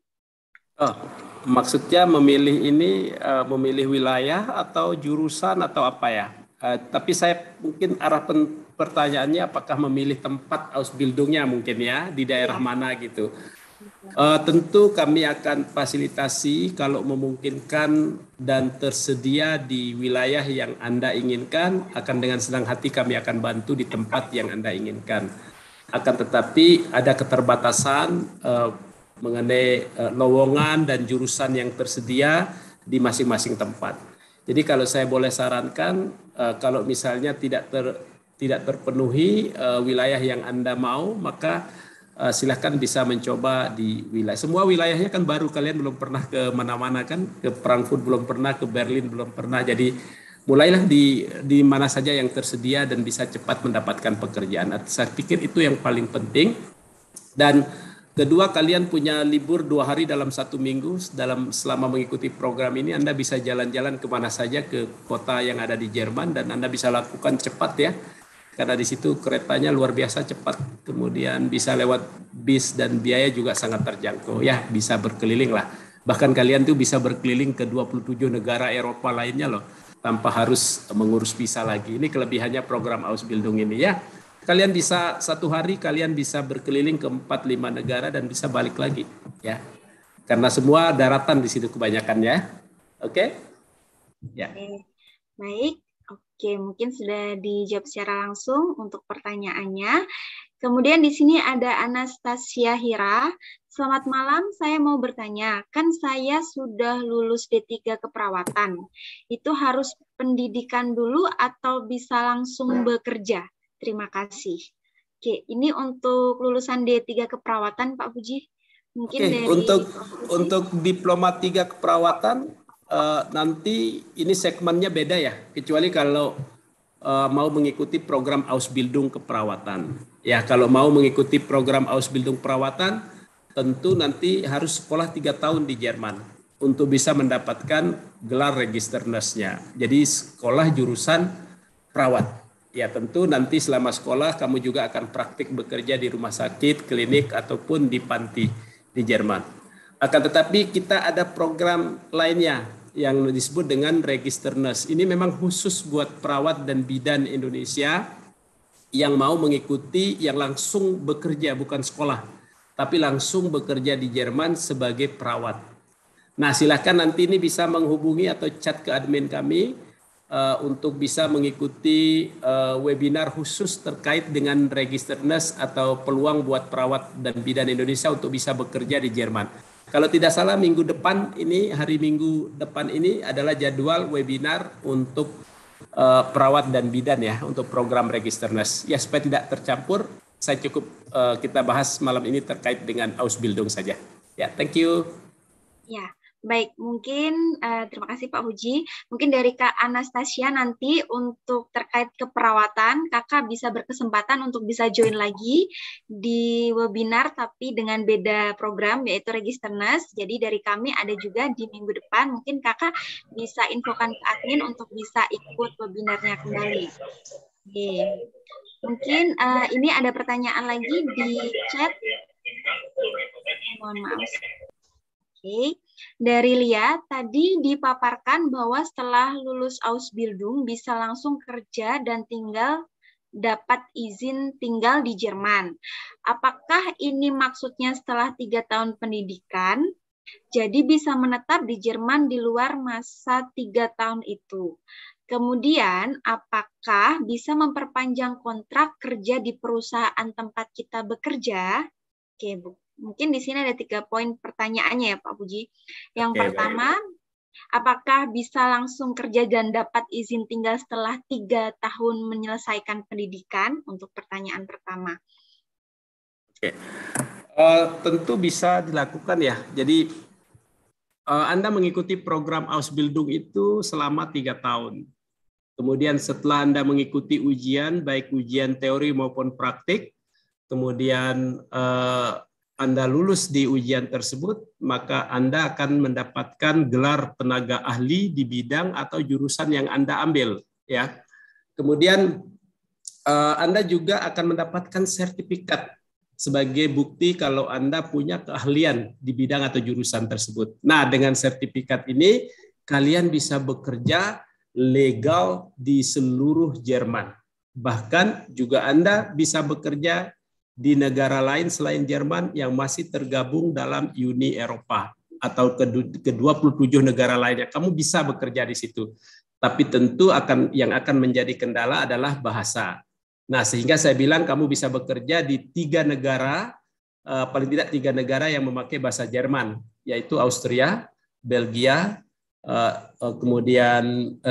Speaker 4: Oh, maksudnya memilih ini uh, memilih wilayah atau jurusan atau apa ya? Uh, tapi saya mungkin arah pen, pertanyaannya apakah memilih tempat Ausbildungnya mungkin ya di daerah iya. mana gitu. Uh, tentu kami akan fasilitasi kalau memungkinkan dan tersedia di wilayah yang Anda inginkan, akan dengan senang hati kami akan bantu di tempat yang Anda inginkan. Akan tetapi ada keterbatasan uh, mengenai uh, lowongan dan jurusan yang tersedia di masing-masing tempat. Jadi kalau saya boleh sarankan, uh, kalau misalnya tidak ter, tidak terpenuhi uh, wilayah yang Anda mau, maka uh, silahkan bisa mencoba di wilayah. Semua wilayahnya kan baru kalian belum pernah ke mana-mana kan, ke Frankfurt belum pernah, ke Berlin belum pernah. Jadi mulailah di di mana saja yang tersedia dan bisa cepat mendapatkan pekerjaan. Saya pikir itu yang paling penting. Dan kedua kalian punya libur dua hari dalam satu minggu dalam selama mengikuti program ini Anda bisa jalan-jalan ke mana saja ke kota yang ada di Jerman dan Anda bisa lakukan cepat ya karena di situ keretanya luar biasa cepat, kemudian bisa lewat bis dan biaya juga sangat terjangkau. Ya, bisa berkeliling lah. Bahkan kalian tuh bisa berkeliling ke 27 negara Eropa lainnya loh, tanpa harus mengurus visa lagi. Ini kelebihannya program Ausbildung ini ya. Kalian bisa satu hari kalian bisa berkeliling ke 4 5 negara dan bisa balik lagi ya. Karena semua daratan di situ kebanyakan ya. Oke?
Speaker 1: Okay? Ya. Baik. Oke, mungkin sudah dijawab secara langsung untuk pertanyaannya. Kemudian di sini ada Anastasia Hira. Selamat malam, saya mau bertanya, kan saya sudah lulus D3 keperawatan. Itu harus pendidikan dulu atau bisa langsung iya. bekerja? Terima kasih. Oke, ini untuk lulusan D3 keperawatan Pak Puji. Mungkin Oke, dari untuk Puji. untuk
Speaker 4: diploma 3 keperawatan uh, nanti ini segmennya beda ya, kecuali kalau uh, mau mengikuti program Ausbildung keperawatan. Ya, kalau mau mengikuti program Ausbildung perawatan, tentu nanti harus sekolah tiga tahun di Jerman untuk bisa mendapatkan gelar register nurse-nya. Jadi sekolah jurusan perawat. Ya tentu nanti selama sekolah kamu juga akan praktik bekerja di rumah sakit, klinik, ataupun di panti di Jerman. Akan tetapi kita ada program lainnya, yang disebut dengan register nurse. Ini memang khusus buat perawat dan bidan Indonesia yang mau mengikuti yang langsung bekerja bukan sekolah, tapi langsung bekerja di Jerman sebagai perawat. Nah, silakan nanti ini bisa menghubungi atau chat ke admin kami uh, untuk bisa mengikuti uh, webinar khusus terkait dengan register nurse atau peluang buat perawat dan bidan Indonesia untuk bisa bekerja di Jerman. Kalau tidak salah minggu depan ini hari Minggu depan ini adalah jadwal webinar untuk uh, perawat dan bidan ya untuk program register nurse. Ya supaya tidak tercampur, saya cukup uh, kita bahas malam ini terkait dengan Ausbildung saja. Ya, thank you.
Speaker 1: Ya. Baik, mungkin uh, terima kasih Pak Huji. Mungkin dari Kak Anastasia nanti untuk terkait keperawatan, Kakak bisa berkesempatan untuk bisa join lagi di webinar tapi dengan beda program yaitu registernas. E Jadi dari kami ada juga di minggu depan mungkin Kakak bisa infokan ke admin untuk bisa ikut webinarnya kembali. Oke. Mungkin uh, ini ada pertanyaan lagi di chat.
Speaker 2: Mohon maaf.
Speaker 1: Oke, dari Lia tadi dipaparkan bahwa setelah lulus Ausbildung bisa langsung kerja dan tinggal dapat izin tinggal di Jerman. Apakah ini maksudnya setelah tiga tahun pendidikan, jadi bisa menetap di Jerman di luar masa tiga tahun itu? Kemudian, apakah bisa memperpanjang kontrak kerja di perusahaan tempat kita bekerja? Oke, Bu. Mungkin di sini ada tiga poin pertanyaannya ya Pak Puji. Yang okay, pertama, baik. apakah bisa langsung kerja dan dapat izin tinggal setelah tiga tahun menyelesaikan pendidikan? Untuk pertanyaan pertama.
Speaker 4: Oke, okay. uh, eh, tentu bisa dilakukan ya. Jadi uh, Anda mengikuti program Ausbildung itu selama tiga tahun. Kemudian setelah Anda mengikuti ujian, baik ujian teori maupun praktik, kemudian eh, anda lulus di ujian tersebut, maka Anda akan mendapatkan gelar tenaga ahli di bidang atau jurusan yang Anda ambil, ya. Kemudian eh, Anda juga akan mendapatkan sertifikat sebagai bukti kalau Anda punya keahlian di bidang atau jurusan tersebut. Nah, dengan sertifikat ini kalian bisa bekerja legal di seluruh Jerman. Bahkan juga Anda bisa bekerja di negara lain selain Jerman yang masih tergabung dalam Uni Eropa atau ke 27 negara lainnya. Kamu bisa bekerja di situ. Tapi tentu akan yang akan menjadi kendala adalah bahasa. Nah, sehingga saya bilang kamu bisa bekerja di tiga negara eh, paling tidak tiga negara yang memakai bahasa Jerman, yaitu Austria, Belgia, eh, eh, kemudian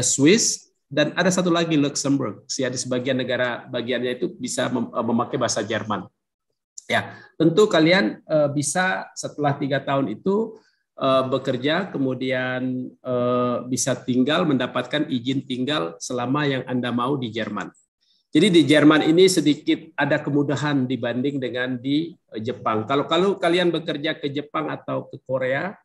Speaker 4: Swiss, dan ada satu lagi Luxembourg. Ya, di sebagian negara bagiannya itu bisa memakai bahasa Jerman. Ya, tentu kalian uh, bisa setelah tiga tahun itu uh, bekerja, kemudian uh, bisa tinggal mendapatkan izin tinggal selama yang anda mau di Jerman. Jadi di Jerman ini sedikit ada kemudahan dibanding dengan di Jepang. Kalau kalau kalian bekerja ke Jepang atau ke Korea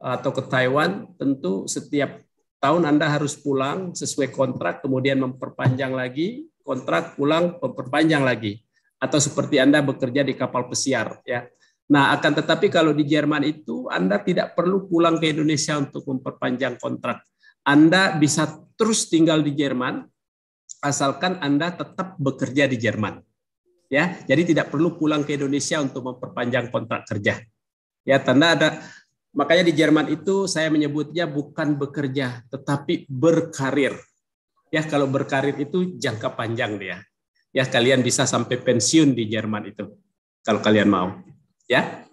Speaker 4: atau ke Taiwan, tentu setiap tahun anda harus pulang sesuai kontrak, kemudian memperpanjang lagi kontrak, pulang memperpanjang lagi atau seperti Anda bekerja di kapal pesiar ya. Nah, akan tetapi kalau di Jerman itu Anda tidak perlu pulang ke Indonesia untuk memperpanjang kontrak. Anda bisa terus tinggal di Jerman asalkan Anda tetap bekerja di Jerman. Ya, jadi tidak perlu pulang ke Indonesia untuk memperpanjang kontrak kerja. Ya, tanda ada makanya di Jerman itu saya menyebutnya bukan bekerja tetapi berkarir. Ya, kalau berkarir itu jangka panjang dia ya ya kalian bisa sampai pensiun di Jerman itu kalau kalian mau ya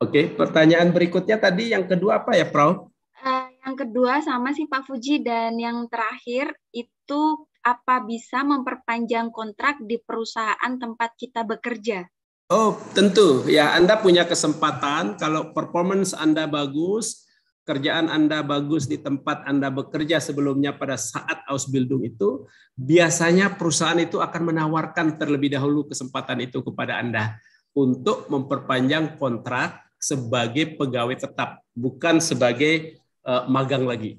Speaker 4: oke pertanyaan berikutnya tadi yang kedua apa ya Prof? uh,
Speaker 1: eh, yang kedua sama sih Pak Fuji dan yang terakhir itu apa bisa memperpanjang kontrak di perusahaan tempat kita bekerja
Speaker 4: Oh tentu ya Anda punya kesempatan kalau performance Anda bagus kerjaan Anda bagus di tempat Anda bekerja sebelumnya pada saat Ausbildung itu, biasanya perusahaan itu akan menawarkan terlebih dahulu kesempatan itu kepada Anda untuk memperpanjang kontrak sebagai pegawai tetap, bukan sebagai eh, magang lagi.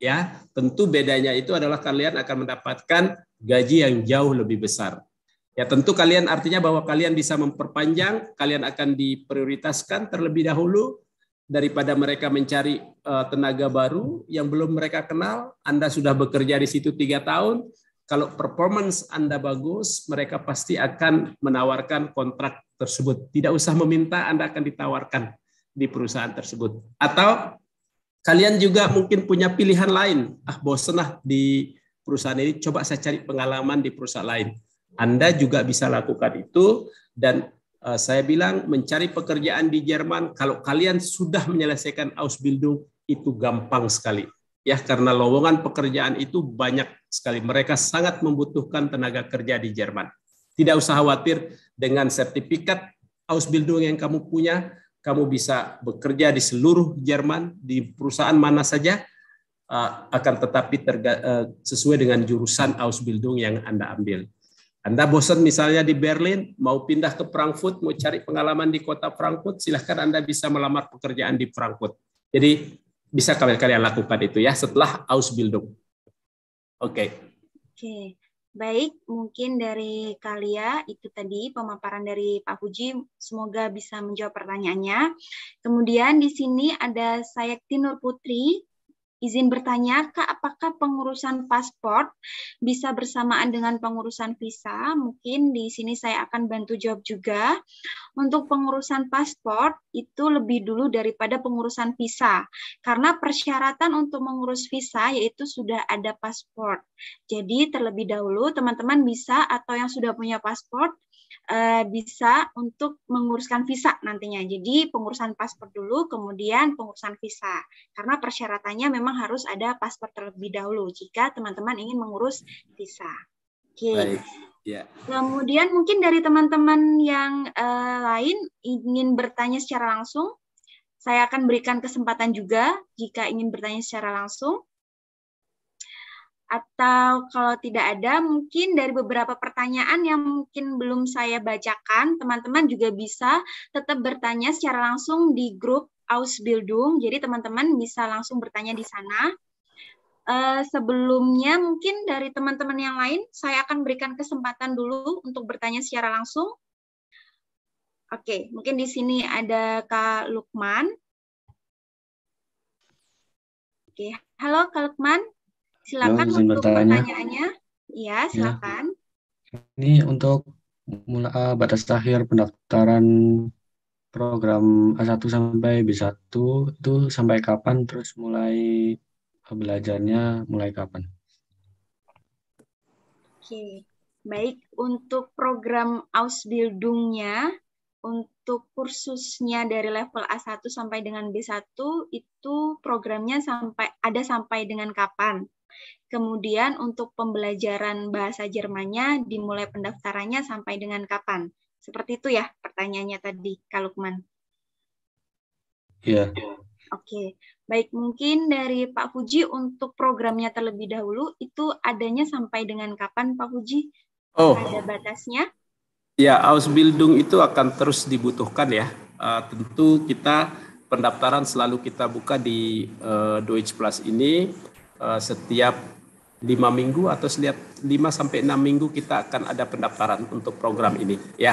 Speaker 4: Ya, tentu bedanya itu adalah kalian akan mendapatkan gaji yang jauh lebih besar. Ya, tentu kalian artinya bahwa kalian bisa memperpanjang, kalian akan diprioritaskan terlebih dahulu daripada mereka mencari uh, tenaga baru yang belum mereka kenal. Anda sudah bekerja di situ tiga tahun. Kalau performance Anda bagus, mereka pasti akan menawarkan kontrak tersebut. Tidak usah meminta, Anda akan ditawarkan di perusahaan tersebut. Atau kalian juga mungkin punya pilihan lain. Ah, bosen lah di perusahaan ini, coba saya cari pengalaman di perusahaan lain. Anda juga bisa lakukan itu dan Eh, saya bilang mencari pekerjaan di Jerman kalau kalian sudah menyelesaikan Ausbildung itu gampang sekali ya karena lowongan pekerjaan itu banyak sekali mereka sangat membutuhkan tenaga kerja di Jerman tidak usah khawatir dengan sertifikat Ausbildung yang kamu punya kamu bisa bekerja di seluruh Jerman di perusahaan mana saja eh, akan tetapi terga, eh, sesuai dengan jurusan Ausbildung yang Anda ambil anda bosan misalnya di Berlin, mau pindah ke Frankfurt, mau cari pengalaman di kota Frankfurt, silahkan Anda bisa melamar pekerjaan di Frankfurt. Jadi bisa kalian kalian lakukan itu ya setelah Ausbildung. Oke. Okay. Oke.
Speaker 1: Okay. Baik, mungkin dari Kalia itu tadi pemaparan dari Pak Puji. semoga bisa menjawab pertanyaannya. Kemudian di sini ada Sayakti Nur Putri Izin bertanya, Kak, apakah pengurusan paspor bisa bersamaan dengan pengurusan visa? Mungkin di sini saya akan bantu jawab juga. Untuk pengurusan paspor itu lebih dulu daripada pengurusan visa, karena persyaratan untuk mengurus visa yaitu sudah ada paspor. Jadi terlebih dahulu teman-teman bisa atau yang sudah punya paspor Eh, bisa untuk menguruskan visa nantinya. Jadi pengurusan paspor dulu, kemudian pengurusan visa. Karena persyaratannya memang harus ada paspor terlebih dahulu jika teman-teman ingin mengurus visa. Oke. Okay. Yeah. Kemudian mungkin dari teman-teman yang uh, lain ingin bertanya secara langsung, saya akan berikan kesempatan juga jika ingin bertanya secara langsung atau kalau tidak ada mungkin dari beberapa pertanyaan yang mungkin belum saya bacakan teman-teman juga bisa tetap bertanya secara langsung di grup Ausbildung jadi teman-teman bisa langsung bertanya di sana uh, sebelumnya mungkin dari teman-teman yang lain saya akan berikan kesempatan dulu untuk bertanya secara langsung oke okay, mungkin di sini ada Kak Lukman oke okay. halo Kak Lukman Silakan untuk bertanya. pertanyaannya. Iya, ya. silakan.
Speaker 6: Ya. Ini untuk mula eh, batas akhir pendaftaran program A1 sampai B1 itu sampai kapan terus mulai eh, belajarnya mulai kapan?
Speaker 1: Oke. Baik, untuk program Ausbildungnya untuk kursusnya dari level A1 sampai dengan B1 itu programnya sampai ada sampai dengan kapan? Kemudian untuk pembelajaran bahasa Jermannya dimulai pendaftarannya sampai dengan kapan? Seperti itu ya pertanyaannya tadi, Kak Lukman. Iya. Oke, baik mungkin dari Pak Fuji untuk programnya terlebih dahulu itu adanya sampai dengan kapan Pak Fuji? Oh. Ada batasnya?
Speaker 4: Ya, Ausbildung itu akan terus dibutuhkan ya. Uh, tentu kita pendaftaran selalu kita buka di uh, Deutsch Plus ini Eh, setiap lima minggu atau setiap lima sampai enam minggu kita akan ada pendaftaran untuk program ini ya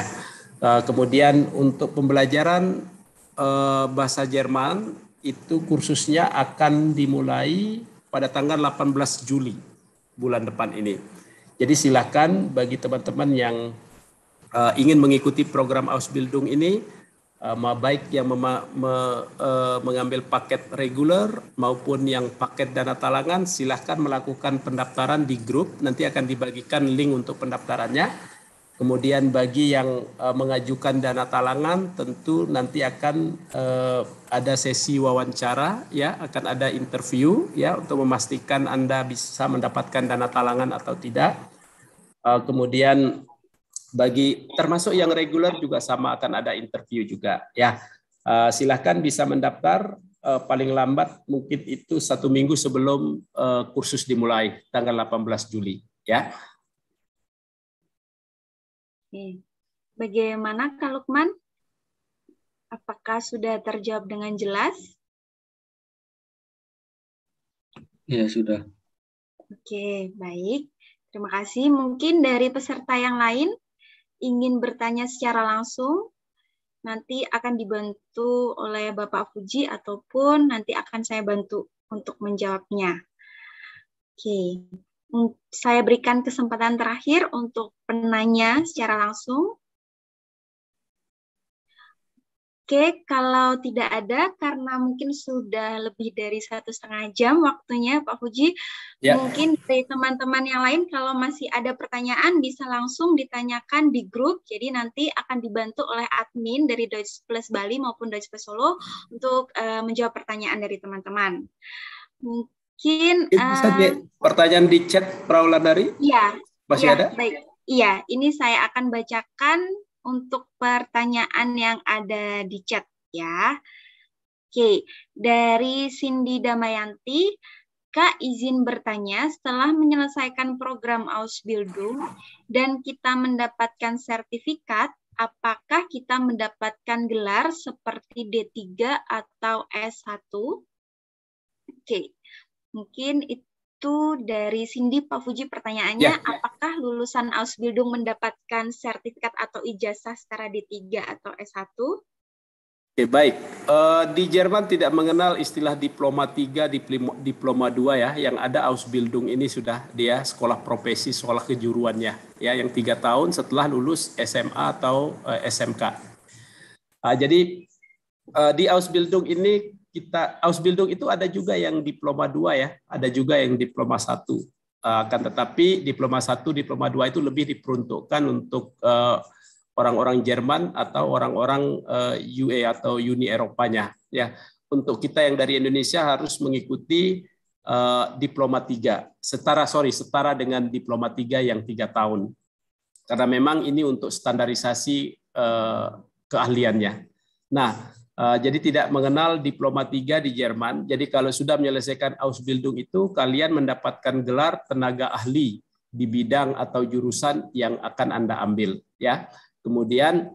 Speaker 4: eh, kemudian untuk pembelajaran eh, bahasa Jerman itu kursusnya akan dimulai pada tanggal 18 Juli bulan depan ini jadi silakan bagi teman-teman yang ingin mengikuti program Ausbildung ini uh, baik yang mema, me, uh, mengambil paket reguler maupun yang paket dana talangan silahkan melakukan pendaftaran di grup nanti akan dibagikan link untuk pendaftarannya kemudian bagi yang uh, mengajukan dana talangan tentu nanti akan uh, ada sesi wawancara ya akan ada interview ya untuk memastikan anda bisa mendapatkan dana talangan atau tidak uh, kemudian bagi termasuk yang reguler juga sama akan ada interview juga ya uh, eh, silahkan bisa mendaftar uh, paling lambat mungkin itu satu minggu sebelum uh, kursus dimulai tanggal 18 Juli ya
Speaker 1: bagaimana Kak Lukman apakah sudah terjawab dengan jelas ya sudah oke baik terima kasih mungkin dari peserta yang lain ingin bertanya secara langsung, nanti akan dibantu oleh Bapak Fuji ataupun nanti akan saya bantu untuk menjawabnya. Oke, mm, saya berikan kesempatan terakhir untuk penanya secara langsung. Oke, kalau tidak ada karena mungkin sudah lebih dari satu setengah jam waktunya Pak Fuji, ya. mungkin dari teman-teman yang lain kalau masih ada pertanyaan bisa langsung ditanyakan di grup. Jadi nanti akan dibantu oleh admin dari Deutsche Plus Bali maupun Deutsche Plus Solo untuk uh, menjawab pertanyaan dari teman-teman. Mungkin uh, bisa
Speaker 4: eh, pertanyaan di chat dari?
Speaker 1: Iya. Masih ya, ada? Baik. Iya, ini saya akan bacakan untuk pertanyaan yang ada di chat ya. Oke, dari Cindy Damayanti, Kak izin bertanya, setelah menyelesaikan program Ausbildung dan kita mendapatkan sertifikat, apakah kita mendapatkan gelar seperti D3 atau S1? Oke, mungkin itu itu dari Cindy Pak Fuji pertanyaannya ya, ya. apakah lulusan Ausbildung mendapatkan sertifikat atau ijazah secara D3 atau S1?
Speaker 4: Oke, baik. Eh, di Jerman tidak mengenal istilah diploma 3, diploma, diploma 2 ya. Yang ada Ausbildung ini sudah dia sekolah profesi, sekolah kejuruannya. Ya, yang tiga tahun setelah lulus SMA atau eh, SMK. Ah, jadi eh, di Ausbildung ini kita Ausbildung itu ada juga yang diploma dua ya, ada juga yang diploma satu. Eh, akan uh, tetapi diploma satu, diploma dua itu lebih diperuntukkan untuk eh, orang-orang Jerman atau orang-orang uh, eh, UE atau Uni Eropanya ya. Untuk kita yang dari Indonesia harus mengikuti uh, diploma 3. Setara sorry, setara dengan diploma 3 yang tiga tahun. Karena memang ini untuk standarisasi uh, keahliannya. Nah, Eh, jadi tidak mengenal diploma tiga di Jerman. Jadi kalau sudah menyelesaikan Ausbildung itu, kalian mendapatkan gelar tenaga ahli di bidang atau jurusan yang akan Anda ambil. ya. Kemudian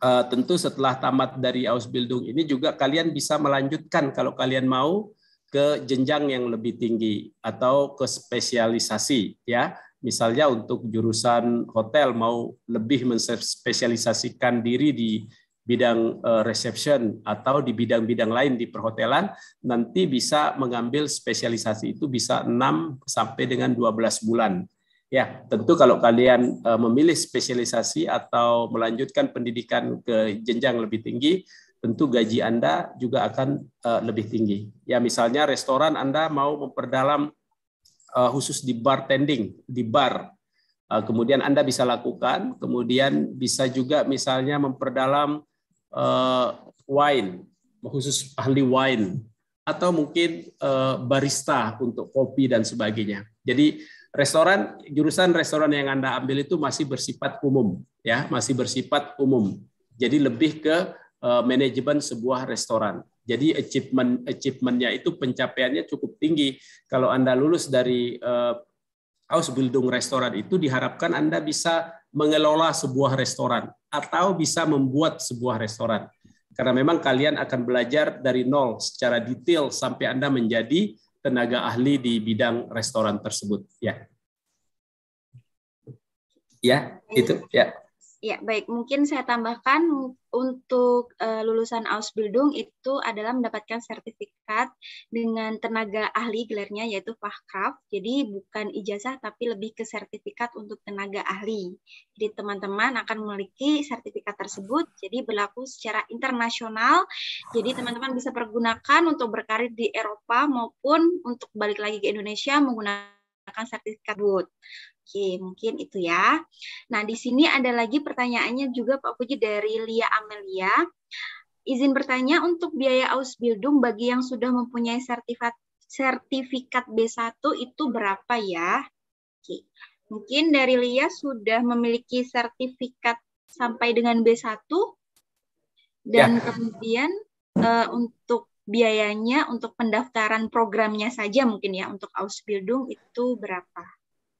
Speaker 4: eh, tentu setelah tamat dari Ausbildung ini juga kalian bisa melanjutkan kalau kalian mau ke jenjang yang lebih tinggi atau ke spesialisasi ya misalnya untuk jurusan hotel mau lebih menspesialisasikan diri di bidang eh, reception atau di bidang-bidang lain di perhotelan nanti bisa mengambil spesialisasi itu bisa 6 sampai dengan 12 bulan. Ya, tentu kalau kalian eh, memilih spesialisasi atau melanjutkan pendidikan ke jenjang lebih tinggi, tentu gaji Anda juga akan eh, lebih tinggi. Ya, misalnya restoran Anda mau memperdalam khusus di bartending, di bar. Kemudian Anda bisa lakukan, kemudian bisa juga misalnya memperdalam Eh, wine, khusus ahli wine, atau mungkin eh, barista untuk kopi dan sebagainya. Jadi restoran jurusan restoran yang anda ambil itu masih bersifat umum, ya masih bersifat umum. Jadi lebih ke eh, manajemen sebuah restoran. Jadi achievement achievementnya itu pencapaiannya cukup tinggi. Kalau anda lulus dari uh, restoran itu diharapkan anda bisa mengelola sebuah restoran atau bisa membuat sebuah restoran. Karena memang kalian akan belajar dari nol secara detail sampai Anda menjadi tenaga ahli di bidang restoran tersebut, ya. Ya, itu ya.
Speaker 1: Ya, baik. Mungkin saya tambahkan untuk uh, lulusan Ausbildung itu adalah mendapatkan sertifikat dengan tenaga ahli gelarnya yaitu Fachkraft. Jadi bukan ijazah tapi lebih ke sertifikat untuk tenaga ahli. Jadi teman-teman akan memiliki sertifikat tersebut jadi berlaku secara internasional. Jadi teman-teman bisa pergunakan untuk berkarir di Eropa maupun untuk balik lagi ke Indonesia menggunakan sertifikat tersebut. Oke, mungkin itu ya. Nah, di sini ada lagi pertanyaannya juga Pak Puji dari Lia Amelia. Izin bertanya untuk biaya Ausbildung bagi yang sudah mempunyai sertifikat sertifikat B1 itu berapa ya? Oke. Mungkin dari Lia sudah memiliki sertifikat sampai dengan B1 ya. dan ya. kemudian uh, untuk biayanya untuk pendaftaran programnya saja mungkin ya untuk Ausbildung itu berapa?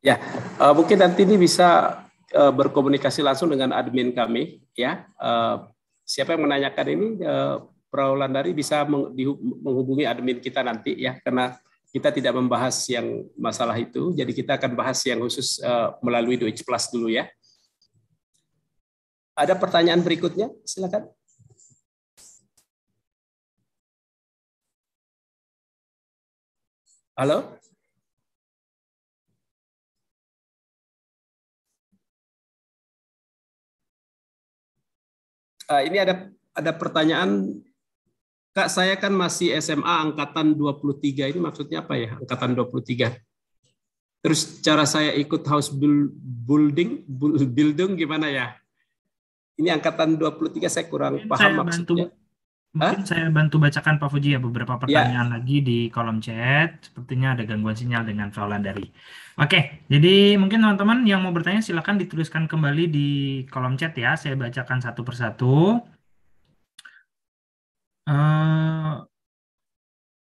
Speaker 4: Ya, uh, mungkin nanti ini bisa uh, berkomunikasi langsung dengan admin kami. Ya, uh, siapa yang menanyakan ini, uh, Prof. Landari bisa menghubungi admin kita nanti ya, karena kita tidak membahas yang masalah itu. Jadi kita akan bahas yang khusus uh, melalui Deutsche Plus dulu ya. Ada pertanyaan berikutnya, silakan.
Speaker 2: Halo. Eh, ini ada ada
Speaker 4: pertanyaan Kak, saya kan masih SMA angkatan 23. Ini maksudnya apa ya? Angkatan 23. Terus cara saya ikut house building, building gimana ya? Ini angkatan 23 saya kurang Mungkin paham saya maksudnya. Bantu.
Speaker 3: Mungkin Hah? saya bantu bacakan Pak Fuji ya beberapa ya. pertanyaan lagi di kolom chat. Sepertinya ada gangguan sinyal dengan dari Oke, jadi mungkin teman-teman yang mau bertanya silahkan dituliskan kembali di kolom chat ya. Saya bacakan satu persatu. Uh,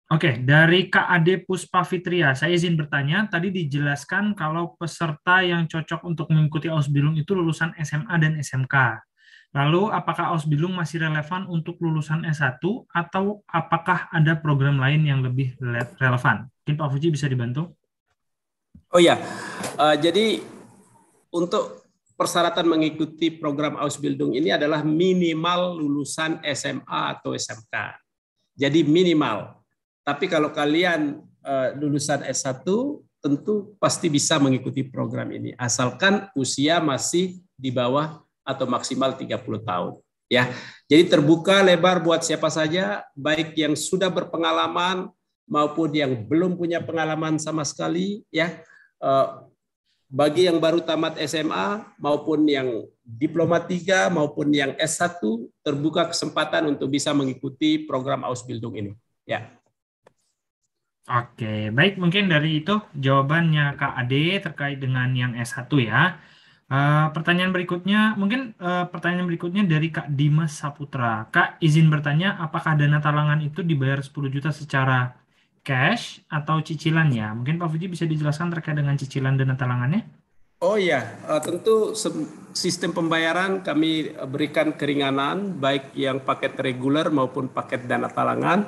Speaker 3: Oke, okay, dari KAD Puspa Fitria, saya izin bertanya, tadi dijelaskan kalau peserta yang cocok untuk mengikuti Ausbildung itu lulusan SMA dan SMK. Lalu, apakah Ausbildung masih relevan untuk lulusan S1 atau apakah ada program lain yang lebih relevan? Mungkin Pak Fuji bisa dibantu?
Speaker 4: Oh ya, uh, jadi untuk persyaratan mengikuti program Ausbildung ini adalah minimal lulusan SMA atau SMK. Jadi minimal. Tapi kalau kalian uh, lulusan S1, tentu pasti bisa mengikuti program ini. Asalkan usia masih di bawah atau maksimal 30 tahun. Ya, jadi terbuka lebar buat siapa saja, baik yang sudah berpengalaman maupun yang belum punya pengalaman sama sekali. Ya, eh, bagi yang baru tamat SMA maupun yang diploma 3 maupun yang S1 terbuka kesempatan untuk bisa mengikuti program Ausbildung ini. Ya.
Speaker 3: Oke, baik mungkin dari itu jawabannya Kak Ade terkait dengan yang S1 ya. Eh, pertanyaan berikutnya, mungkin eh, pertanyaan berikutnya dari Kak Dimas Saputra. Kak, izin bertanya, apakah dana talangan itu dibayar 10 juta secara cash atau cicilan ya? Mungkin Pak Fuji bisa dijelaskan terkait dengan cicilan dana talangannya?
Speaker 4: Oh iya, ya, tentu sistem pembayaran kami berikan keringanan baik yang paket reguler maupun paket dana talangan.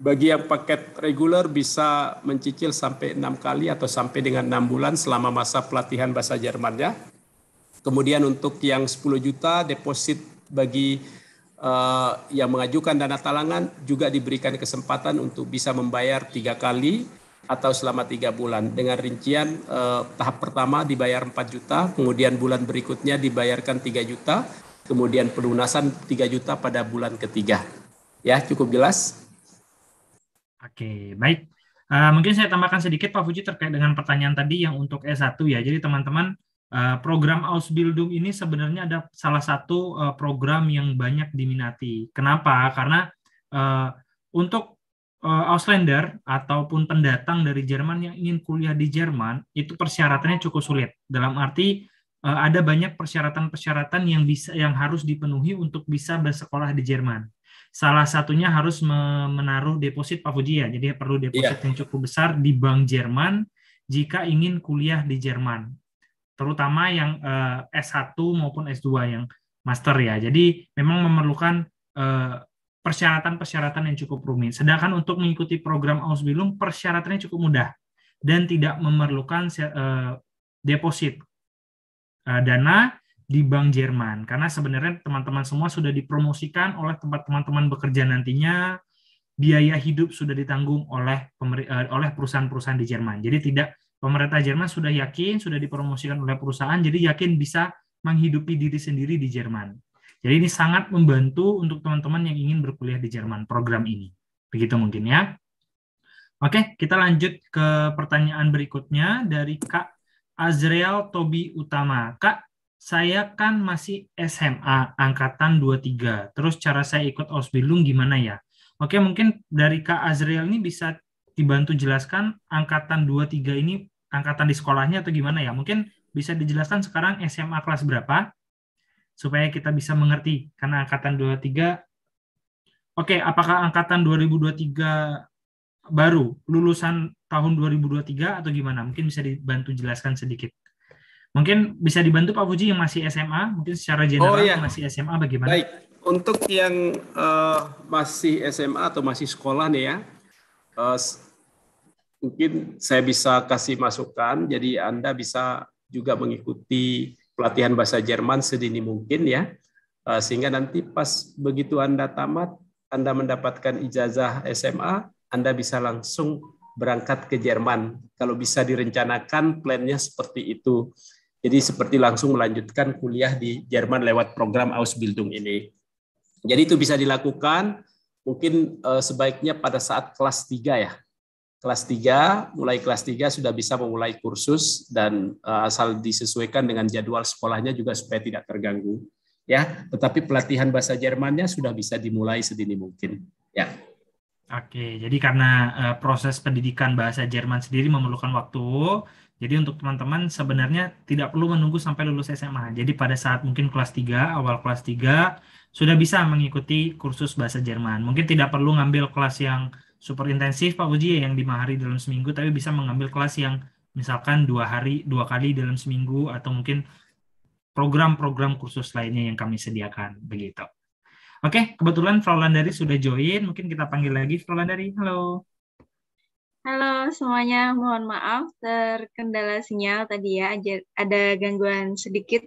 Speaker 4: Bagi yang paket reguler bisa mencicil sampai enam kali atau sampai dengan enam bulan selama masa pelatihan bahasa Jermannya. Kemudian untuk yang 10 juta deposit bagi uh, yang mengajukan dana talangan juga diberikan kesempatan untuk bisa membayar tiga kali atau selama tiga bulan dengan rincian uh, tahap pertama dibayar 4 juta kemudian bulan berikutnya dibayarkan 3 juta kemudian pelunasan 3 juta pada bulan ketiga ya cukup jelas
Speaker 3: oke baik uh, mungkin saya tambahkan sedikit Pak Fuji terkait dengan pertanyaan tadi yang untuk S1 ya jadi teman-teman Eh, program Ausbildung ini sebenarnya ada salah satu eh, program yang banyak diminati. Kenapa? Karena eh, untuk uh, Ausländer ataupun pendatang dari Jerman yang ingin kuliah di Jerman itu persyaratannya cukup sulit. Dalam arti ada banyak persyaratan-persyaratan yang bisa yang harus dipenuhi untuk bisa bersekolah di Jerman. Salah satunya harus menaruh deposit Pak Fuji ya. Jadi perlu iya. deposit yeah. yang cukup besar di bank Jerman jika ingin kuliah di Jerman terutama yang eh, S1 maupun S2 yang master ya. Jadi memang memerlukan persyaratan eh, persyaratan-persyaratan yang cukup rumit. Sedangkan untuk mengikuti program Ausbildung persyaratannya cukup mudah dan tidak memerlukan eh, deposit eh, dana di Bank Jerman karena sebenarnya teman-teman semua sudah dipromosikan oleh tempat teman-teman bekerja nantinya biaya hidup sudah ditanggung oleh pemer, eh, oleh perusahaan-perusahaan di Jerman. Jadi tidak pemerintah Jerman sudah yakin, sudah dipromosikan oleh perusahaan, jadi yakin bisa menghidupi diri sendiri di Jerman. Jadi ini sangat membantu untuk teman-teman yang ingin berkuliah di Jerman program ini. Begitu mungkin ya. Oke, kita lanjut ke pertanyaan berikutnya dari Kak Azriel Tobi Utama. Kak, saya kan masih SMA angkatan 23. Terus cara saya ikut Ausbildung gimana ya? Oke, mungkin dari Kak Azriel ini bisa dibantu jelaskan angkatan 23 ini angkatan di sekolahnya atau gimana ya? Mungkin bisa dijelaskan sekarang SMA kelas berapa supaya kita bisa mengerti karena angkatan 23 Oke, okay, apakah angkatan 2023 baru lulusan tahun 2023 atau gimana? Mungkin bisa dibantu jelaskan sedikit. Mungkin bisa dibantu Pak Fuji yang masih SMA, mungkin secara oh, general oh, iya. masih SMA bagaimana? Baik,
Speaker 4: untuk yang uh, masih SMA atau masih sekolah nih ya, uh, mungkin saya bisa kasih masukan, jadi Anda bisa juga mengikuti pelatihan bahasa Jerman sedini mungkin ya, eh, sehingga nanti pas begitu Anda tamat, Anda mendapatkan ijazah SMA, Anda bisa langsung berangkat ke Jerman. Kalau bisa direncanakan, plannya seperti itu. Jadi seperti langsung melanjutkan kuliah di Jerman lewat program Ausbildung ini. Jadi itu bisa dilakukan mungkin eh, sebaiknya pada saat kelas 3 ya, kelas 3, mulai kelas 3 sudah bisa memulai kursus dan eh, asal disesuaikan dengan jadwal sekolahnya juga supaya tidak terganggu. Ya, tetapi pelatihan bahasa Jermannya sudah bisa dimulai sedini mungkin. Ya.
Speaker 3: Oke, jadi karena uh, proses pendidikan bahasa Jerman sendiri memerlukan waktu, jadi untuk teman-teman sebenarnya tidak perlu menunggu sampai lulus SMA. Jadi pada saat mungkin kelas 3, awal kelas 3 sudah bisa mengikuti kursus bahasa Jerman. Mungkin tidak perlu ngambil kelas yang super intensif Pak Uji yang lima hari dalam seminggu tapi bisa mengambil kelas yang misalkan dua hari dua kali dalam seminggu atau mungkin program-program kursus lainnya yang kami sediakan begitu. Oke, kebetulan Frau Landari sudah join, mungkin kita panggil lagi Frau Landari. Halo.
Speaker 1: Halo semuanya, mohon maaf terkendala sinyal tadi ya, ada gangguan sedikit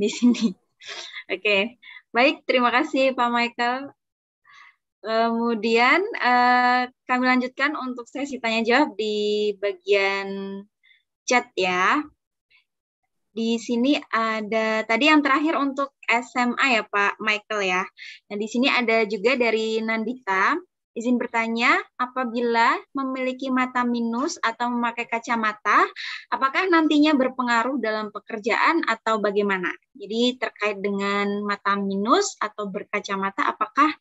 Speaker 1: di sini. Oke, baik terima kasih Pak Michael Kemudian uh, kami lanjutkan untuk sesi tanya jawab di bagian chat ya. Di sini ada tadi yang terakhir untuk SMA ya Pak Michael ya. Nah di sini ada juga dari Nandita. Izin bertanya, apabila memiliki mata minus atau memakai kacamata, apakah nantinya berpengaruh dalam pekerjaan atau bagaimana? Jadi terkait dengan mata minus atau berkacamata, apakah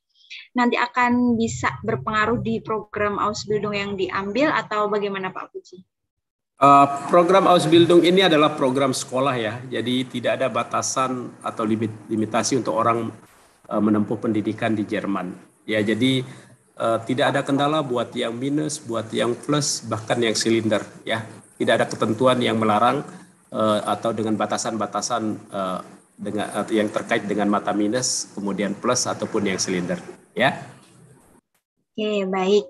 Speaker 1: nanti akan bisa berpengaruh di program Ausbildung yang diambil atau bagaimana Pak Puji?
Speaker 4: Uh, program Ausbildung ini adalah program sekolah ya, jadi tidak ada batasan atau limit, limitasi untuk orang uh, menempuh pendidikan di Jerman. Ya, jadi uh, tidak ada kendala buat yang minus, buat yang plus, bahkan yang silinder. Ya, tidak ada ketentuan yang melarang uh, atau dengan batasan-batasan uh, dengan uh, yang terkait dengan mata minus, kemudian plus ataupun yang silinder ya.
Speaker 1: Oke, baik.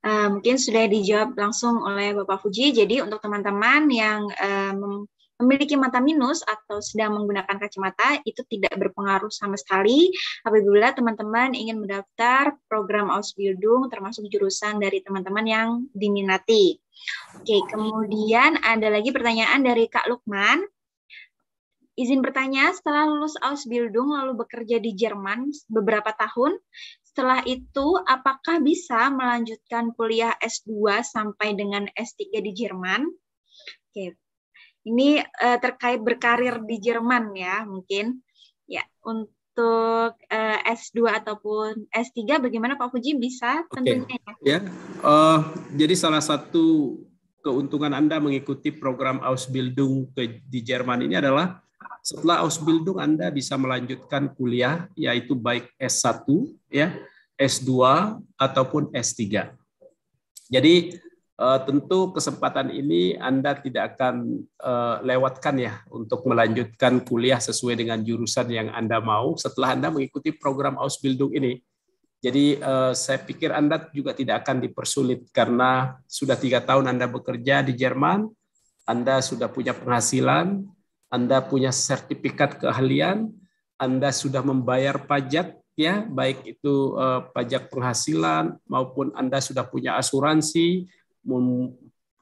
Speaker 1: Uh, mungkin sudah dijawab langsung oleh Bapak Fuji. Jadi untuk teman-teman yang um, memiliki mata minus atau sedang menggunakan kacamata itu tidak berpengaruh sama sekali apabila teman-teman ingin mendaftar program Ausbildung termasuk jurusan dari teman-teman yang diminati. Oke, kemudian ada lagi pertanyaan dari Kak Lukman. Izin bertanya, setelah lulus Ausbildung lalu bekerja di Jerman beberapa tahun, setelah itu, apakah bisa melanjutkan kuliah S2 sampai dengan S3 di Jerman? Oke. Ini uh, terkait berkarir di Jerman ya, mungkin. Ya, untuk uh, eh, S2 ataupun S3 bagaimana Pak Fuji bisa tentunya okay.
Speaker 4: ya. Uh, jadi salah satu keuntungan Anda mengikuti program Ausbildung ke di Jerman ini adalah setelah Ausbildung Anda bisa melanjutkan kuliah yaitu baik S1 ya, S2 ataupun S3. Jadi eh, tentu kesempatan ini Anda tidak akan eh, lewatkan ya untuk melanjutkan kuliah sesuai dengan jurusan yang Anda mau setelah Anda mengikuti program Ausbildung ini. Jadi eh, saya pikir Anda juga tidak akan dipersulit karena sudah tiga tahun Anda bekerja di Jerman, Anda sudah punya penghasilan, anda punya sertifikat keahlian, Anda sudah membayar pajak ya, baik itu eh, pajak penghasilan maupun Anda sudah punya asuransi,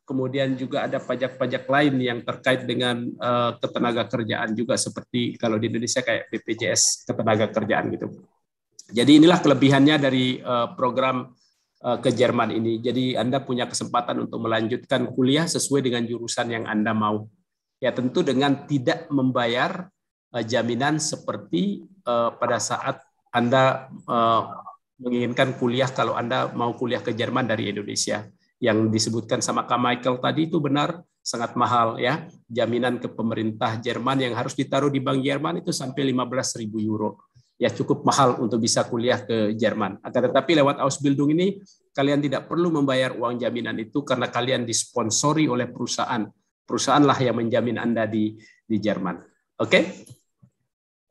Speaker 4: kemudian juga ada pajak-pajak lain yang terkait dengan uh, ketenaga kerjaan juga seperti kalau di Indonesia kayak BPJS ketenaga kerjaan gitu. Jadi inilah kelebihannya dari uh, program eh, ke Jerman ini. Jadi Anda punya kesempatan untuk melanjutkan kuliah sesuai dengan jurusan yang Anda mau. Ya tentu dengan tidak membayar eh, jaminan seperti eh, pada saat Anda eh, menginginkan kuliah kalau Anda mau kuliah ke Jerman dari Indonesia yang disebutkan sama Kak Michael tadi itu benar sangat mahal ya jaminan ke pemerintah Jerman yang harus ditaruh di bank Jerman itu sampai 15.000 euro ya cukup mahal untuk bisa kuliah ke Jerman. Akan tetapi lewat Ausbildung ini kalian tidak perlu membayar uang jaminan itu karena kalian disponsori oleh perusahaan perusahaanlah yang menjamin Anda di di Jerman. Oke? Okay?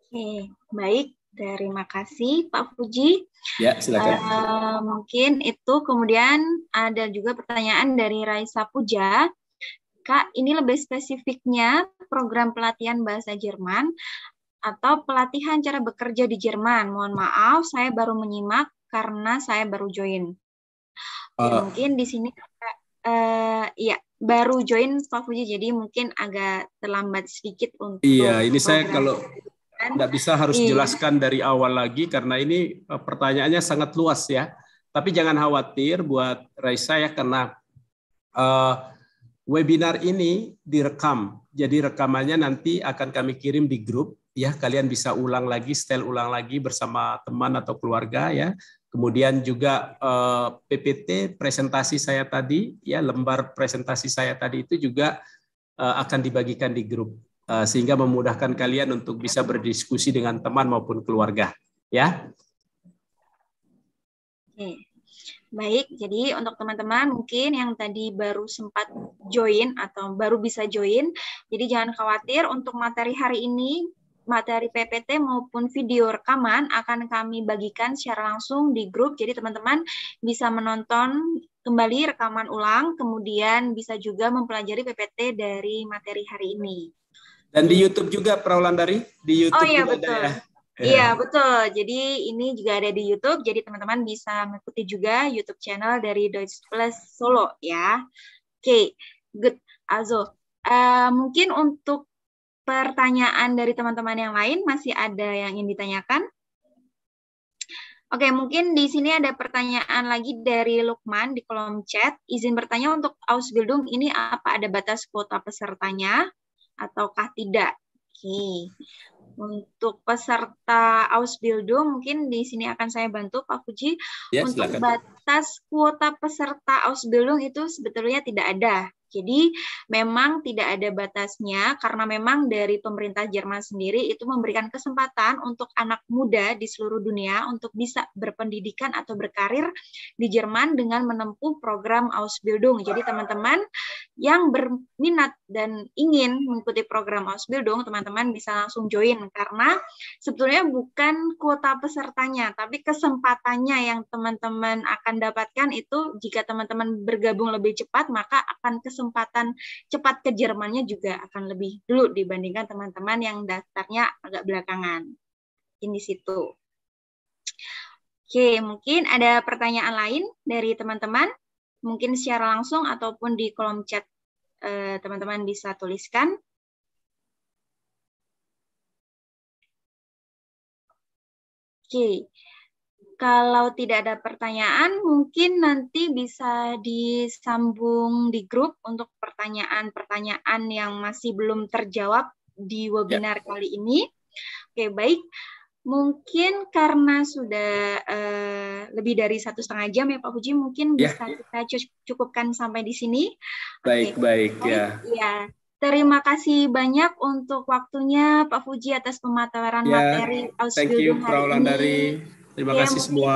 Speaker 1: Oke, baik. Terima kasih Pak Fuji.
Speaker 4: Ya,
Speaker 2: silakan.
Speaker 1: Uh, mungkin itu kemudian ada juga pertanyaan dari Raisa Puja. Kak, ini lebih spesifiknya program pelatihan bahasa Jerman atau pelatihan cara bekerja di Jerman. Mohon maaf, saya baru menyimak karena saya baru join. Uh, Mungkin di sini uh, ya baru join Pak Fuji jadi mungkin agak terlambat sedikit untuk Iya, ini saya kalau tidak
Speaker 4: bisa harus iya. jelaskan dari awal lagi karena ini eh, pertanyaannya sangat luas ya. Tapi jangan khawatir buat Raisa ya karena uh, webinar ini direkam. Jadi rekamannya nanti akan kami kirim di grup ya kalian bisa ulang lagi, setel ulang lagi bersama teman atau keluarga ya. Kemudian juga eh, PPT presentasi saya tadi, ya lembar presentasi saya tadi itu juga eh, akan dibagikan di grup eh, sehingga memudahkan kalian untuk bisa berdiskusi dengan teman maupun keluarga, ya.
Speaker 1: Oke. Baik, jadi untuk teman-teman mungkin yang tadi baru sempat join atau baru bisa join, jadi jangan khawatir untuk materi hari ini materi PPT maupun video rekaman akan kami bagikan secara langsung di grup. Jadi teman-teman bisa menonton kembali rekaman ulang, kemudian bisa juga mempelajari PPT dari materi hari ini.
Speaker 4: Dan di YouTube juga Perawalan dari di oh, YouTube. Oh iya betul. Ada ya?
Speaker 1: Iya yeah. betul. Jadi ini juga ada di YouTube. Jadi teman-teman bisa mengikuti juga YouTube channel dari Deutsch Plus Solo ya. Oke, okay. good. Azo, uh, eh, mungkin untuk pertanyaan dari teman-teman yang lain? Masih ada yang ingin ditanyakan? Oke, mungkin di sini ada pertanyaan lagi dari Lukman di kolom chat. Izin bertanya untuk Ausbildung ini apa ada batas kuota pesertanya ataukah tidak? Oke. Untuk peserta Ausbildung mungkin di sini akan saya bantu Pak Fuji. Ya, untuk silakan. batas kuota peserta Ausbildung itu sebetulnya tidak ada. Jadi memang tidak ada batasnya karena memang dari pemerintah Jerman sendiri itu memberikan kesempatan untuk anak muda di seluruh dunia untuk bisa berpendidikan atau berkarir di Jerman dengan menempuh program Ausbildung. Jadi teman-teman yang berminat dan ingin mengikuti program Ausbil dong teman-teman bisa langsung join karena sebetulnya bukan kuota pesertanya tapi kesempatannya yang teman-teman akan dapatkan itu jika teman-teman bergabung lebih cepat maka akan kesempatan cepat ke Jermannya juga akan lebih dulu dibandingkan teman-teman yang daftarnya agak belakangan. Ini situ. Oke, mungkin ada pertanyaan lain dari teman-teman? Mungkin secara langsung ataupun di kolom chat Eh, teman-teman bisa tuliskan. Oke, kalau tidak ada pertanyaan, mungkin nanti bisa disambung di grup untuk pertanyaan-pertanyaan yang masih belum terjawab di webinar ya. kali ini. Oke, baik. Mungkin karena sudah uh, lebih dari satu setengah jam ya Pak Puji, mungkin yeah. bisa ya. kita cukupkan sampai di sini.
Speaker 4: Baik, okay. baik, oh, ya.
Speaker 1: Ya, terima kasih banyak untuk waktunya Pak Fuji atas pemataran yeah. materi Thank you, ini. dari
Speaker 4: Terima ya, kasih semua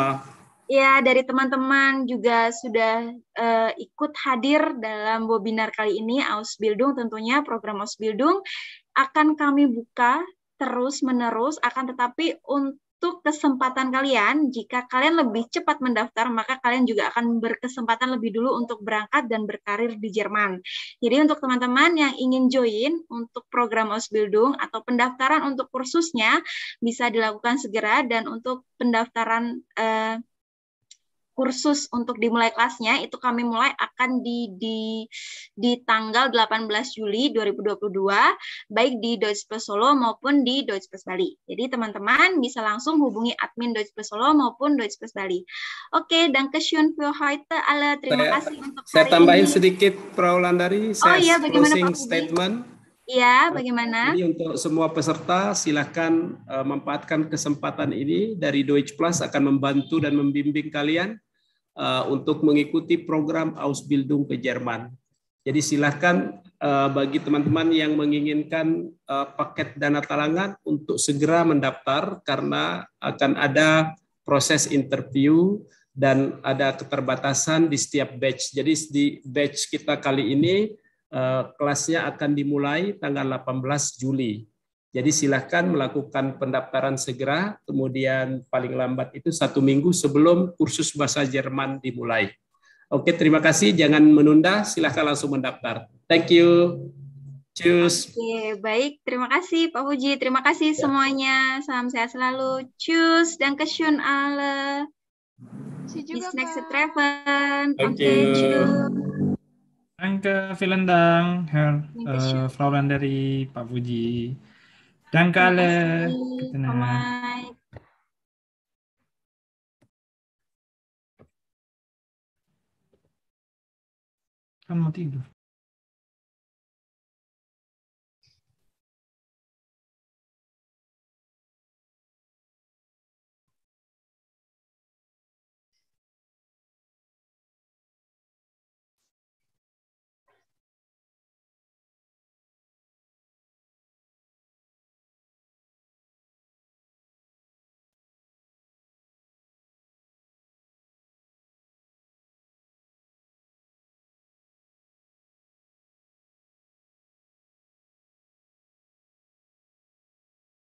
Speaker 1: ya dari teman-teman juga sudah uh, ikut hadir dalam webinar kali ini Ausbildung tentunya program Ausbildung akan kami buka terus-menerus, akan tetapi untuk kesempatan kalian, jika kalian lebih cepat mendaftar, maka kalian juga akan berkesempatan lebih dulu untuk berangkat dan berkarir di Jerman. Jadi untuk teman-teman yang ingin join untuk program Ausbildung atau pendaftaran untuk kursusnya bisa dilakukan segera dan untuk pendaftaran eh, kursus untuk dimulai kelasnya itu kami mulai akan di di di tanggal 18 Juli 2022 baik di Deutsche Plus Solo maupun di Deutsche Plus Bali. Jadi teman-teman bisa langsung hubungi admin Deutsche Plus Solo maupun Deutsche Plus Bali. Oke, danke schön für heute alle. Terima saya, kasih untuk hari Saya tambahin ini.
Speaker 4: sedikit Frau Landari, oh saya oh, iya, bagaimana closing Pak statement.
Speaker 1: Iya, bagaimana? Jadi
Speaker 4: untuk semua peserta silakan uh, memanfaatkan kesempatan ini dari Deutsche Plus akan membantu dan membimbing kalian Eh, untuk mengikuti program Ausbildung ke Jerman. Jadi silakan eh, bagi teman-teman yang menginginkan eh, paket dana talangan untuk segera mendaftar karena akan ada proses interview dan ada keterbatasan di setiap batch. Jadi di batch kita kali ini kelasnya akan dimulai tanggal 18 Juli. Jadi silahkan melakukan pendaftaran segera, kemudian paling lambat itu satu minggu sebelum kursus bahasa Jerman dimulai. Oke, terima kasih. Jangan menunda, silahkan langsung mendaftar. Thank you. Cheers.
Speaker 1: Oke, baik. Terima kasih Pak Puji. Terima kasih ya. semuanya. Salam sehat selalu. Cheers dan kesyun alle. See juga, next travel. Thank okay, you.
Speaker 3: Danke, vielen Dank, Frau Landeri, Pak Puji. Dan kala kita nak.
Speaker 2: Kamu tidur.